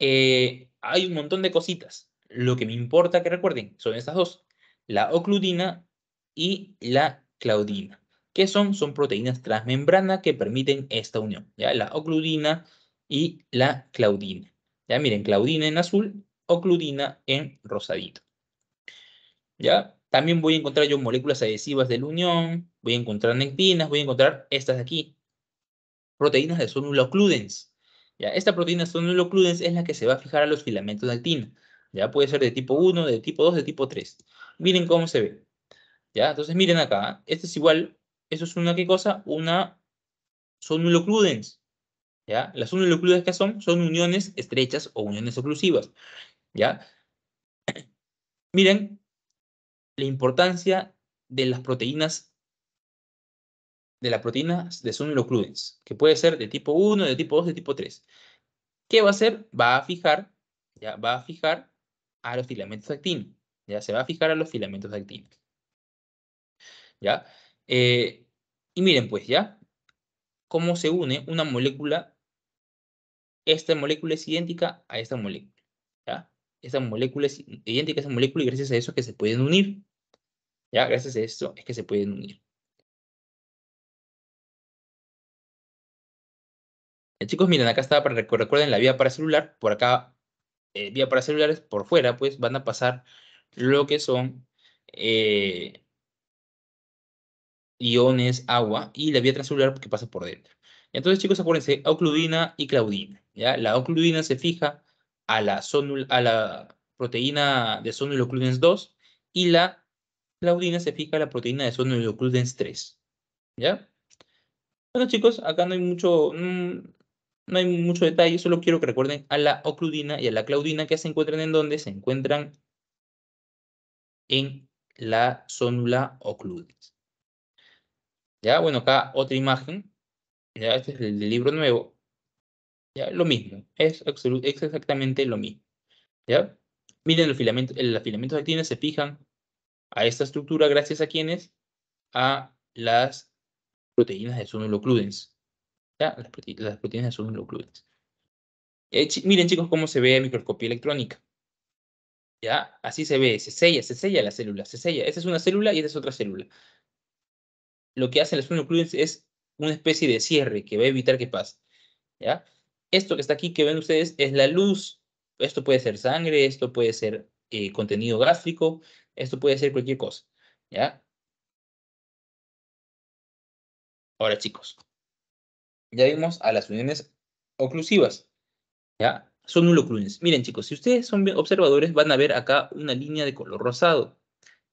Eh, hay un montón de cositas. Lo que me importa que recuerden son estas dos, la ocludina y la claudina. ¿Qué son? Son proteínas transmembrana que permiten esta unión, ¿ya? La ocludina y la claudina. Ya miren, claudina en azul, ocludina en rosadito. ¿Ya? También voy a encontrar yo moléculas adhesivas de la unión, voy a encontrar nectinas, voy a encontrar estas de aquí, proteínas de sólula ocludens. Esta proteína sonulocludens es la que se va a fijar a los filamentos de actina. ¿ya? Puede ser de tipo 1, de tipo 2, de tipo 3. Miren cómo se ve. ¿ya? Entonces, miren acá. Esto es igual. Eso es una, ¿qué cosa? Una sonulocludens. ¿ya? Las sonulocludens que son, son uniones estrechas o uniones oclusivas. ¿ya? Miren la importancia de las proteínas de la proteínas de sonilocludens, que puede ser de tipo 1, de tipo 2, de tipo 3. ¿Qué va a hacer? Va a fijar, ya va a fijar a los filamentos actín Ya se va a fijar a los filamentos de ¿Ya? Eh, y miren, pues ya, cómo se une una molécula. Esta molécula es idéntica a esta molécula. ¿ya? Esta molécula es idéntica a esa molécula y gracias a eso es que se pueden unir. ¿ya? Gracias a eso es que se pueden unir. Eh, chicos, miren, acá estaba para recuerden la vía para celular, por acá, eh, vía para celulares, por fuera, pues van a pasar lo que son eh, iones agua y la vía transcelular que pasa por dentro. Entonces, chicos, acuérdense, ocludina y claudina. ¿ya? La ocludina se fija a la, a la proteína de sonulocludens 2 y la claudina se fija a la proteína de sonulocludens 3. ¿Ya? Bueno, chicos, acá no hay mucho, mm, no hay mucho detalle, solo quiero que recuerden a la ocludina y a la claudina que se encuentran en donde se encuentran en la zónula ocludens. Ya, bueno, acá otra imagen. Ya, este es el del libro nuevo. Ya, lo mismo, es, exactamente lo mismo. ¿Ya? Miren, los filamentos, los filamentos se fijan a esta estructura gracias a quienes? A las proteínas de ocludens las, proteínas de Eh, miren chicos cómo se ve microscopía electrónica. Ya, así se ve, se sella, se sella la célula, se sella. Esta es una célula y esta es otra célula. Lo que hacen las unoclubes es una especie de cierre que va a evitar que pase. ¿ya? Esto que está aquí que ven ustedes es la luz. Esto puede ser sangre, esto puede ser eh, contenido gástrico, esto puede ser cualquier cosa. ¿ya? Ahora chicos, ya vimos a las uniones oclusivas. ¿Ya? Son nuloclunes. Miren, chicos, si ustedes son observadores, van a ver acá una línea de color rosado.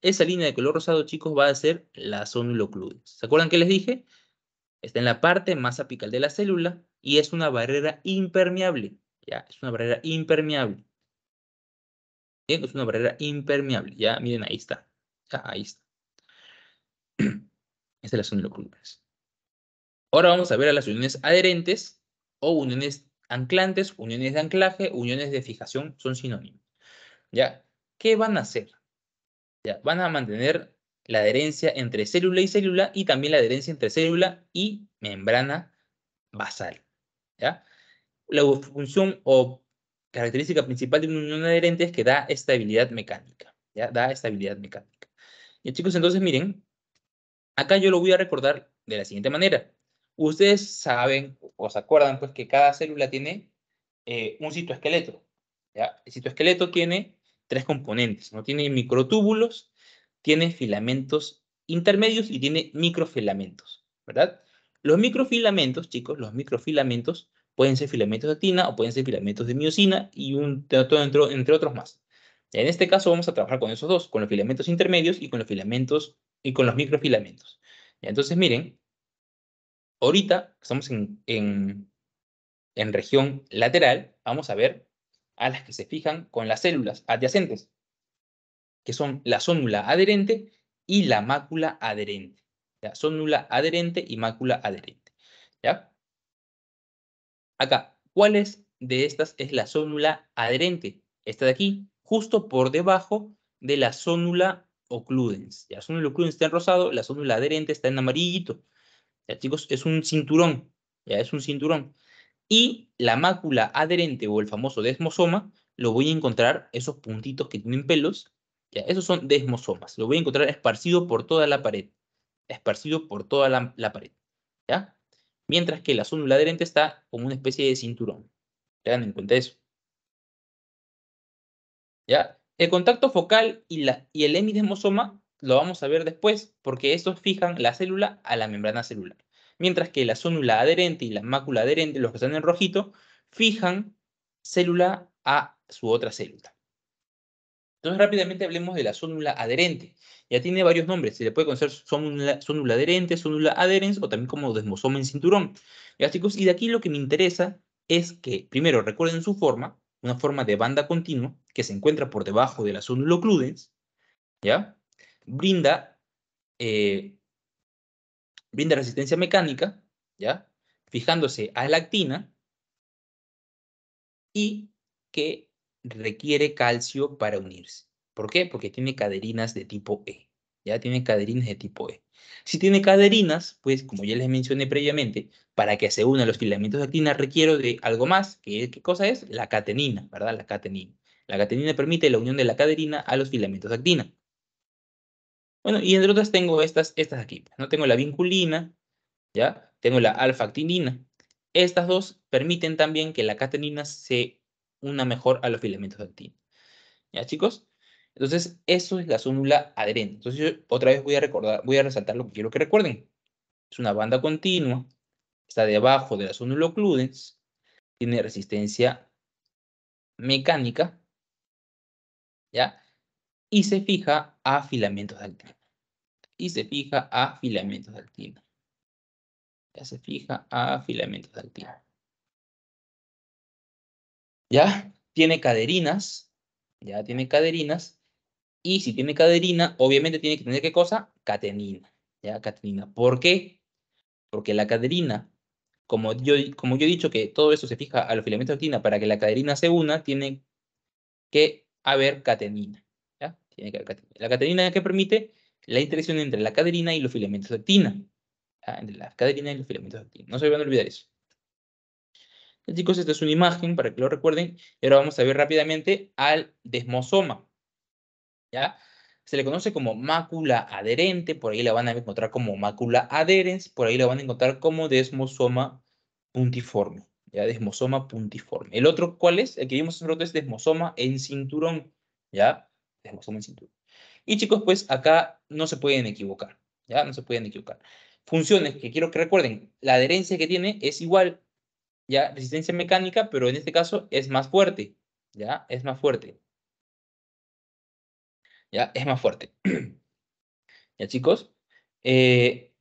Esa línea de color rosado, chicos, va a ser la onuloclunes. ¿Se acuerdan que les dije? Está en la parte más apical de la célula y es una barrera impermeable. ¿Ya? Es una barrera impermeable. Bien, es una barrera impermeable. Ya, miren, ahí está. ahí está. Esa es la son Ahora vamos a ver a las uniones adherentes o uniones anclantes, uniones de anclaje, uniones de fijación, son sinónimos. ¿Ya? ¿Qué van a hacer? ¿Ya? Van a mantener la adherencia entre célula y célula y también la adherencia entre célula y membrana basal. ¿Ya? La función o característica principal de una unión adherente es que da estabilidad mecánica. ¿Ya? Da estabilidad mecánica. Y chicos, entonces miren, acá yo lo voy a recordar de la siguiente manera. Ustedes saben o se acuerdan pues que cada célula tiene eh, un citoesqueleto. El citoesqueleto tiene tres componentes, ¿no? Tiene microtúbulos, tiene filamentos intermedios y tiene microfilamentos, ¿verdad? Los microfilamentos, chicos, los microfilamentos pueden ser filamentos de actina o pueden ser filamentos de miocina y un, entre, entre otros más. En este caso vamos a trabajar con esos dos, con los filamentos intermedios y con los filamentos y con los microfilamentos. Entonces miren, ahorita estamos en, región lateral, vamos a ver a las que se fijan con las células adyacentes, que son la sónula adherente y la mácula adherente. ¿ya? Sónula adherente y mácula adherente. ¿ya? Acá, ¿cuáles de estas es la sónula adherente? Esta de aquí, justo por debajo de la sónula ocludens. La sónula ocludens está en rosado, la sónula adherente está en amarillito chicos? Es un cinturón, ya es un cinturón. Y la mácula adherente o el famoso desmosoma, lo voy a encontrar, esos puntitos que tienen pelos, ya, esos son desmosomas. Lo voy a encontrar esparcido por toda la pared, esparcido por toda la, pared, ¿ya? Mientras que la zónula adherente está como una especie de cinturón. Tengan en cuenta eso. ¿Ya? El contacto focal y, la, y el hemidesmosoma lo vamos a ver después, porque estos fijan la célula a la membrana celular. Mientras que la zónula adherente y la mácula adherente, los que están en rojito, fijan célula a su otra célula. Entonces rápidamente hablemos de la zónula adherente. Ya tiene varios nombres, se le puede conocer zónula, adherente, zónula adherens o también como desmosoma en cinturón. y de aquí lo que me interesa es que, primero, recuerden su forma, una forma de banda continua que se encuentra por debajo de la zónula ocludens, ¿ya? brinda, eh, brinda resistencia mecánica, ¿ya? Fijándose a la actina y que requiere calcio para unirse. ¿Por qué? Porque tiene caderinas de tipo E. Ya tiene caderinas de tipo E. Si tiene caderinas, pues como ya les mencioné previamente, para que se unan los filamentos de actina requiero de algo más. ¿Qué, qué cosa es? La catenina, ¿verdad? La catenina. La catenina permite la unión de la caderina a los filamentos de actina. Bueno, y entre otras tengo estas, estas aquí. No tengo la vinculina, ¿ya? Tengo la alfa alfa-actinina. Estas dos permiten también que la catenina se una mejor a los filamentos de actina. ¿Ya, chicos? Entonces, eso es la zónula adherente. Entonces, otra vez voy a recordar, voy a resaltar lo que quiero que recuerden. Es una banda continua, está debajo de la zónula ocludens, tiene resistencia mecánica, ¿ya? y se fija a filamentos de actina. Y se fija a filamentos de actina. Ya se fija a filamentos de actina. ¿Ya? Tiene caderinas. Ya tiene caderinas. Y si tiene caderina, obviamente tiene que tener qué cosa? Catenina. ¿Ya? Catenina. ¿Por qué? Porque la caderina, como yo, como yo he dicho que todo eso se fija a los filamentos de actina para que la caderina se una, tiene que haber catenina tiene que es La que permite la interacción entre la caderina y los filamentos de actina. Ah, entre la caderina y los filamentos de actina. No se van a olvidar eso. chicos, esta es una imagen para que lo recuerden. Y ahora vamos a ver rápidamente al desmosoma. ¿Ya? Se le conoce como mácula adherente, por ahí la van a encontrar como mácula adherens, por ahí la van a encontrar como desmosoma puntiforme, ya desmosoma puntiforme. El otro, ¿cuál es? El que vimos en el otro es desmosoma en cinturón, ¿ya? Desmosoma Y chicos, pues acá no se pueden equivocar, ¿ya? No se pueden equivocar. Funciones que quiero que recuerden, la adherencia que tiene es igual, ¿ya? Resistencia mecánica, pero en este caso es más fuerte, ¿ya? Es más fuerte. ¿Ya? Es más fuerte. ¿Ya, chicos? Eh,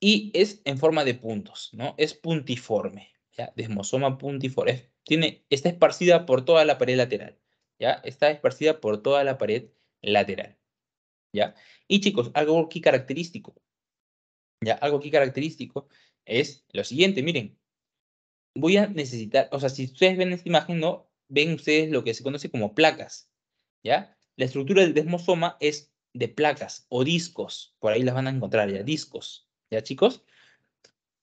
y es en forma de puntos, ¿no? Es puntiforme, ¿ya? Desmosoma puntiforme. tiene, está esparcida por toda la pared lateral. ¿ya? Está esparcida por toda la pared lateral, ¿ya? Y chicos, algo aquí característico, ¿ya? Algo aquí característico es lo siguiente, miren. Voy a necesitar, o sea, si ustedes ven esta imagen, ¿no? Ven ustedes lo que se conoce como placas, ¿ya? La estructura del desmosoma es de placas o discos, por ahí las van a encontrar, ya, discos, ¿ya, chicos?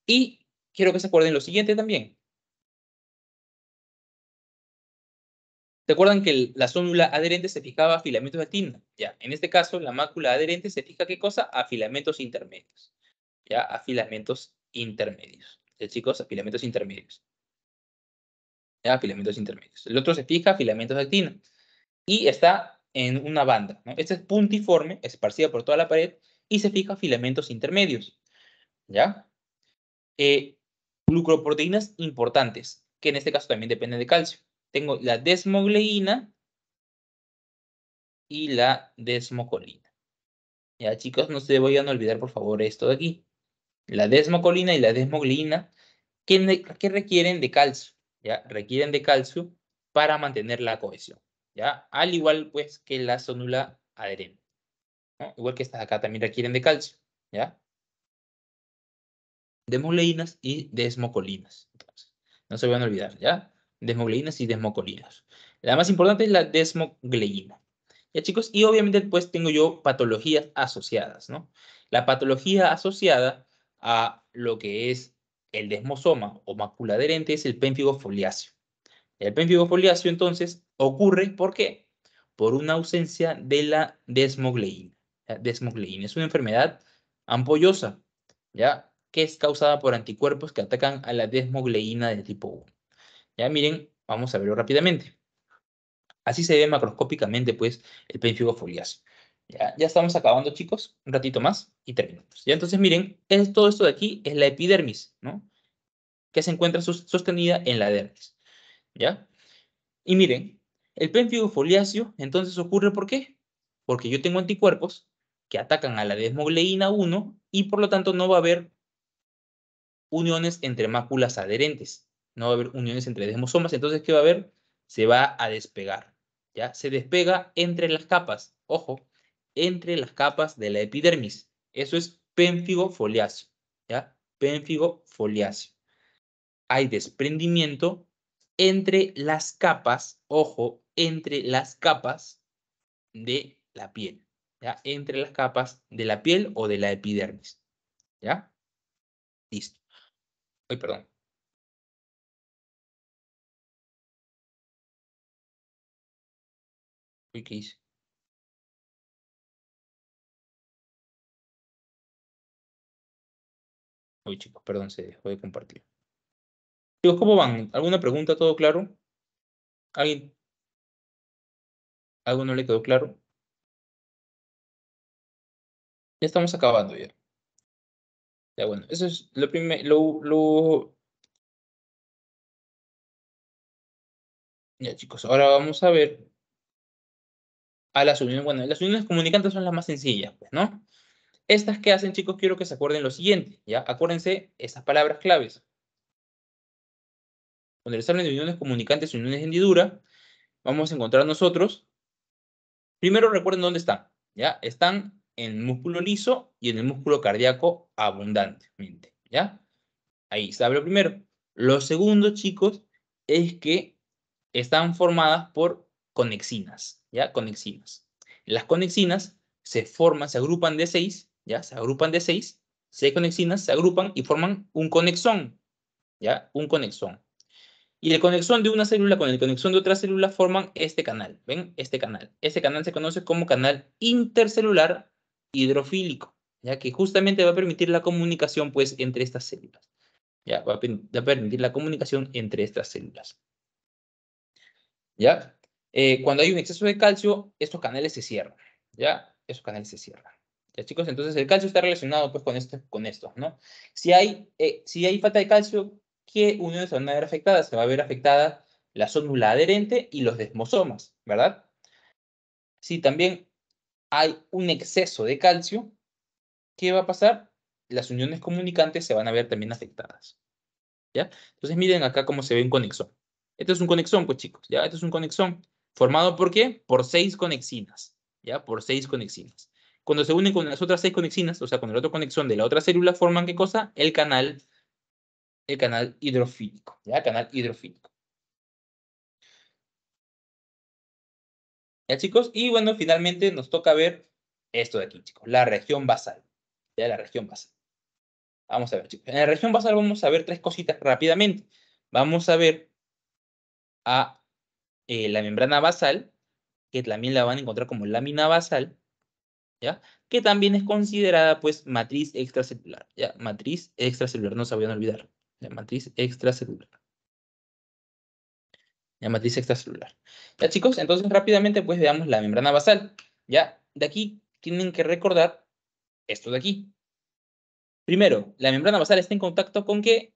Y quiero que se acuerden lo siguiente también, acuerdan que la zónula adherente se fijaba a filamentos de actina? Ya, en este caso, la mácula adherente se fija ¿qué cosa? A filamentos intermedios. Ya, a filamentos intermedios. ¿Sí, chicos, a filamentos intermedios. Ya, a filamentos intermedios. El otro se fija a filamentos de actina. Y está en una banda. Este es puntiforme, esparcida por toda la pared, y se fija a filamentos intermedios. ¿Ya? Eh, glucoproteínas importantes, que en este caso también dependen de calcio. Tengo la desmogleína y la desmocolina. Ya, chicos, no se vayan a olvidar, por favor, esto de aquí. La desmocolina y la desmogleína, que, que requieren de calcio, ¿ya? Requieren de calcio para mantener la cohesión, ¿ya? Al igual, pues, que la sonula adherente. Igual que estas acá también requieren de calcio, ¿ya? Desmogleínas y desmocolinas. no se vayan a olvidar, ¿ya? Desmogleínas y desmocolinas. La más importante es la desmogleína. Ya chicos, y obviamente pues tengo yo patologías asociadas, ¿no? La patología asociada a lo que es el desmosoma o macula adherente es el pénfigo foliáceo. El pénfigo foliáceo entonces ocurre, ¿por qué? Por una ausencia de la desmogleína. La desmogleína es una enfermedad ampollosa, ¿ya? Que es causada por anticuerpos que atacan a la desmogleína de tipo 1. Ya miren, vamos a verlo rápidamente. Así se ve macroscópicamente, pues, el pénfigo Ya, ya, estamos acabando, chicos. Un ratito más y terminamos. Ya, entonces, miren, es, todo esto de aquí es la epidermis, ¿no? Que se encuentra sostenida en la dermis. ¿Ya? Y miren, el pénfigo foliáceo, entonces, ocurre ¿por qué? Porque yo tengo anticuerpos que atacan a la desmogleína 1 y, por lo tanto, no va a haber uniones entre máculas adherentes no va a haber uniones entre desmosomas, entonces ¿qué va a haber? Se va a despegar, ¿ya? Se despega entre las capas, ojo, entre las capas de la epidermis. Eso es pénfigo foliáceo, ¿ya? Pénfigo foliáceo. Hay desprendimiento entre las capas, ojo, entre las capas de la piel, ¿ya? Entre las capas de la piel o de la epidermis, ¿ya? Listo. Ay, perdón. hice? Uy, chicos, perdón, se dejó de compartir. Chicos, ¿cómo van? ¿Alguna pregunta? ¿Todo claro? ¿Alguien? ¿Algo no le quedó claro? Ya estamos acabando ya. Ya bueno, eso es lo primero, lo, Ya chicos, ahora vamos a ver las uniones. Bueno, las uniones comunicantes son las más sencillas, pues, ¿no? Estas que hacen, chicos, quiero que se acuerden lo siguiente, ¿ya? Acuérdense esas palabras claves. Cuando les hablen de uniones comunicantes uniones de hendidura, vamos a encontrar nosotros. Primero recuerden dónde están, ¿ya? Están en el músculo liso y en el músculo cardíaco abundantemente, ¿ya? Ahí se abre primero. Lo segundo, chicos, es que están formadas por conexinas. ¿ya? Conexinas. Las conexinas se forman, se agrupan de seis, ¿ya? Se agrupan de seis, seis conexinas se agrupan y forman un conexón, ¿ya? Un conexón. Y el conexón de una célula con el conexón de otra célula forman este canal, ¿ven? Este canal. Este canal se conoce como canal intercelular hidrofílico, ya que justamente va a permitir la comunicación, pues, entre estas células. Ya, va a, permitir la comunicación entre estas células. ¿Ya? Eh, cuando hay un exceso de calcio, estos canales se cierran, ¿ya? Esos canales se cierran. ¿Ya, chicos? Entonces, el calcio está relacionado pues con esto, con esto ¿no? Si hay, eh, si hay falta de calcio, ¿qué uniones se van a ver afectadas? Se va a ver afectada la sónula adherente y los desmosomas, ¿verdad? Si también hay un exceso de calcio, ¿qué va a pasar? Las uniones comunicantes se van a ver también afectadas. ¿Ya? Entonces miren acá cómo se ve un conexón. Esto es un conexón, pues chicos, ¿ya? Esto es un conexón. ¿Formado por qué? Por seis conexinas, ¿ya? Por seis conexinas. Cuando se unen con las otras seis conexinas, o sea, con el otro conexión de la otra célula, forman ¿qué cosa? El canal, el canal hidrofílico, ¿ya? Canal hidrofílico. ¿Ya, chicos? Y bueno, finalmente nos toca ver esto de aquí, chicos, la región basal, ¿ya? La región basal. Vamos a ver, chicos. En la región basal vamos a ver tres cositas rápidamente. Vamos a ver a eh, la membrana basal, que también la van a encontrar como lámina basal, ¿ya? que también es considerada pues matriz extracelular. ¿ya? Matriz extracelular, no se vayan a olvidar. La matriz extracelular. La matriz extracelular. Ya chicos, entonces rápidamente pues veamos la membrana basal. Ya, de aquí tienen que recordar esto de aquí. Primero, la membrana basal está en contacto con qué?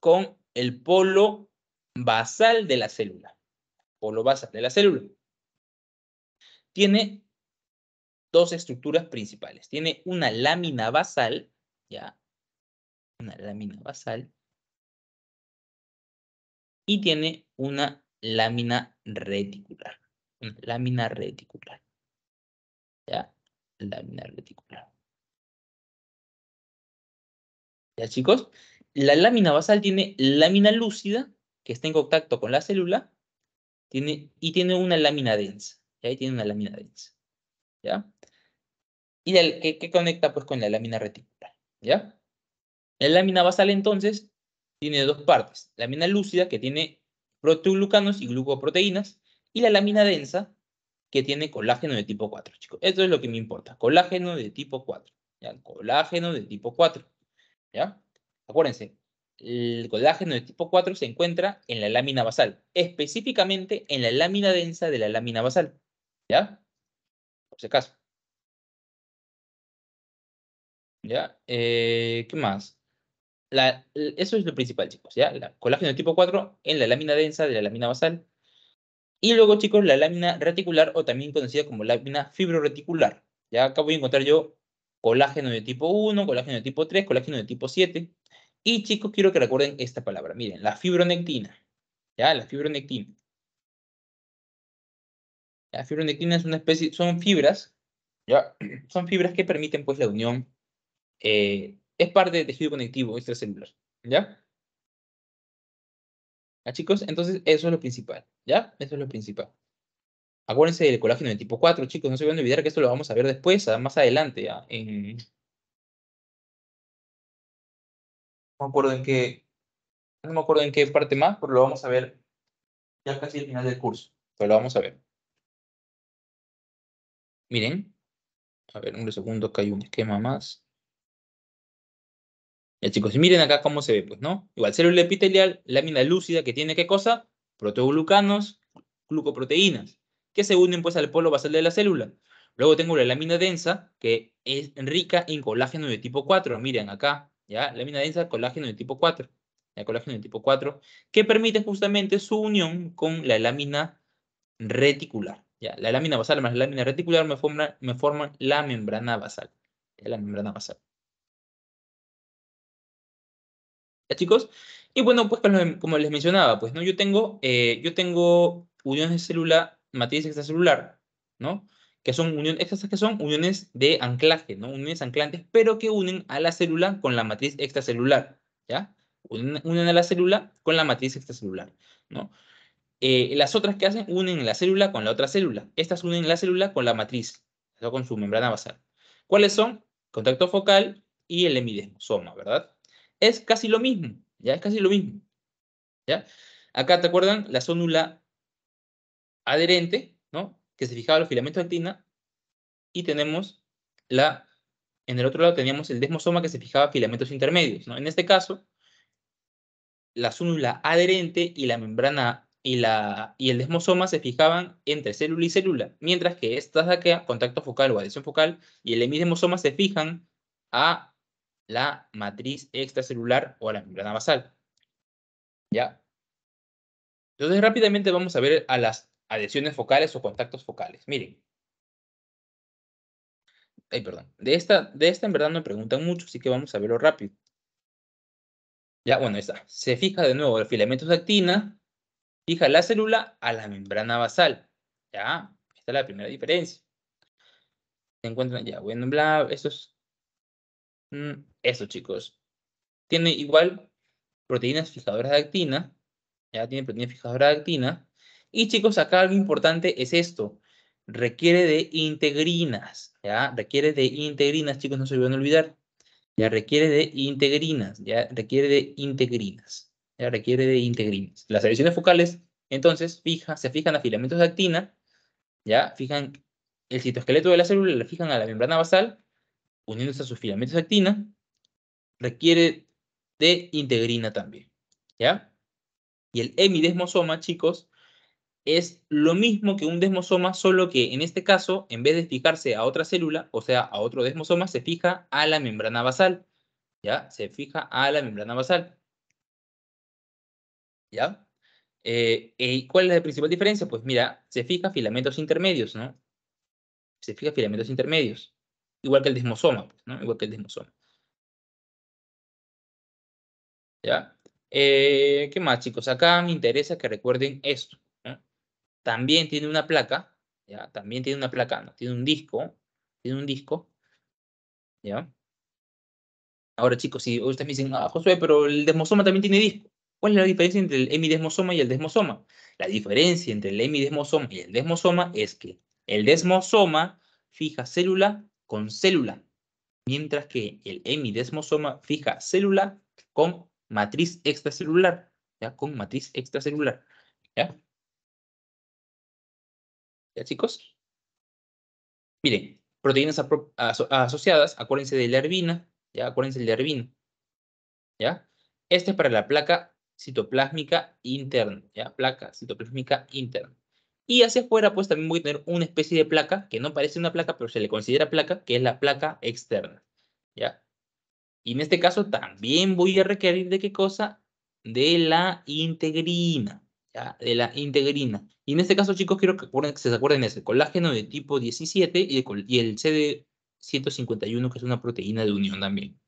Con el polo basal de la célula lo basal de la célula. Tiene dos estructuras principales. Tiene una lámina basal, ¿ya? Una lámina basal. Y tiene una lámina reticular. Una lámina reticular. ¿Ya? Lámina reticular. ¿Ya, chicos? La lámina basal tiene lámina lúcida que está en contacto con la célula y tiene una lámina densa. y ahí tiene una lámina densa. ¿Ya? Y qué que, conecta pues con la lámina reticular. ¿Ya? La lámina basal entonces tiene dos partes. Lámina lúcida que tiene proteoglucanos y glucoproteínas. Y la lámina densa que tiene colágeno de tipo 4, chicos. Esto es lo que me importa. Colágeno de tipo 4. ¿ya? Colágeno de tipo 4. ¿Ya? Acuérdense, el colágeno de tipo 4 se encuentra en la lámina basal, específicamente en la lámina densa de la lámina basal. ¿Ya? Por si acaso. ¿Ya? Eh, ¿Qué más? eso es lo principal, chicos. ¿ya? colágeno de tipo 4 en la lámina densa de la lámina basal. Y luego, chicos, la lámina reticular o también conocida como lámina fibroreticular. Ya acá voy a encontrar yo colágeno de tipo 1, colágeno de tipo 3, colágeno de tipo 7. Y chicos, quiero que recuerden esta palabra. Miren, la fibronectina. ¿Ya? La fibronectina. La fibronectina es una especie, son fibras, ¿ya? Son fibras que permiten pues la unión. Eh, es parte del tejido conectivo extracelular, ¿ya? ¿Ya, chicos? Entonces, eso es lo principal, ¿ya? Eso es lo principal. Acuérdense del colágeno de tipo 4, chicos, no se van a olvidar que esto lo vamos a ver después, más adelante, ¿ya? En, no me acuerdo en qué parte más, pero lo vamos a ver ya casi al final del curso, pero lo vamos a ver. Miren, a ver, un segundo que hay un esquema más. Ya chicos, miren acá cómo se ve, pues, ¿no? Igual, célula epitelial, lámina lúcida que tiene qué cosa? Proteoglucanos, glucoproteínas, que se unen pues al polo basal de la célula. Luego tengo la lámina densa, que es rica en colágeno de tipo 4. Miren acá, ¿ya? Lámina densa, colágeno de tipo 4, colágeno de tipo 4, que permite justamente su unión con la lámina reticular. ¿ya? La lámina basal más la lámina reticular me forman, me la membrana basal. La membrana basal. ¿Ya, chicos? Y bueno, pues como les mencionaba, pues, ¿no? yo, tengo, eh, yo tengo uniones de célula, matriz extracelular, ¿no? que son uniones, estas que son uniones de anclaje, ¿no? Uniones anclantes, pero que unen a la célula con la matriz extracelular, ¿ya? Unen, a la célula con la matriz extracelular, ¿no? Eh, las otras que hacen unen la célula con la otra célula. Estas unen la célula con la matriz, con su membrana basal. ¿Cuáles son? Contacto focal y el hemidesmosoma, ¿verdad? Es casi lo mismo, ya es casi lo mismo. ¿Ya? Acá, ¿te acuerdan? La zónula adherente, que se fijaba los filamentos de actina y tenemos la, en el otro lado teníamos el desmosoma que se fijaba filamentos intermedios. ¿no? En este caso, la célula adherente y la membrana y, la, y el desmosoma se fijaban entre célula y célula, mientras que estas de aquí, contacto focal o adhesión focal, y el hemidesmosoma se fijan a la matriz extracelular o a la membrana basal. ¿Ya? Entonces rápidamente vamos a ver a las adhesiones focales o contactos focales. Miren. Ay, perdón. De esta, de esta en verdad no me preguntan mucho, así que vamos a verlo rápido. Ya, bueno, está. Se fija de nuevo el filamento de actina, fija la célula a la membrana basal. Ya, esta es la primera diferencia. Se encuentran, ya, bueno, bla, estos. Mm, es, chicos. Tiene igual proteínas fijadoras de actina. Ya tiene proteínas fijadoras de actina. Y chicos, acá algo importante es esto. Requiere de integrinas, ¿ya? Requiere de integrinas, chicos, no se van a olvidar. Ya requiere de integrinas, ya requiere de integrinas, ya requiere de integrinas. Las adiciones focales, entonces, fija, se fijan a filamentos de actina, ya fijan el citoesqueleto de la célula, Le fijan a la membrana basal, uniéndose a sus filamentos de actina, requiere de integrina también, ¿ya? Y el hemidesmosoma, chicos, es lo mismo que un desmosoma, solo que en este caso, en vez de fijarse a otra célula, o sea, a otro desmosoma, se fija a la membrana basal. ¿Ya? Se fija a la membrana basal. ¿Ya? ¿Y eh, eh, cuál es la principal diferencia? Pues mira, se fija filamentos intermedios, ¿no? Se fija filamentos intermedios. Igual que el desmosoma, pues, ¿no? Igual que el desmosoma. ¿Ya? Eh, ¿Qué más, chicos? Acá me interesa que recuerden esto también tiene una placa, ¿ya? También tiene una placa, ¿no? Tiene un disco, tiene un disco, ¿ya? Ahora, chicos, si ustedes me dicen, ah, José, pero el desmosoma también tiene disco. ¿Cuál es la diferencia entre el hemidesmosoma y el desmosoma? La diferencia entre el hemidesmosoma y el desmosoma es que el desmosoma fija célula con célula, mientras que el hemidesmosoma fija célula con matriz extracelular, ¿ya? Con matriz extracelular, ¿ya? ¿Ya chicos? Miren, proteínas asociadas, acuérdense de la herbina, ¿ya? Acuérdense de la herbina, ¿ya? Este es para la placa citoplasmica interna, ¿ya? Placa citoplasmica interna. Y hacia afuera, pues también voy a tener una especie de placa, que no parece una placa, pero se le considera placa, que es la placa externa, ¿ya? Y en este caso también voy a requerir de qué cosa? De la integrina, de la integrina. Y en este caso, chicos, quiero que, se acuerden ese el colágeno de tipo 17 y el, CD151, que es una proteína de unión también.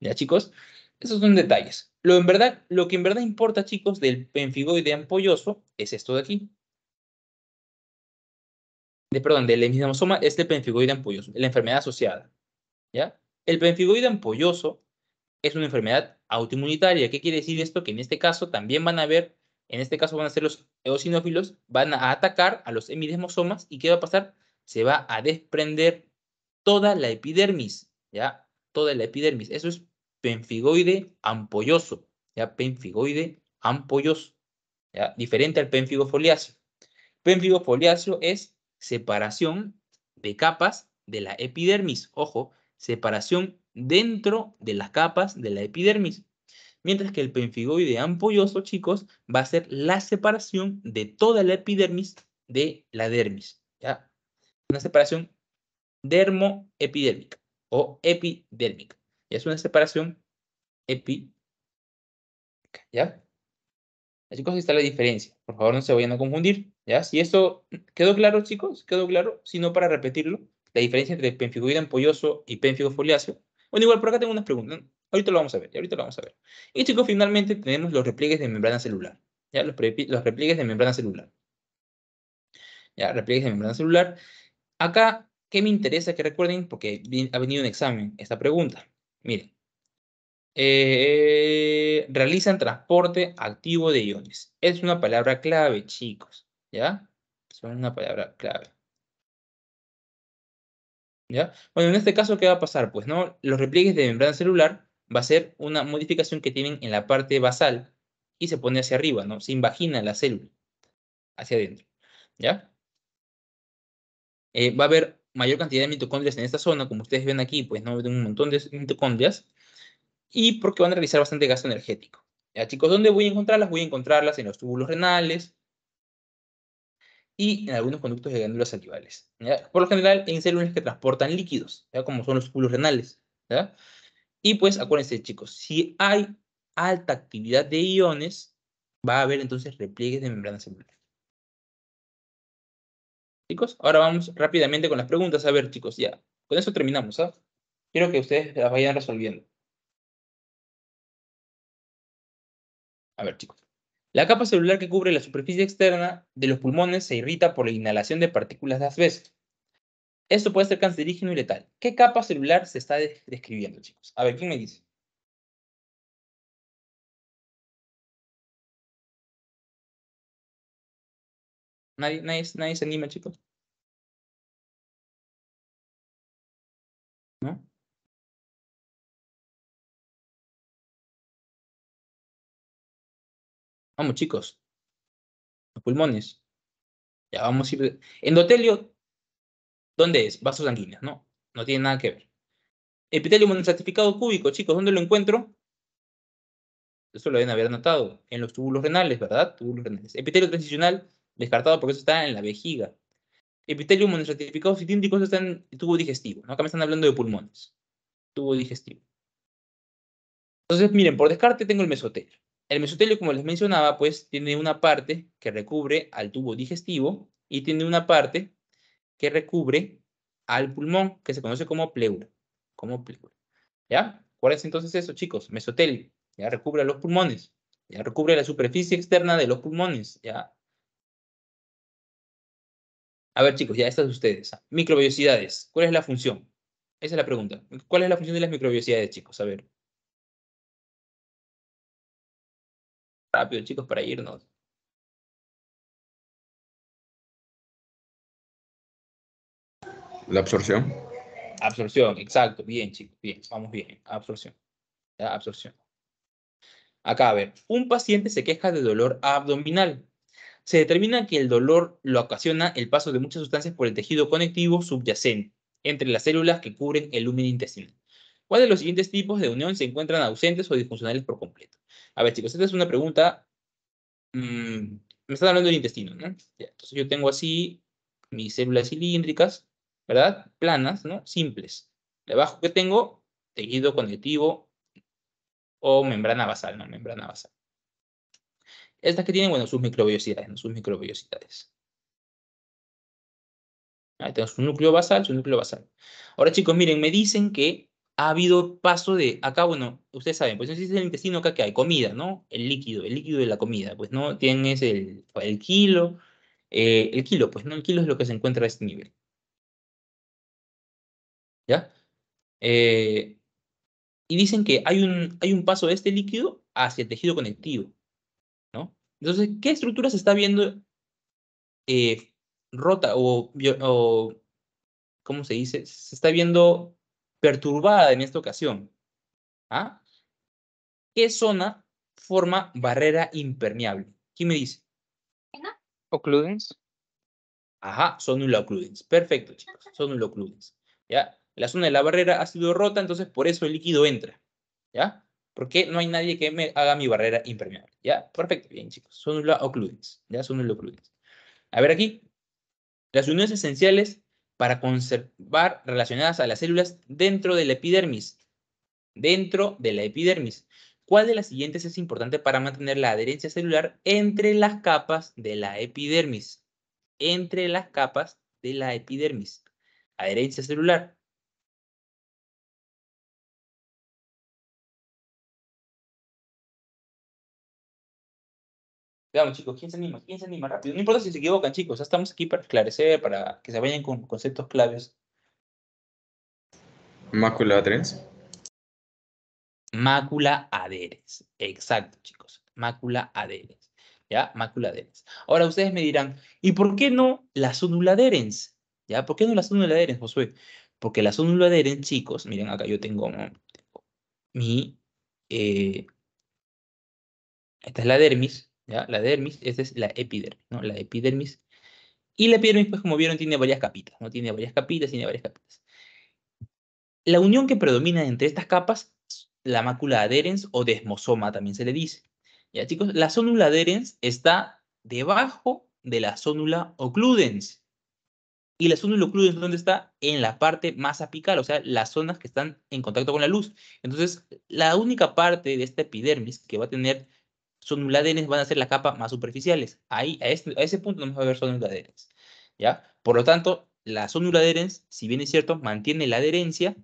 ¿Ya, chicos? Esos son detalles. Lo, en verdad, lo que en verdad importa, chicos, del penfigoide ampolloso es esto de aquí. perdón, del hemismosoma es este el penfigoide ampolloso, la enfermedad asociada. ¿Ya? El penfigoide ampolloso es una enfermedad autoinmunitaria. ¿Qué quiere decir esto? Que en este caso también van a haber en este caso van a ser los eosinófilos, van a atacar a los hemidesmosomas y ¿qué va a pasar? Se va a desprender toda la epidermis, ¿ya? Toda la epidermis. Eso es penfigoide ampolloso, ¿ya? Penfigoide ampolloso, ¿ya? Diferente al pénfigo foliáceo. Pénfigo foliáceo es separación de capas de la epidermis. Ojo, separación dentro de las capas de la epidermis mientras que el penfigoide ampolloso, chicos, va a ser la separación de toda la epidermis de la dermis. ¿ya? Una separación dermoepidérmica o epidérmica. Ya es una separación epidérmica. ¿Ya? Chicos, ahí está la diferencia. Por favor, no se vayan a confundir. ¿Ya? Si esto quedó claro, chicos, quedó claro, si no, para repetirlo, la diferencia entre penfigoide ampolloso y penfigo foliáceo. Bueno, igual por acá tengo unas preguntas. Ahorita lo vamos a ver, y ahorita lo vamos a ver. Y chicos, finalmente tenemos los repliegues de membrana celular. ¿ya? Los, repliegues de membrana celular. Ya, repliegues de membrana celular. Acá, ¿qué me interesa que recuerden? Porque ha venido un examen, esta pregunta. Miren. Eh, realizan transporte activo de iones. Es una palabra clave, chicos. ¿Ya? Es una palabra clave. ¿Ya? Bueno, en este caso, ¿qué va a pasar? Pues, ¿no? Los repliegues de membrana celular va a ser una modificación que tienen en la parte basal y se pone hacia arriba, ¿no? Se invagina la célula hacia adentro, ¿ya? Eh, va a haber mayor cantidad de mitocondrias en esta zona, como ustedes ven aquí, pues no tengo un montón de mitocondrias, y porque van a realizar bastante gasto energético. ¿Ya, chicos? ¿Dónde voy a encontrarlas? Voy a encontrarlas en los túbulos renales y en algunos conductos de glándulas salivales. ¿ya? Por lo general, en células que transportan líquidos, ¿ya? como son los túbulos renales. ¿ya? Y pues acuérdense chicos, si hay alta actividad de iones, va a haber entonces repliegues de membrana celular. Chicos, ahora vamos rápidamente con las preguntas. A ver chicos, ya, con eso terminamos. ¿ah? Quiero que ustedes las vayan resolviendo. A ver chicos. La capa celular que cubre la superficie externa de los pulmones se irrita por la inhalación de partículas de asbesto. Esto puede ser cancerígeno y letal. ¿Qué capa celular se está describiendo, chicos? A ver, ¿quién me dice? ¿Nadie, nadie, nadie se anima, chicos? ¿No? Vamos, chicos. Los pulmones. Ya vamos a ir. Endotelio, ¿Dónde es? Vasos sanguíneos, no, no tiene nada que ver. Epitelio monostratificado cúbico, chicos, ¿dónde lo encuentro? Eso lo deben haber notado, en los túbulos renales, ¿verdad? Túbulos renales. Epitelio transicional, descartado porque eso está en la vejiga. Epitelio monostratificado citíntico, eso está en el tubo digestivo. ¿no? Acá me están hablando de pulmones. Tubo digestivo. Entonces, miren, por descarte tengo el mesotelio. El mesotelio, como les mencionaba, pues tiene una parte que recubre al tubo digestivo y tiene una parte que recubre al pulmón, que se conoce como pleura. Como pleura. ¿Ya? ¿Cuál es entonces eso, chicos? Mesotel, Ya recubre los pulmones. Ya recubre la superficie externa de los pulmones. Ya. A ver, chicos, ya estas ustedes. Microbiosidades. ¿Cuál es la función? Esa es la pregunta. ¿Cuál es la función de las microbiosidades, chicos? A ver. Rápido, chicos, para irnos. La absorción. Absorción, exacto. Bien, chicos, bien, vamos bien. Absorción. Absorción. Acá, a ver, un paciente se queja de dolor abdominal. Se determina que el dolor lo ocasiona el paso de muchas sustancias por el tejido conectivo subyacente, entre las células que cubren el lumen intestinal. ¿Cuál de los siguientes tipos de unión se encuentran ausentes o disfuncionales por completo? A ver, chicos, esta es una pregunta. Mm, me están hablando del intestino, ¿no? entonces yo tengo así mis células cilíndricas, ¿verdad? Planas, ¿no? Simples. Debajo que tengo tejido conectivo o membrana basal, ¿no? Membrana basal. Estas que tienen, bueno, sus microbiosidades, ¿no? Sus microbiosidades. Ahí tenemos su núcleo basal, su núcleo basal. Ahora, chicos, miren, me dicen que ha habido paso de, acá, bueno, ustedes saben, pues si es el intestino, acá que hay comida, ¿no? El líquido, el líquido de la comida, pues, ¿no? Tienes el, el kilo, eh, el kilo, pues, ¿no? El kilo es lo que se encuentra a este nivel. ¿ya? Eh, y dicen que hay un, hay un paso de este líquido hacia el tejido conectivo, ¿no? Entonces, ¿qué estructura se está viendo eh, rota o, ¿cómo se dice? Se está viendo perturbada en esta ocasión. ¿Ah? ¿Qué zona forma barrera impermeable? ¿Quién me dice? Ocludens. Ajá, son ocludens. Perfecto, chicos. Son ocludens. ¿Ya? la zona de la barrera ha sido rota, entonces por eso el líquido entra, ¿ya? Porque no hay nadie que me haga mi barrera impermeable, ¿ya? Perfecto, bien chicos, son los ¿ya? Son los A ver aquí, las uniones esenciales para conservar relacionadas a las células dentro de la epidermis, dentro de la epidermis. ¿Cuál de las siguientes es importante para mantener la adherencia celular entre las capas de la epidermis? Entre las capas de la epidermis. Adherencia celular, Veamos, chicos, ¿quién se anima? ¿Quién se anima rápido? No importa si se equivocan, chicos, ya estamos aquí para esclarecer, para que se vayan con conceptos claves. Mácula adherens. Mácula adherens. Exacto, chicos. Mácula adherens. ¿Ya? Mácula adherens. Ahora ustedes me dirán, ¿y por qué no la zónula adherens? ¿Ya? ¿Por qué no la zónula adherens, Josué? Porque la sonula adherens, chicos, miren acá yo tengo, mi... Eh, esta es la dermis, la dermis, esa es la epidermis, La epidermis. Y la epidermis, pues como vieron, tiene varias capitas, ¿no? Tiene varias capitas, tiene varias capitas. La unión que predomina entre estas capas, la mácula adherens o desmosoma también se le dice. Ya chicos, la zónula adherens está debajo de la zónula occludens. Y la zónula occludens, ¿dónde está? En la parte más apical, o sea, las zonas que están en contacto con la luz. Entonces, la única parte de esta epidermis que va a tener Sonuladenes van a ser las capa más superficiales. Ahí, a, este, a ese punto no va a ver sonuladenes. ¿Ya? Por lo tanto, la sonuladenes, si bien es cierto, mantiene la adherencia,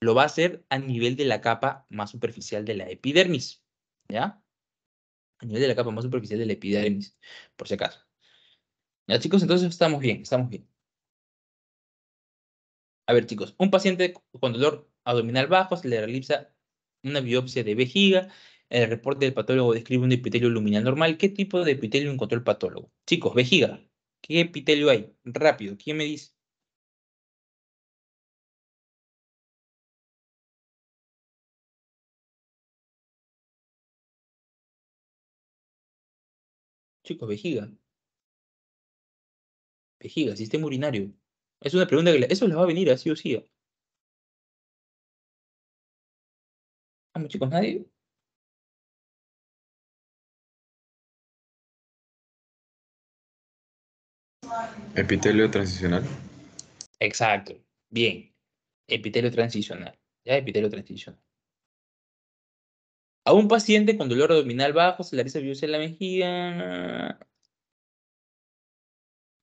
lo va a hacer a nivel de la capa más superficial de la epidermis. ¿Ya? A nivel de la capa más superficial de la epidermis, por si acaso. Ya, chicos, entonces estamos bien, estamos bien. A ver, chicos, un paciente con dolor abdominal bajo se le realiza una biopsia de vejiga el reporte del patólogo describe un epitelio luminal normal. ¿Qué tipo de epitelio encontró el patólogo? Chicos, vejiga. ¿Qué epitelio hay? Rápido, ¿quién me dice? Chicos, vejiga. Vejiga, sistema urinario. Es una pregunta que eso les va a venir así o sí. ¿eh? Vamos, chicos, nadie. Epitelio transicional. Exacto. Bien. Epitelio transicional. Ya, epitelio transicional. A un paciente con dolor abdominal bajo, se le realiza virus en la mejilla.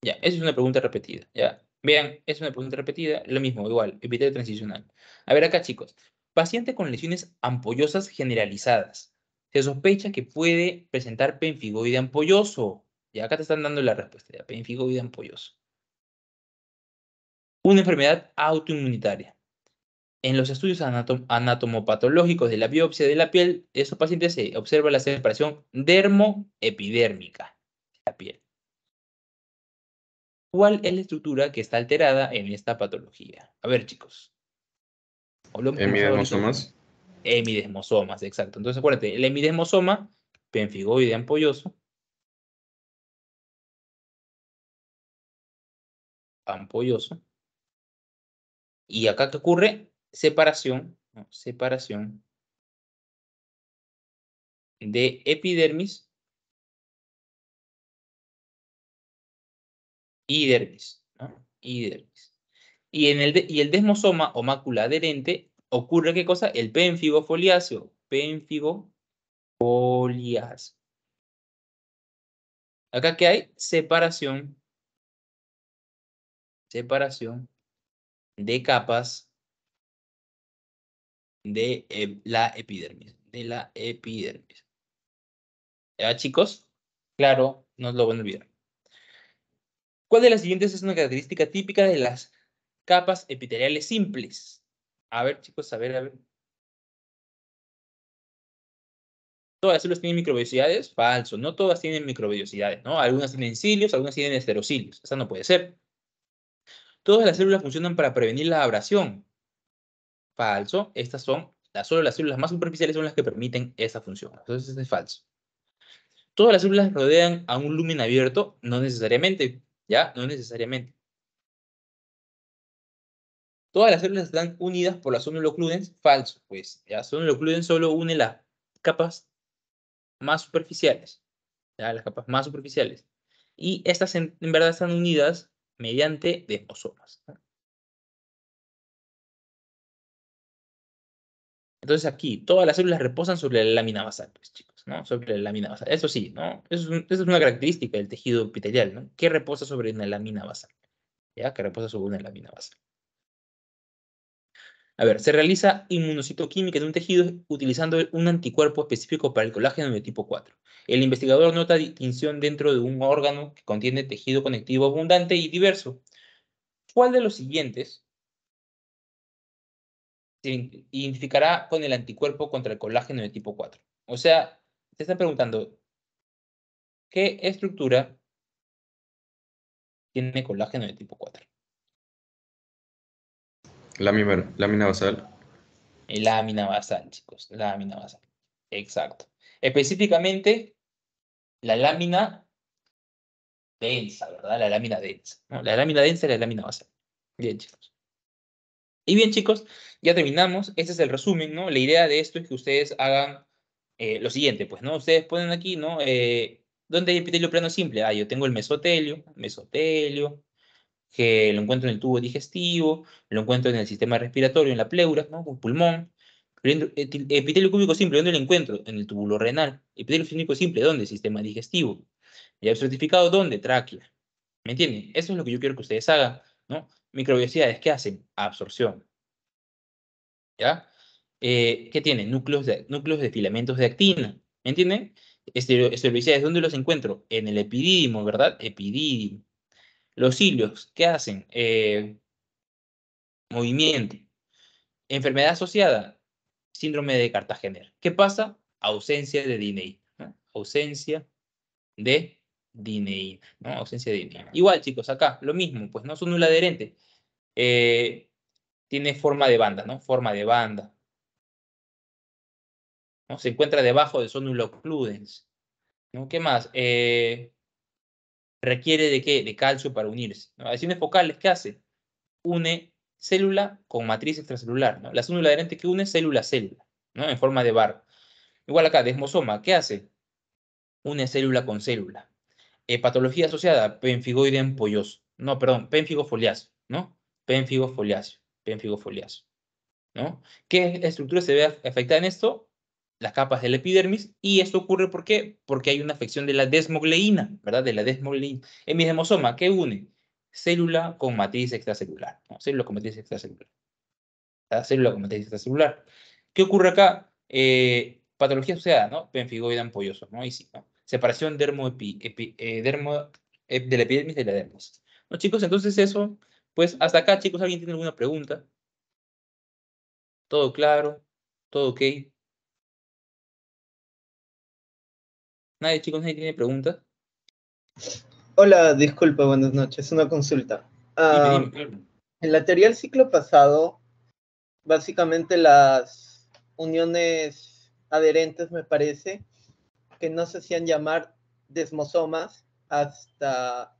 Ya, esa es una pregunta repetida. Ya, vean, es una pregunta repetida. Lo mismo, igual, epitelio transicional. A ver acá, chicos. Paciente con lesiones ampollosas generalizadas. Se sospecha que puede presentar penfigoide ampolloso. Y acá te están dando la respuesta. Ya, ampolloso. Una enfermedad autoinmunitaria. En los estudios anatomopatológicos de la biopsia de la piel, esos pacientes se observa la separación dermoepidérmica de la piel. ¿Cuál es la estructura que está alterada en esta patología? A ver, chicos. ¿Hemidesmosomas? Hemidesmosomas, exacto. Entonces, acuérdate, el hemidesmosoma, penfigoide ampolloso, Y acá que ocurre separación, separación de epidermis y dermis. Y, dermis. Y, en el y el desmosoma o mácula adherente ocurre qué cosa? El pénfigo foliáceo. Pénfigo foliáceo. Acá que hay separación separación de capas de la epidermis. De la epidermis. ¿Ya, chicos? Claro, no lo van a olvidar. ¿Cuál de las siguientes es una característica típica de las capas epiteliales simples? A ver, chicos, a ver, a ver. ¿Todas células tienen microbiosidades? Falso. No todas tienen microbiosidades, ¿no? Algunas tienen cilios, algunas tienen esterocilios. Esa no puede ser. Todas las células funcionan para prevenir la abrasión. Falso. Estas son, las, solo las células más superficiales son las que permiten esa función. Entonces, este es falso. Todas las células rodean a un lumen abierto, no necesariamente, ¿ya? No necesariamente. Todas las células están unidas por las locludens. falso, pues, ¿ya? locludens solo une las capas más superficiales, ¿ya? Las capas más superficiales. Y estas en verdad están unidas mediante de osomas. Entonces aquí todas las células reposan sobre la lámina basal, pues chicos, ¿no? Sobre la lámina basal. Eso sí, ¿no? Eso es, es una característica del tejido epitelial, ¿no? Que reposa sobre una lámina basal, ¿ya? Que reposa sobre una lámina basal. A ver, se realiza inmunocitoquímica en un tejido utilizando un anticuerpo específico para el colágeno de tipo 4. El investigador nota distinción dentro de un órgano que contiene tejido conectivo abundante y diverso. ¿Cuál de los siguientes se identificará con el anticuerpo contra el colágeno de tipo 4? O sea, te están preguntando, ¿qué estructura tiene colágeno de tipo 4? Lámina, lámina basal. Eh, lámina basal, chicos, lámina basal. Exacto. Específicamente, la lámina densa, ¿verdad? La lámina densa. La lámina densa y la lámina basal. Bien, chicos. Y bien, chicos, ya terminamos. ese es el resumen, ¿no? La idea de esto es que ustedes hagan eh, lo siguiente, pues, ¿no? Ustedes ponen aquí, ¿no? Eh, ¿Dónde hay epitelio plano simple? Ah, yo tengo el mesotelio, mesotelio, que lo encuentro en el tubo digestivo, lo encuentro en el sistema respiratorio, en la pleura, ¿no? Con pulmón. Eh, epitelio cúbico simple, ¿dónde lo encuentro? En el túbulo renal. Epitelio cúbico simple, ¿dónde? Sistema digestivo. Y certificado, ¿dónde? Tráquea. ¿Me entienden? Eso es lo que yo quiero que ustedes hagan, ¿no? Microbiosidades, ¿qué hacen? Absorción. ¿Ya? Eh, ¿Qué tienen? Núcleos de, núcleos de filamentos de actina. ¿Me entienden? Esteroides, ¿dónde los encuentro? En el epidídimo, ¿verdad? Epidídimo. Los cilios, ¿qué hacen? Eh, movimiento. Enfermedad asociada, síndrome de Cartagena. ¿Qué pasa? Ausencia de DNI. Ausencia de DNI. Ausencia de Igual, chicos, acá lo mismo, pues no son un adherente. Eh, tiene forma de banda, ¿no? Forma de banda. ¿no? Se encuentra debajo de un ¿no? ¿Qué más? Eh, requiere de qué? De calcio para unirse. ¿no? focales, ¿qué hace? Une célula con matriz extracelular. ¿no? La célula adherente que une célula a célula, ¿no? en forma de barro. Igual acá, desmosoma, ¿qué hace? Une célula con célula. Eh, patología asociada, penfigoide empolloso. No, perdón, penfigofoliazo, ¿no? penfigo penfigofoliazo, ¿no? ¿Qué estructura se ve afectada en esto? las capas de la epidermis y esto ocurre ¿por qué? porque hay una afección de la desmogleína, ¿verdad? De la desmogleína en mi hemosoma que une célula con matriz extracelular, ¿no? célula con matriz extracelular, célula con matriz extracelular. ¿Qué ocurre acá? Eh, patología asociada, ¿no? Penfigoida ampolloso, ¿no? Y sí, Separación dermo, eh, eh, de la epidermis de la dermis. ¿No, chicos? Entonces eso, pues hasta acá, chicos, ¿alguien tiene alguna pregunta? ¿Todo claro? ¿Todo ok? Nadie, chicos, nadie tiene preguntas. Hola, disculpa, buenas noches. Una consulta. Ah, en la teoría del ciclo pasado, básicamente las uniones adherentes, me parece, que no se hacían llamar desmosomas hasta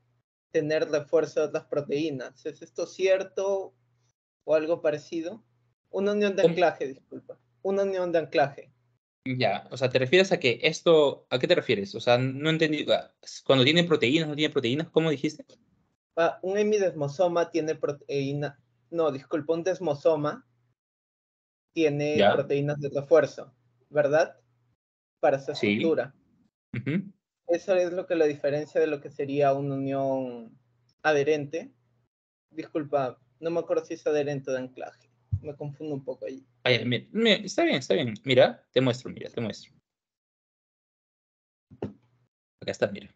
tener refuerzo de otras proteínas. ¿Es esto cierto o algo parecido? Una unión de anclaje, disculpa. Una unión de anclaje. Ya, o sea, ¿te refieres a que esto, a qué te refieres? O sea, no entendido, ah, cuando tiene proteínas, no tiene proteínas, ¿cómo dijiste? Ah, un hemidesmosoma tiene proteína, no, disculpa, un desmosoma tiene proteínas de refuerzo, ¿verdad? Para su estructura. Eso es lo que la diferencia de lo que sería una unión adherente. Disculpa, no me acuerdo si es adherente o de anclaje me confundo un poco ahí. Ah, está bien, está bien. Mira, te muestro, mira, te muestro. Acá está, mira.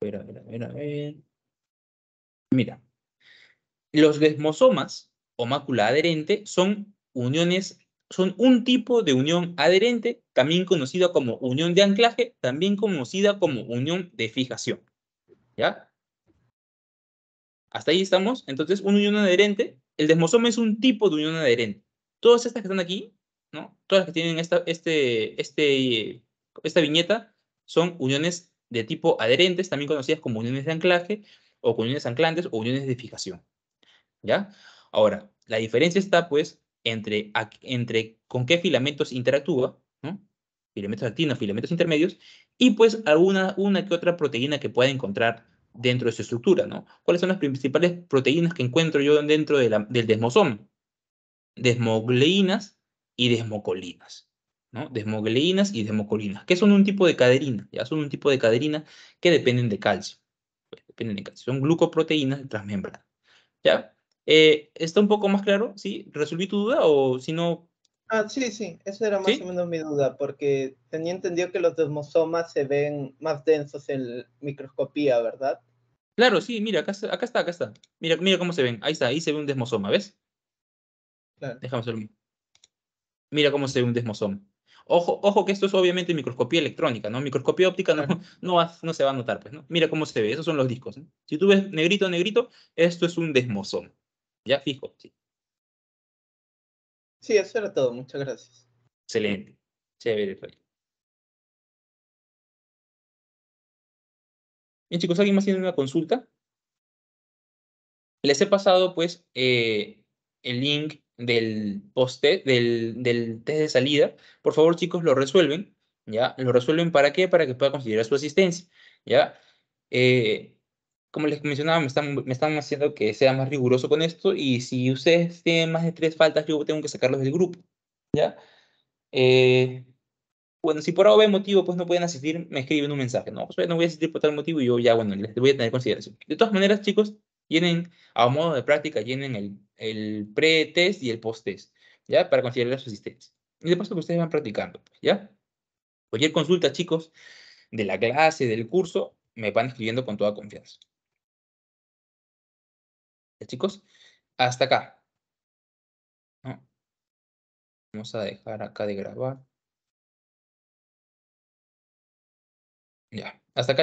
Mira, mira, mira, mira. Mira. Los desmosomas o mácula adherente son uniones, son un tipo de unión adherente, también conocida como unión de anclaje, también conocida como unión de fijación. ¿Ya? ¿Hasta ahí estamos? Entonces, un unión adherente, el desmosoma es un tipo de unión adherente. Todas estas que están aquí, ¿no? Todas las que tienen esta, este, este, esta viñeta son uniones de tipo adherentes, también conocidas como uniones de anclaje, o uniones anclantes, o uniones de fijación. ¿Ya? Ahora, la diferencia está, pues, entre, entre con qué filamentos interactúa, filamentos actinos, filamentos intermedios, y pues alguna una que otra proteína que pueda encontrar dentro de su estructura, ¿no? ¿Cuáles son las principales proteínas que encuentro yo dentro del desmosón? Desmogleínas y desmocolinas, ¿no? Desmogleínas y desmocolinas, que son un tipo de caderina, ya son un tipo de caderina que dependen de calcio. Pues, dependen de calcio. Son glucoproteínas de transmembrana. ¿Ya? Eh, ¿Está un poco más claro? ¿Sí? ¿Resolví tu duda o si no, Ah, sí, sí, esa era más o menos mi duda, porque tenía entendido que los desmosomas se ven más densos en microscopía, ¿verdad? Claro, sí, mira, acá, está, acá está. Mira, mira cómo se ven. Ahí está, ahí se ve un desmosoma, ¿ves? Claro. Dejamos el... Mira cómo se ve un desmosoma. Ojo, ojo que esto es obviamente microscopía electrónica, ¿no? Microscopía óptica no, no, no se va a notar, pues, ¿no? Mira cómo se ve, esos son los discos. Si tú ves negrito, negrito, esto es un desmosoma. Ya fijo, sí. Sí, eso era todo. Muchas gracias. Excelente. Chévere, Bien, chicos, ¿alguien más tiene una consulta? Les he pasado, pues, eh, el link del post -test, del, test de salida. Por favor, chicos, lo resuelven. ¿Ya? Lo resuelven para qué? Para que pueda considerar su asistencia. ¿Ya? Eh, como les mencionaba, me están, haciendo que sea más riguroso con esto y si ustedes tienen más de tres faltas, yo tengo que sacarlos del grupo, ¿ya? Eh, bueno, si por algún motivo pues no pueden asistir, me escriben un mensaje, ¿no? Pues, no voy a asistir por tal motivo y yo ya, bueno, les voy a tener consideración. De todas maneras, chicos, tienen a modo de práctica, tienen el, el pre y el post ¿ya? Para considerar su asistencia. Y de paso que pues, ustedes van practicando, ¿ya? Cualquier consulta, chicos, de la clase, del curso, me van escribiendo con toda confianza chicos? Hasta acá. Vamos a dejar acá de grabar. Ya, hasta acá.